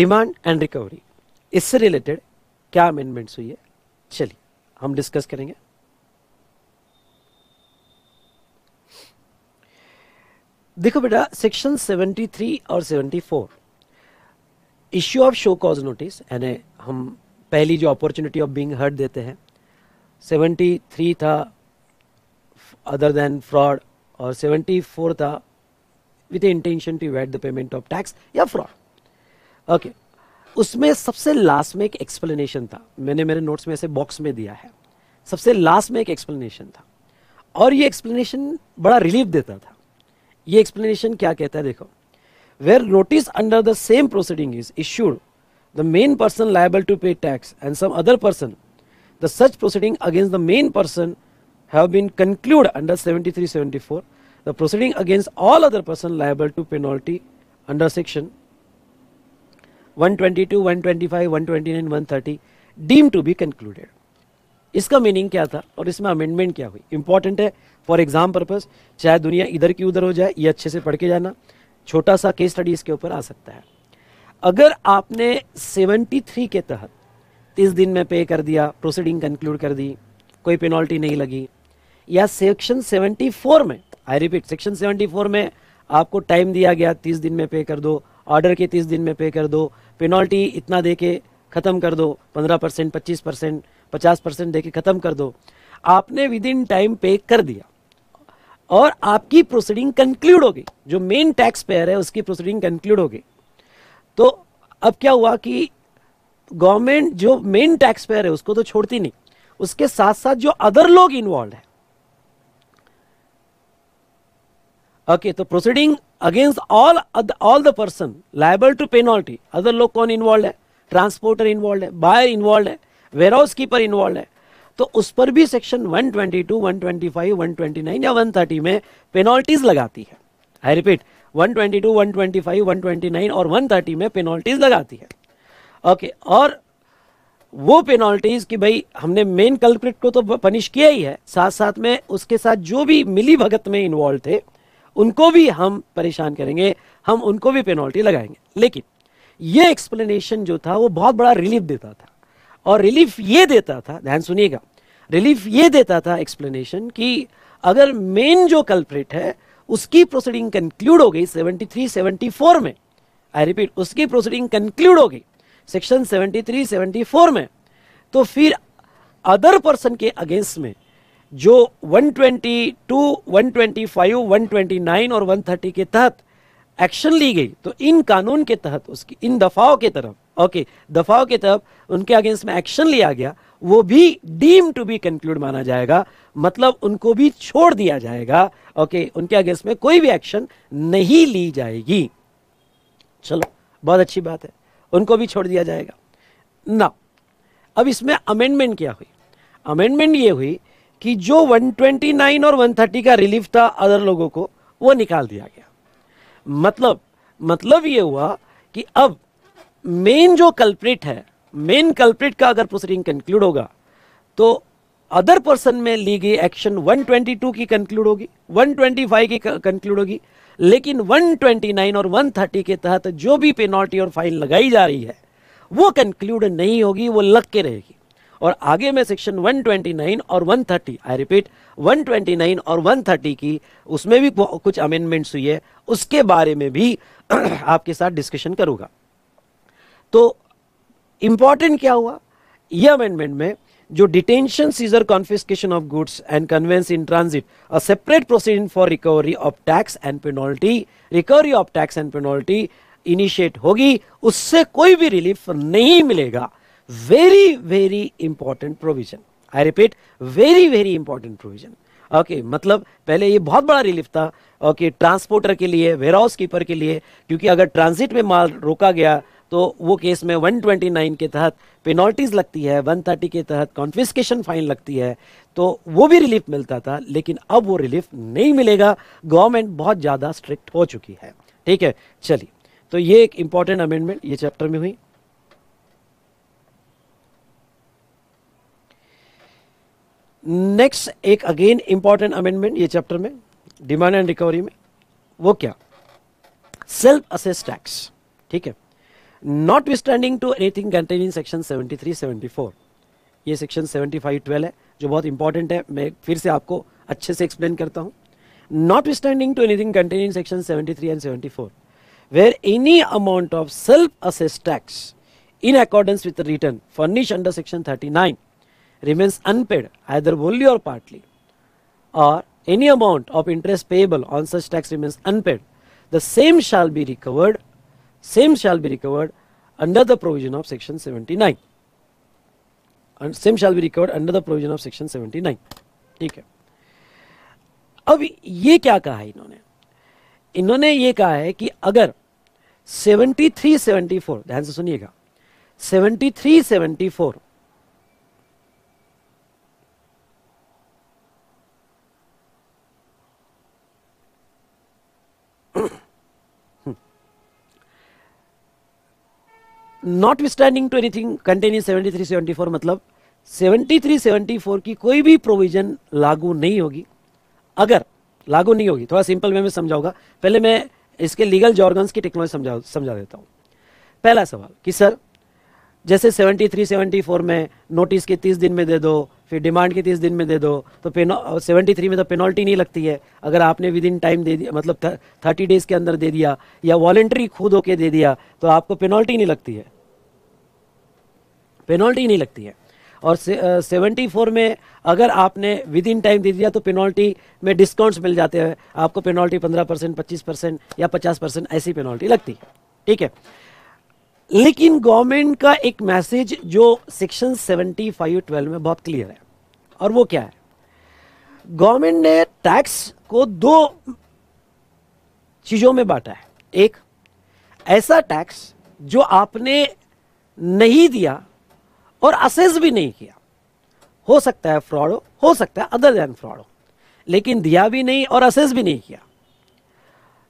डिमांड एंड रिकवरी इससे रिलेटेड क्या अमेंडमेंट्स हुई है चलिए हम डिस्कस करेंगे देखो बेटा सेक्शन 73 और 74 issue of show cause notice यानी हम पहली जो अपॉर्चुनिटी ऑफ बींग हर्ट देते हैं सेवेंटी थ्री था अदर देन फ्रॉड और फोर था with intention to wait the payment of tax या फ्रॉड ओके उसमें सबसे लास्ट में एक एक्सप्लेनेशन था मैंने मेरे नोट्स में ऐसे बॉक्स में दिया है सबसे लास्ट में एक एक्सप्लेनेशन था और ये एक्सप्लेनेशन बड़ा रिलीफ देता था ये एक्सप्लेनेशन क्या कहता है देखो where notice under the same proceeding is issued the main person liable to pay tax and some other person the such proceeding against the main person have been concluded under 7374 the proceeding against all other person liable to penalty under section 122 125 129 130 deemed to be concluded इसका meaning क्या था और इसमें amendment क्या हुई important है for exam purpose चाहे दुनिया इधर की उधर हो जाए ये अच्छे से पढ़ के जाना छोटा सा केस स्टडी इसके ऊपर आ सकता है अगर आपने 73 के तहत 30 दिन में पे कर दिया प्रोसीडिंग कंक्लूड कर दी कोई पेनल्टी नहीं लगी या सेक्शन 74 में आई रिपीट सेक्शन 74 में आपको टाइम दिया गया 30 दिन में पे कर दो ऑर्डर के 30 दिन में पे कर दो पेनल्टी इतना दे के ख़त्म कर दो 15 परसेंट पच्चीस परसेंट पचास परसेंट दे के ख़त्म कर दो आपने विद इन टाइम पे कर दिया और आपकी प्रोसीडिंग कंक्लूड हो गई जो मेन टैक्स पेयर है उसकी प्रोसीडिंग कंक्लूड हो गई तो अब क्या हुआ कि गवर्नमेंट जो मेन टैक्स पेयर है उसको तो छोड़ती नहीं उसके साथ साथ जो अदर लोग इन्वॉल्व है ओके तो proceeding against all all the person liable to penalty other लोग कौन इन्वॉल्व है ट्रांसपोर्टर इन्वॉल्व है बायर इन्वॉल्व है वेयर हाउस कीपर इन्वॉल्व है तो उस पर भी सेक्शन 122, 125, 129 या 130 में पेनल्टीज लगाती है आई रिपीट 122, 125, 129 और 130 में पेनल्टीज लगाती है ओके okay, और वो पेनल्टीज कि भाई हमने मेन कल्प्रिट को तो पनिश किया ही है साथ साथ में उसके साथ जो भी मिली भगत में इन्वॉल्व थे उनको भी हम परेशान करेंगे हम उनको भी पेनल्टी लगाएंगे लेकिन ये एक्सप्लेनेशन जो था वो बहुत बड़ा रिलीफ देता था और रिलीफ ये देता था ध्यान सुनिएगा रिलीफ ये देता था एक्सप्लेनेशन कि अगर मेन जो कल्प्रेट है उसकी प्रोसीडिंग कंक्लूड हो गई 73 74 में आई रिपीट उसकी प्रोसीडिंग कंक्लूड हो गई सेक्शन 73 74 में तो फिर अदर पर्सन के अगेंस्ट में जो 122, 125, 129 और 130 के तहत एक्शन ली गई तो इन कानून के तहत उसकी इन दफाओं के तरफ ओके दफाओ के तब उनके अगेंस्ट में एक्शन लिया गया वो भी डीम टू बी कंक्लूड माना जाएगा मतलब उनको भी छोड़ दिया जाएगा ओके उनके अगेंस्ट में कोई भी एक्शन नहीं ली जाएगी चलो बहुत अच्छी बात है उनको भी छोड़ दिया जाएगा ना अब इसमें अमेंडमेंट क्या हुई अमेंडमेंट ये हुई कि जो 129 और 130 का रिलीफ था अदर लोगों को वो निकाल दिया गया मतलब मतलब ये हुआ कि अब मेन जो कल्प्रिट है मेन कल्प्रिट का अगर प्रोसीडिंग कंक्लूड होगा तो अदर पर्सन में ली गई एक्शन 122 की कंक्लूड होगी 125 की कंक्लूड होगी लेकिन 129 और 130 के तहत जो भी पेनल्टी और फाइन लगाई जा रही है वो कंक्लूड नहीं होगी वो लग के रहेगी और आगे में सेक्शन 129 और 130 आई रिपीट 129 और 130 की उसमें भी कुछ अमेंडमेंट्स हुई है उसके बारे में भी आपके साथ डिस्कशन करूंगा तो इम्पॉर्टेंट क्या हुआ यह अमेंडमेंट में जो detention seizure confiscation of goods and conveyance in transit a separate proceeding for recovery of tax and penalty recovery of tax and penalty initiate होगी उससे कोई भी रिलीफ नहीं मिलेगा very very important provision I repeat very very important provision okay okay, मतलब पहले ये बहुत बड़ा रिलीफ था ओके okay, ट्रांसपोर्टर के लिए वेयर हाउस कीपर के लिए क्योंकि अगर ट्रांजिट में माल रोका गया तो वो केस में 129 के तहत पेनल्टीज लगती है 130 के तहत कॉन्फिस्केशन फाइन लगती है तो वो भी रिलीफ मिलता था लेकिन अब वो रिलीफ नहीं मिलेगा गवर्नमेंट बहुत ज़्यादा स्ट्रिक्ट हो चुकी है ठीक है चलिए तो ये एक इम्पॉर्टेंट अमेंडमेंट ये चैप्टर में हुई नेक्स्ट एक अगेन इंपॉर्टेंट अमेंडमेंट ये चैप्टर में डिमांड एंड रिकवरी में वो क्या सेल्फ असेस टैक्स ठीक है not withstanding to anything contain in section seventy 74, ये सेक्शन सेवेंटी फाइव ट्वेल्व है जो बहुत इंपॉर्टेंट है मैं फिर से आपको अच्छे से एक्सप्लेन करता हूँ not withstanding to anything contain in section 73 three and seventy four where any amount of self assess tax in accordance with return furnish under section thirty nine remains unpaid either only और partly और any amount of interest payable on such tax remains unpaid the same shall be recovered same shall be recovered under the provision of section 79 and same shall be recovered under the provision of section 79 ठीक है अब ये क्या कहा है इन्होंने इन्होंने ये कहा है कि अगर 73 74 ध्यान से सुनिएगा 73 74 not standing to anything containing seventy three seventy four मतलब सेवेंटी थ्री सेवेंटी फोर की कोई भी प्रोविजन लागू नहीं होगी अगर लागू नहीं होगी थोड़ा सिंपल वे में समझाऊंगा पहले मैं इसके लीगल जॉर्गन्स की टेक्नोलॉजी समझा समझा देता हूँ पहला सवाल कि सर जैसे 73, फोर में नोटिस के 30 दिन में दे दो फिर डिमांड के 30 दिन में दे दो तो पेनो सेवेंटी थ्री में तो पेनल्टी नहीं लगती है अगर आपने विद इन टाइम दे दिया मतलब थर्टी डेज़ के अंदर दे दिया या वॉलेंट्री खुद होके दे दिया तो आपको पेनल्टी नहीं लगती है पेनल्टी नहीं लगती है और सेवेंटी फोर में अगर आपने विद इन टाइम दे दिया तो पेनल्टी में डिस्काउंट्स मिल जाते हैं आपको पेनल्टी पंद्रह परसेंट पच्चीस परसेंट या पचास परसेंट ऐसी पेनल्टी लगती है ठीक है लेकिन गवर्नमेंट का एक मैसेज जो सेक्शन सेवेंटी फाइव ट्वेल्व में बहुत क्लियर है और वो क्या है गवर्नमेंट ने टैक्स को दो चीज़ों में बांटा है एक ऐसा टैक्स जो आपने नहीं दिया और असेस भी नहीं किया हो सकता है फ्रॉड हो हो सकता है अदर देन फ्रॉड हो लेकिन दिया भी नहीं और असेस भी नहीं किया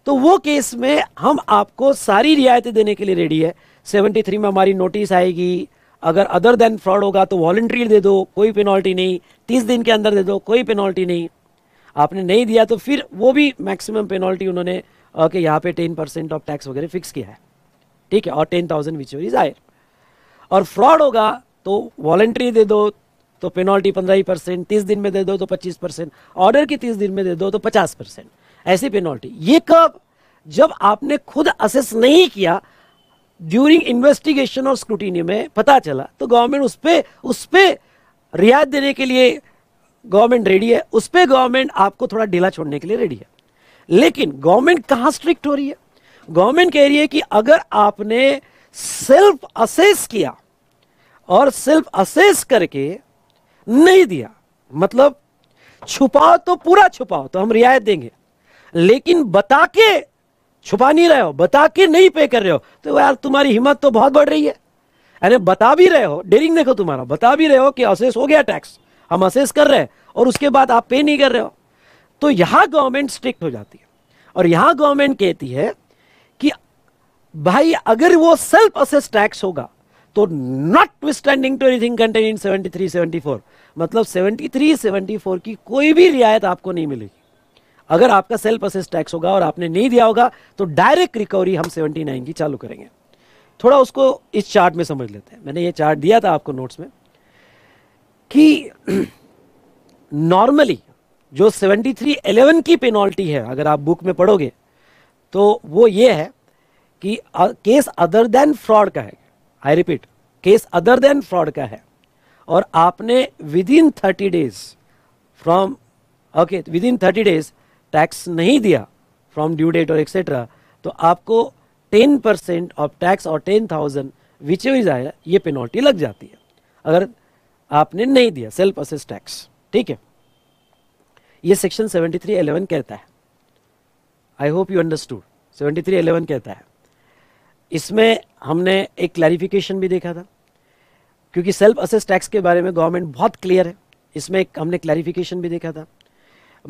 तो वो केस में हम आपको सारी रियायतें देने के लिए रेडी है 73 में हमारी नोटिस आएगी अगर अदर देन फ्रॉड होगा तो वॉल्ट्री दे दो कोई पेनल्टी नहीं तीस दिन के अंदर दे दो कोई पेनल्टी नहीं आपने नहीं दिया तो फिर वो भी मैक्सिमम पेनल्टी उन्होंने के यहाँ पे टेन परसेंट ऑफ टैक्स वगैरह फिक्स किया है ठीक है और ten thousand which is higher और फ्रॉड होगा तो वॉलेंट्री दे दो तो पेनल्टी पंद्रह ही परसेंट तीस दिन में दे दो तो पच्चीस परसेंट ऑर्डर की तीस दिन में दे दो तो पचास परसेंट ऐसी पेनल्टी ये कब जब आपने खुद असेस नहीं किया ड्यूरिंग इन्वेस्टिगेशन और स्क्रूटिनी में पता चला तो गवर्नमेंट उस पर उस पर रियायत देने के लिए गवर्नमेंट रेडी है उस पर गवर्नमेंट आपको थोड़ा ढीला छोड़ने के लिए रेडी है लेकिन गवर्नमेंट कहाँ स्ट्रिक्ट हो रही है गवर्नमेंट कह रही है कि अगर आपने सेल्फ असेस किया और सेल्फ असेस करके नहीं दिया मतलब छुपाओ तो पूरा छुपाओ तो हम रियायत देंगे लेकिन बता के छुपा नहीं रहे हो बता के नहीं पे कर रहे हो तो यार तुम्हारी हिम्मत तो बहुत बढ़ रही है अरे बता भी रहे हो डेरिंग देखो तुम्हारा बता भी रहे हो कि असेस हो गया टैक्स हम असेस कर रहे हैं और उसके बाद आप पे नहीं कर रहे हो तो यहां गवर्नमेंट स्ट्रिक्ट हो जाती है और यहां गवर्नमेंट कहती है कि भाई अगर वो सेल्फ असेस टैक्स होगा तो not withstanding to anything contain in seventy three seventy four मतलब सेवेंटी थ्री सेवेंटी फोर की कोई भी रियायत आपको नहीं मिलेगी अगर आपका सेल्फ असेस टैक्स होगा और आपने नहीं दिया होगा तो डायरेक्ट रिकवरी हम सेवेंटी नाइन की चालू करेंगे थोड़ा उसको इस चार्ट में समझ लेते हैं मैंने ये चार्ट दिया था आपको नोट्स में कि नॉर्मली जो 7311 की पेनल्टी है अगर आप बुक में पढ़ोगे तो वो ये है कि केस अदर देन फ्रॉड का है I repeat case other than fraud का है और आपने within thirty days from okay within thirty days tax नहीं दिया फ्रॉम ड्यू डेट और एक्सेट्रा तो आपको टेन परसेंट ऑफ टैक्स और टेन थाउजेंड विच इज आया ये पेनल्टी लग जाती है अगर आपने नहीं दिया सेल्फ असेस टैक्स ठीक है ये सेक्शन सेवेंटी थ्री एलेवन कहता है I hope you understood seventy three eleven कहता है इसमें हमने एक क्लैरिफिकेशन भी देखा था क्योंकि सेल्फ असेस टैक्स के बारे में गवर्नमेंट बहुत क्लियर है इसमें एक हमने क्लैरिफिकेशन भी देखा था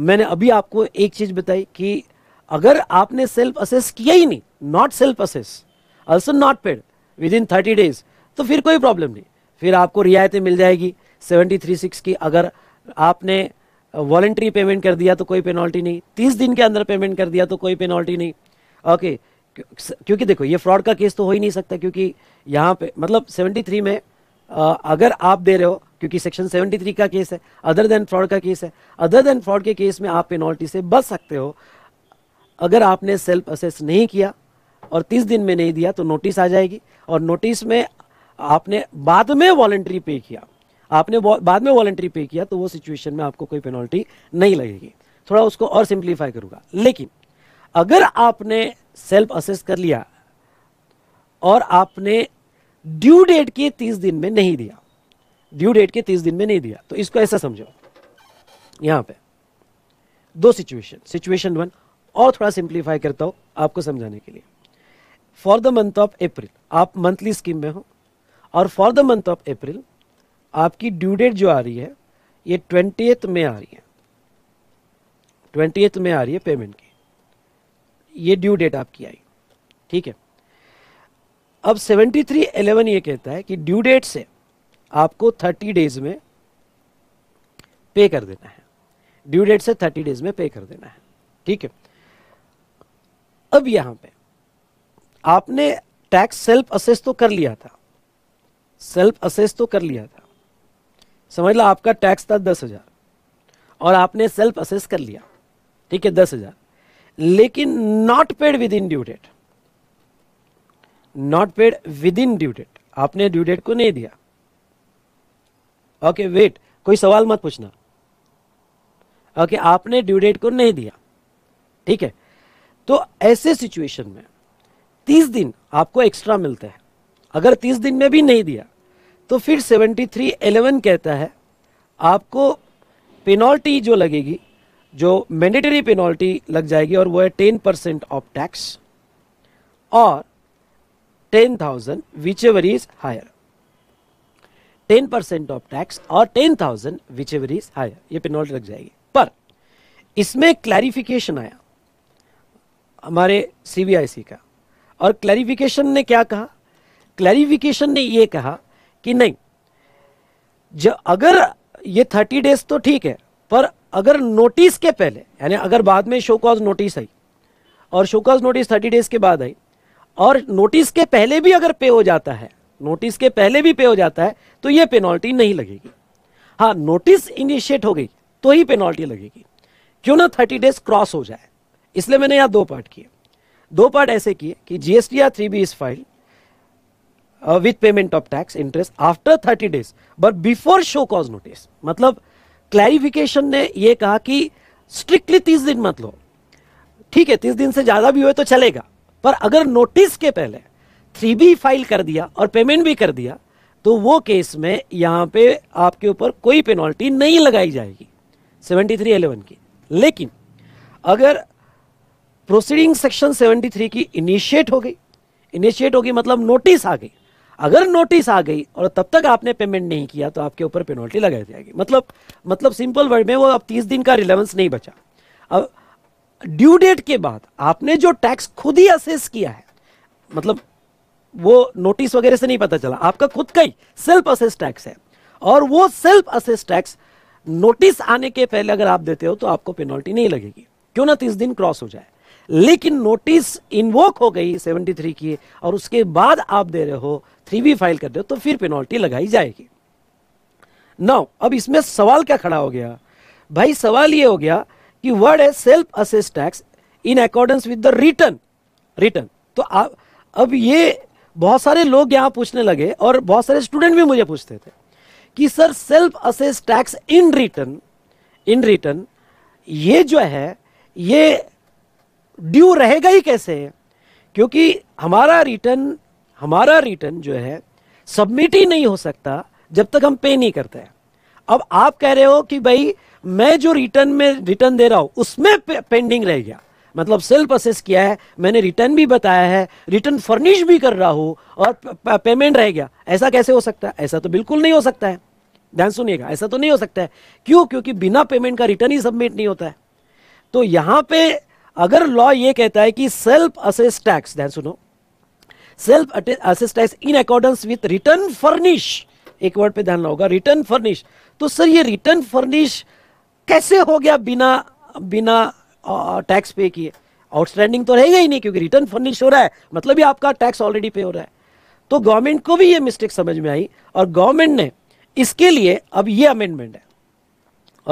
मैंने अभी आपको एक चीज़ बताई कि अगर आपने सेल्फ असेस किया ही नहीं not self assess also not paid within thirty days तो फिर कोई प्रॉब्लम नहीं फिर आपको रियायतें मिल जाएगी सेवेंटी थ्री सिक्स की अगर आपने वॉलेंट्री पेमेंट कर दिया तो कोई पेनल्टी नहीं तीस दिन के अंदर पेमेंट कर दिया तो कोई पेनल्टी नहीं ओके okay. क्योंकि देखो ये फ्रॉड का केस तो हो ही नहीं सकता क्योंकि यहाँ पे मतलब 73 में आ, अगर आप दे रहे हो क्योंकि सेक्शन 73 का केस है अदर देन फ्रॉड का केस है अदर देन फ्रॉड के केस में आप पेनल्टी से बच सकते हो अगर आपने सेल्फ असेस नहीं किया और 30 दिन में नहीं दिया तो नोटिस आ जाएगी और नोटिस में आपने बाद में वॉलेंट्री पे किया आपने बाद में वॉलेंट्री पे किया तो वो सिचुएशन में आपको कोई पेनल्टी नहीं लगेगी थोड़ा उसको और सिंप्लीफाई करूँगा लेकिन अगर आपने सेल्फ असेस कर लिया और आपने ड्यू डेट के तीस दिन में नहीं दिया ड्यू डेट के तीस दिन में नहीं दिया तो इसको ऐसा समझो यहां पे दो सिचुएशन सिचुएशन वन और थोड़ा सिंप्लीफाई करता हूं आपको समझाने के लिए for the month of April आप मंथली स्कीम में हो और for the month of April आपकी ड्यू डेट जो आ रही है ये ट्वेंटी में आ रही है ट्वेंटी में आ रही है पेमेंट की ये ड्यू डेट आपकी आई ठीक है अब 7311 ये कहता है कि ड्यू डेट से आपको 30 डेज में पे कर देना है ड्यू डेट से 30 डेज में पे कर देना है ठीक है अब यहां पे आपने टैक्स सेल्फ असेस तो कर लिया था सेल्फ असेस तो कर लिया था समझ लो आपका टैक्स था दस हजार और आपने सेल्फ असेस कर लिया ठीक है दस हजार लेकिन not paid within due date not paid within due date आपने ड्यू डेट को नहीं दिया ओके okay, वेट कोई सवाल मत पूछना ओके okay, आपने ड्यू डेट को नहीं दिया ठीक है तो ऐसे सिचुएशन में तीस दिन आपको एक्स्ट्रा मिलता है अगर तीस दिन में भी नहीं दिया तो फिर सेवेंटी थ्री एलेवन कहता है आपको पेनल्टी जो लगेगी जो मैंडेटरी पेनल्टी लग जाएगी और वो है टेन परसेंट ऑफ टैक्स और ten thousand whichever is higher ten percent of tax और ten thousand whichever is higher ये पेनल्टी लग जाएगी पर इसमें क्लैरिफिकेशन आया हमारे सीबीआईसी का और क्लैरिफिकेशन ने क्या कहा क्लैरिफिकेशन ने ये कहा कि नहीं जो अगर ये थर्टी डेज तो ठीक है पर अगर नोटिस के पहले यानी अगर बाद में शो कॉज नोटिस आई और show cause notice thirty days के बाद आई और नोटिस के पहले भी अगर पे हो जाता है नोटिस के पहले भी पे हो जाता है तो ये पेनल्टी नहीं लगेगी हाँ नोटिस इनिशिएट हो गई तो ही पेनल्टी लगेगी क्यों ना थर्टी डेज क्रॉस हो जाए इसलिए मैंने यहाँ दो पार्ट किए दो पार्ट ऐसे किए कि जीएसटी या three B is file with payment of tax interest after thirty days but before show cause notice मतलब क्लैरिफिकेशन ने यह कहा कि स्ट्रिक्टली तीस दिन मत लो ठीक है तीस दिन से ज़्यादा भी हुए तो चलेगा पर अगर नोटिस के पहले थ्री बी फाइल कर दिया और पेमेंट भी कर दिया तो वो केस में यहाँ पे आपके ऊपर कोई पेनल्टी नहीं लगाई जाएगी सेवेंटी थ्री एलेवन की लेकिन अगर प्रोसीडिंग सेक्शन सेवेंटी थ्री की इनिशिएट हो गई इनिशिएट होगी मतलब नोटिस आ गई अगर नोटिस आ गई और तब तक आपने पेमेंट नहीं किया तो आपके ऊपर पेनल्टी लगाई जाएगी मतलब मतलब सिंपल वर्ड में वो अब तीस दिन का रिलेवेंस नहीं बचा अब ड्यू डेट के बाद आपने जो टैक्स खुद ही असेस किया है मतलब वो नोटिस वगैरह से नहीं पता चला आपका खुद का ही सेल्फ असेस टैक्स है और वो सेल्फ असेस टैक्स नोटिस आने के पहले अगर आप देते हो तो आपको पेनल्टी नहीं लगेगी क्यों ना तीस दिन क्रॉस हो जाए लेकिन नोटिस इन्वोक हो गई 73 की और उसके बाद आप दे रहे हो थ्री बी फाइल कर रहे हो तो फिर पेनल्टी लगाई जाएगी नौ अब इसमें सवाल क्या खड़ा हो गया भाई सवाल ये हो गया कि वर्ड है self assess tax in accordance with the return return तो आप अब ये बहुत सारे लोग यहाँ पूछने लगे और बहुत सारे स्टूडेंट भी मुझे पूछते थे कि sir self assess tax in return in return ये जो है ये ड्यू रहेगा ही कैसे क्योंकि हमारा रिटर्न हमारा रिटर्न जो है सबमिट ही नहीं हो सकता जब तक हम पे नहीं करते हैं अब आप कह रहे हो कि भाई मैं जो रिटर्न में रिटर्न दे रहा हूं उसमें पेंडिंग रह गया मतलब सेल्फ असेस किया है मैंने रिटर्न भी बताया है रिटर्न फर्निश भी कर रहा हूं और पेमेंट रह गया ऐसा कैसे हो सकता है ऐसा तो बिल्कुल नहीं हो सकता है ध्यान सुनिएगा ऐसा तो नहीं हो सकता है क्यों क्योंकि बिना पेमेंट का रिटर्न ही सबमिट नहीं होता है तो यहां पे अगर लॉ ये कहता है कि सेल्फ असेस टैक्स ध्यान सुनो self assess tax in accordance with return furnish एक वर्ड पे ध्यान होगा रिटर्न फर्निश तो सर ये रिटर्न फर्निश कैसे हो गया बिना बिना टैक्स पे किए आउटस्टैंडिंग तो रहेगा ही नहीं क्योंकि रिटर्न फर्निश हो रहा है मतलब ही आपका टैक्स ऑलरेडी पे हो रहा है तो गवर्नमेंट को भी ये मिस्टेक समझ में आई और गवर्नमेंट ने इसके लिए अब ये अमेंडमेंट है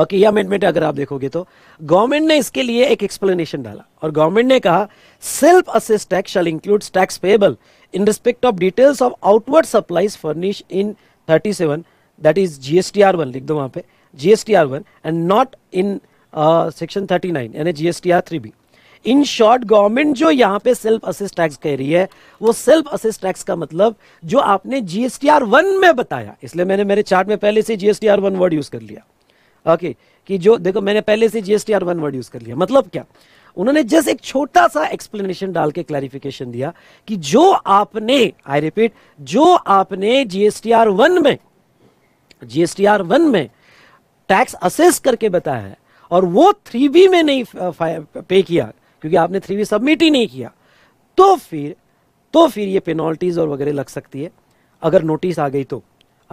ओके ये अमेंडमेंट अगर आप देखोगे तो गवर्नमेंट ने इसके लिए एक एक्सप्लेनेशन डाला और गवर्नमेंट ने कहा self assist tax shall includes tax payable in respect of details of outward supplies furnish in 37 that is GSTR one लिख दो वहां पे GSTR one and not in section 39 यानी GSTR three B in short government जो यहाँ पे self assist tax कह रही है वो सेल्फ असिस्ट टैक्स का मतलब जो आपने जीएसटीआर वन में बताया इसलिए मैंने मेरे चार्ट में पहले से जीएसटीआर वन वर्ड यूज कर लिया ओके कि जो देखो मैंने पहले से GST R one word use कर लिया मतलब क्या उन्होंने जस्ट एक छोटा सा एक्सप्लेनेशन डाल के क्लैरिफिकेशन दिया कि जो आपने आई रिपीट जो आपने आर वन में आर वन में टैक्स असेस करके बताया है और वो थ्री बी में नहीं पे uh, किया क्योंकि आपने थ्री बी सबमिट ही नहीं किया तो फिर तो फिर ये पेनल्टीज और वगैरह लग सकती है अगर नोटिस आ गई तो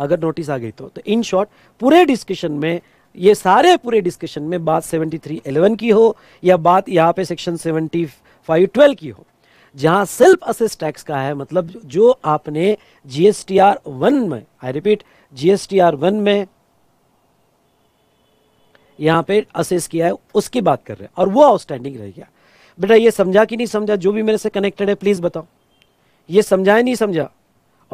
अगर नोटिस आ गई तो, तो इन शॉर्ट पूरे डिस्कशन में ये सारे पूरे डिस्कशन में बात 7311 की हो या बात यहाँ पे सेक्शन 7512 की हो जहाँ सेल्फ असेस टैक्स का है मतलब जो आपने जीएसटीआर वन में आई रिपीट जीएसटीआर वन में यहाँ पे असेस किया है उसकी बात कर रहे हैं और वो आउटस्टैंडिंग रह गया बेटा ये समझा कि नहीं समझा जो भी मेरे से कनेक्टेड है प्लीज़ बताओ ये समझा है नहीं समझा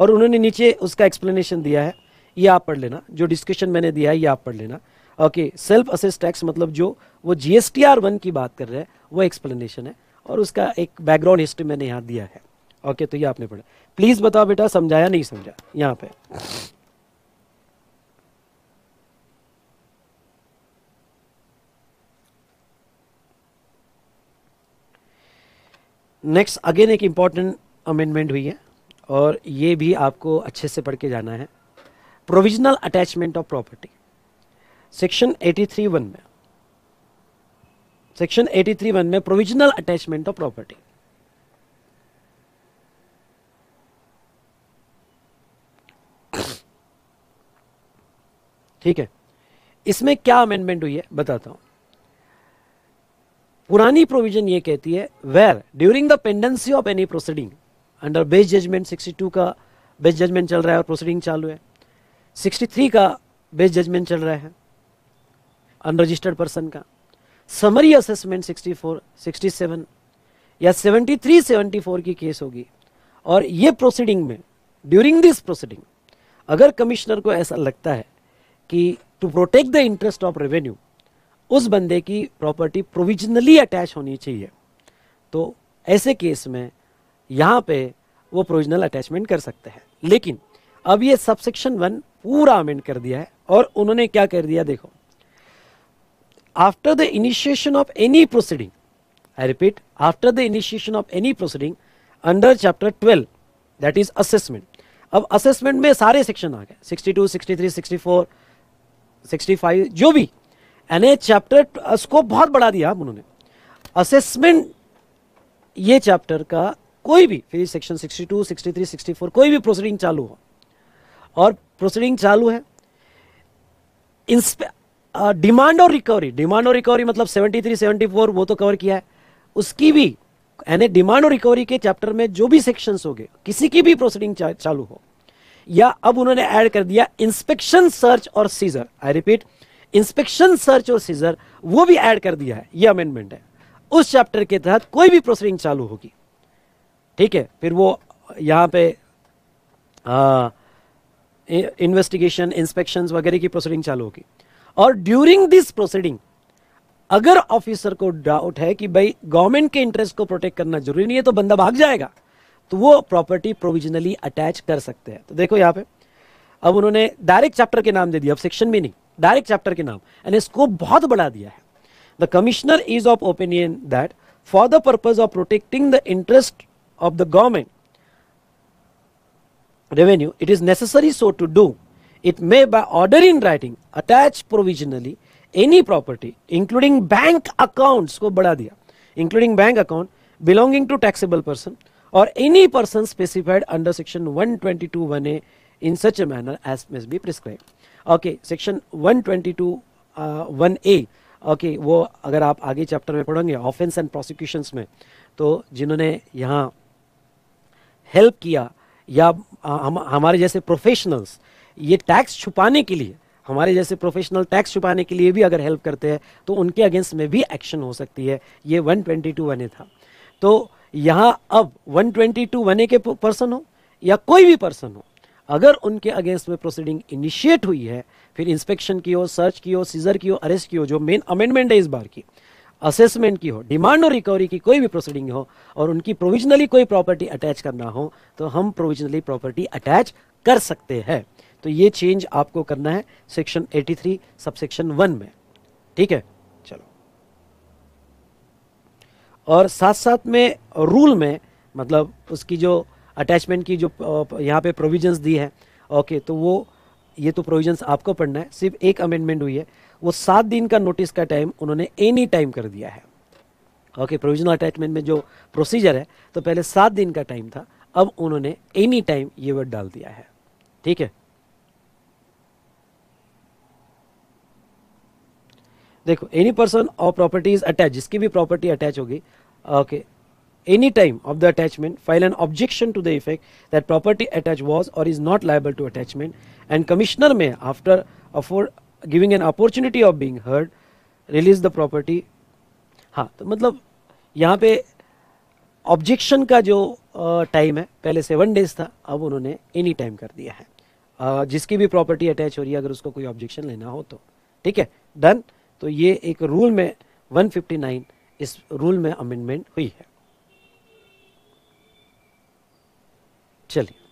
और उन्होंने नीचे उसका एक्सप्लेनेशन दिया है ये आप पढ़ लेना जो डिस्कशन मैंने दिया है ये आप पढ़ लेना ओके सेल्फ असेस टैक्स मतलब जो वो G S T R one की बात कर रहे हैं वो एक्सप्लेनेशन है और उसका एक बैकग्राउंड हिस्ट्री मैंने यहाँ दिया है ओके okay, तो ये आपने पढ़ा प्लीज बताओ बेटा समझाया नहीं समझा यहाँ पे नेक्स्ट अगेन एक इम्पॉर्टेंट अमेंडमेंट हुई है और ये भी आपको अच्छे से पढ़ के जाना है provisional attachment of property section 83 one में सेक्शन 83 वन में प्रोविजनल अटैचमेंट ऑफ प्रॉपर्टी ठीक है इसमें क्या अमेंडमेंट हुई है बताता हूं पुरानी प्रोविजन ये कहती है where during the pendency of any proceeding under base judgement 62 का बेस जजमेंट चल रहा है और प्रोसीडिंग चालू है 63 का बेस जजमेंट चल रहा है अनरजिस्टर्ड पर्सन का समरी असेसमेंट 64, 67 या 73, 74 की केस होगी और ये प्रोसीडिंग में ड्यूरिंग दिस प्रोसीडिंग अगर कमिश्नर को ऐसा लगता है कि to protect the interest of revenue उस बंदे की प्रॉपर्टी प्रोविजनली अटैच होनी चाहिए तो ऐसे केस में यहाँ पे वो प्रोविजनल अटैचमेंट कर सकते हैं लेकिन अब ये सबसेक्शन वन पूरा अमेंड कर दिया है और उन्होंने क्या कर दिया देखो after the initiation of any proceeding, I repeat, after the initiation of any proceeding under chapter 12, that is assessment. ab assessment mein sare section aa gaye 62, 63, 64, 65 जो भी an chapter usko bahut bada diya दिया उन्होंने assessment ये chapter का कोई भी फिर section 62, 63, 64 koi bhi proceeding chalu ho aur proceeding chalu hai demand और रिकवरी डिमांड और रिकवरी मतलब 73 74 वो तो कवर किया है उसकी भी यानी डिमांड और रिकवरी के चैप्टर में जो भी सेक्शंस हो गए किसी की भी प्रोसीडिंग चा, चालू हो या अब उन्होंने ऐड कर दिया इंस्पेक्शन सर्च और seizure I repeat inspection search और सीजर वो भी ऐड कर दिया है ये अमेंडमेंट है उस चैप्टर के तहत कोई भी प्रोसीडिंग चालू होगी ठीक है फिर वो यहाँ पे इन्वेस्टिगेशन इंस्पेक्शंस वगैरह की प्रोसीडिंग चालू होगी और ड्यूरिंग दिस प्रोसीडिंग अगर ऑफिसर को डाउट है कि भाई गवर्नमेंट के इंटरेस्ट को प्रोटेक्ट करना जरूरी नहीं है तो बंदा भाग जाएगा तो वो प्रॉपर्टी प्रोविजनली अटैच कर सकते हैं तो देखो यहां पे अब उन्होंने डायरेक्ट चैप्टर के नाम दे दिया अब सेक्शन में नहीं डायरेक्ट चैप्टर के नाम यानी स्कोप बहुत बढ़ा दिया है the commissioner is of opinion that for the purpose of protecting the interest of the government revenue it is necessary so to do it may by order in writing attach provisionally any property including bank accounts ko bada diya including bank account belonging to taxable person or any person specified under section 122 1a in such a manner as may be prescribed. Okay, section 122 uh, 1A okay okay, वो अगर आप आगे chapter में पढ़ेंगे offence and prosecution में तो जिन्होंने यहाँ हेल्प किया या हम हमारे जैसे प्रोफेशनल्स ये टैक्स छुपाने के लिए हमारे जैसे प्रोफेशनल टैक्स छुपाने के लिए भी अगर हेल्प करते हैं तो उनके अगेंस्ट में भी एक्शन हो सकती है ये 122 ट्वेंटी टू वने था तो यहाँ अब 122 ट्वेंटी टू वने के पर्सन हो या कोई भी पर्सन हो अगर उनके अगेंस्ट में प्रोसीडिंग इनिशिएट हुई है फिर इंस्पेक्शन की हो सर्च की हो सीजर की हो अरेस्ट की हो जो मेन अमेंडमेंट है इस बार की असेसमेंट की हो डिमांड और रिकवरी की कोई भी प्रोसीडिंग हो और उनकी प्रोविजनली कोई प्रॉपर्टी अटैच करना हो तो हम प्रोविजनली प्रॉपर्टी अटैच कर सकते हैं तो ये चेंज आपको करना है सेक्शन 83 सब सेक्शन वन में ठीक है चलो और साथ साथ में रूल में मतलब उसकी जो अटैचमेंट की जो यहाँ पे प्रोविजंस दी है ओके तो वो ये तो प्रोविजंस आपको पढ़ना है सिर्फ एक अमेंडमेंट हुई है वो सात दिन का नोटिस का टाइम उन्होंने एनी टाइम कर दिया है ओके प्रोविजनल अटैचमेंट में जो प्रोसीजर है तो पहले सात दिन का टाइम था अब उन्होंने एनी टाइम ये वर्ड डाल दिया है ठीक है देखो एनी पर्सन और प्रॉपर्टी इज अटैच जिसकी भी प्रॉपर्टी अटैच होगी okay any time of the attachment file an objection to the effect that property attach was और is not liable to attachment and commissioner may after afford giving an opportunity of being heard release the property हाँ तो मतलब यहाँ पे objection का जो time है पहले सेवन डेज था अब उन्होंने एनी टाइम कर दिया है जिसकी भी प्रॉपर्टी अटैच हो रही है अगर उसको कोई ऑब्जेक्शन लेना हो तो ठीक है डन तो ये एक रूल में 159 इस रूल में अमेंडमेंट हुई है चलिए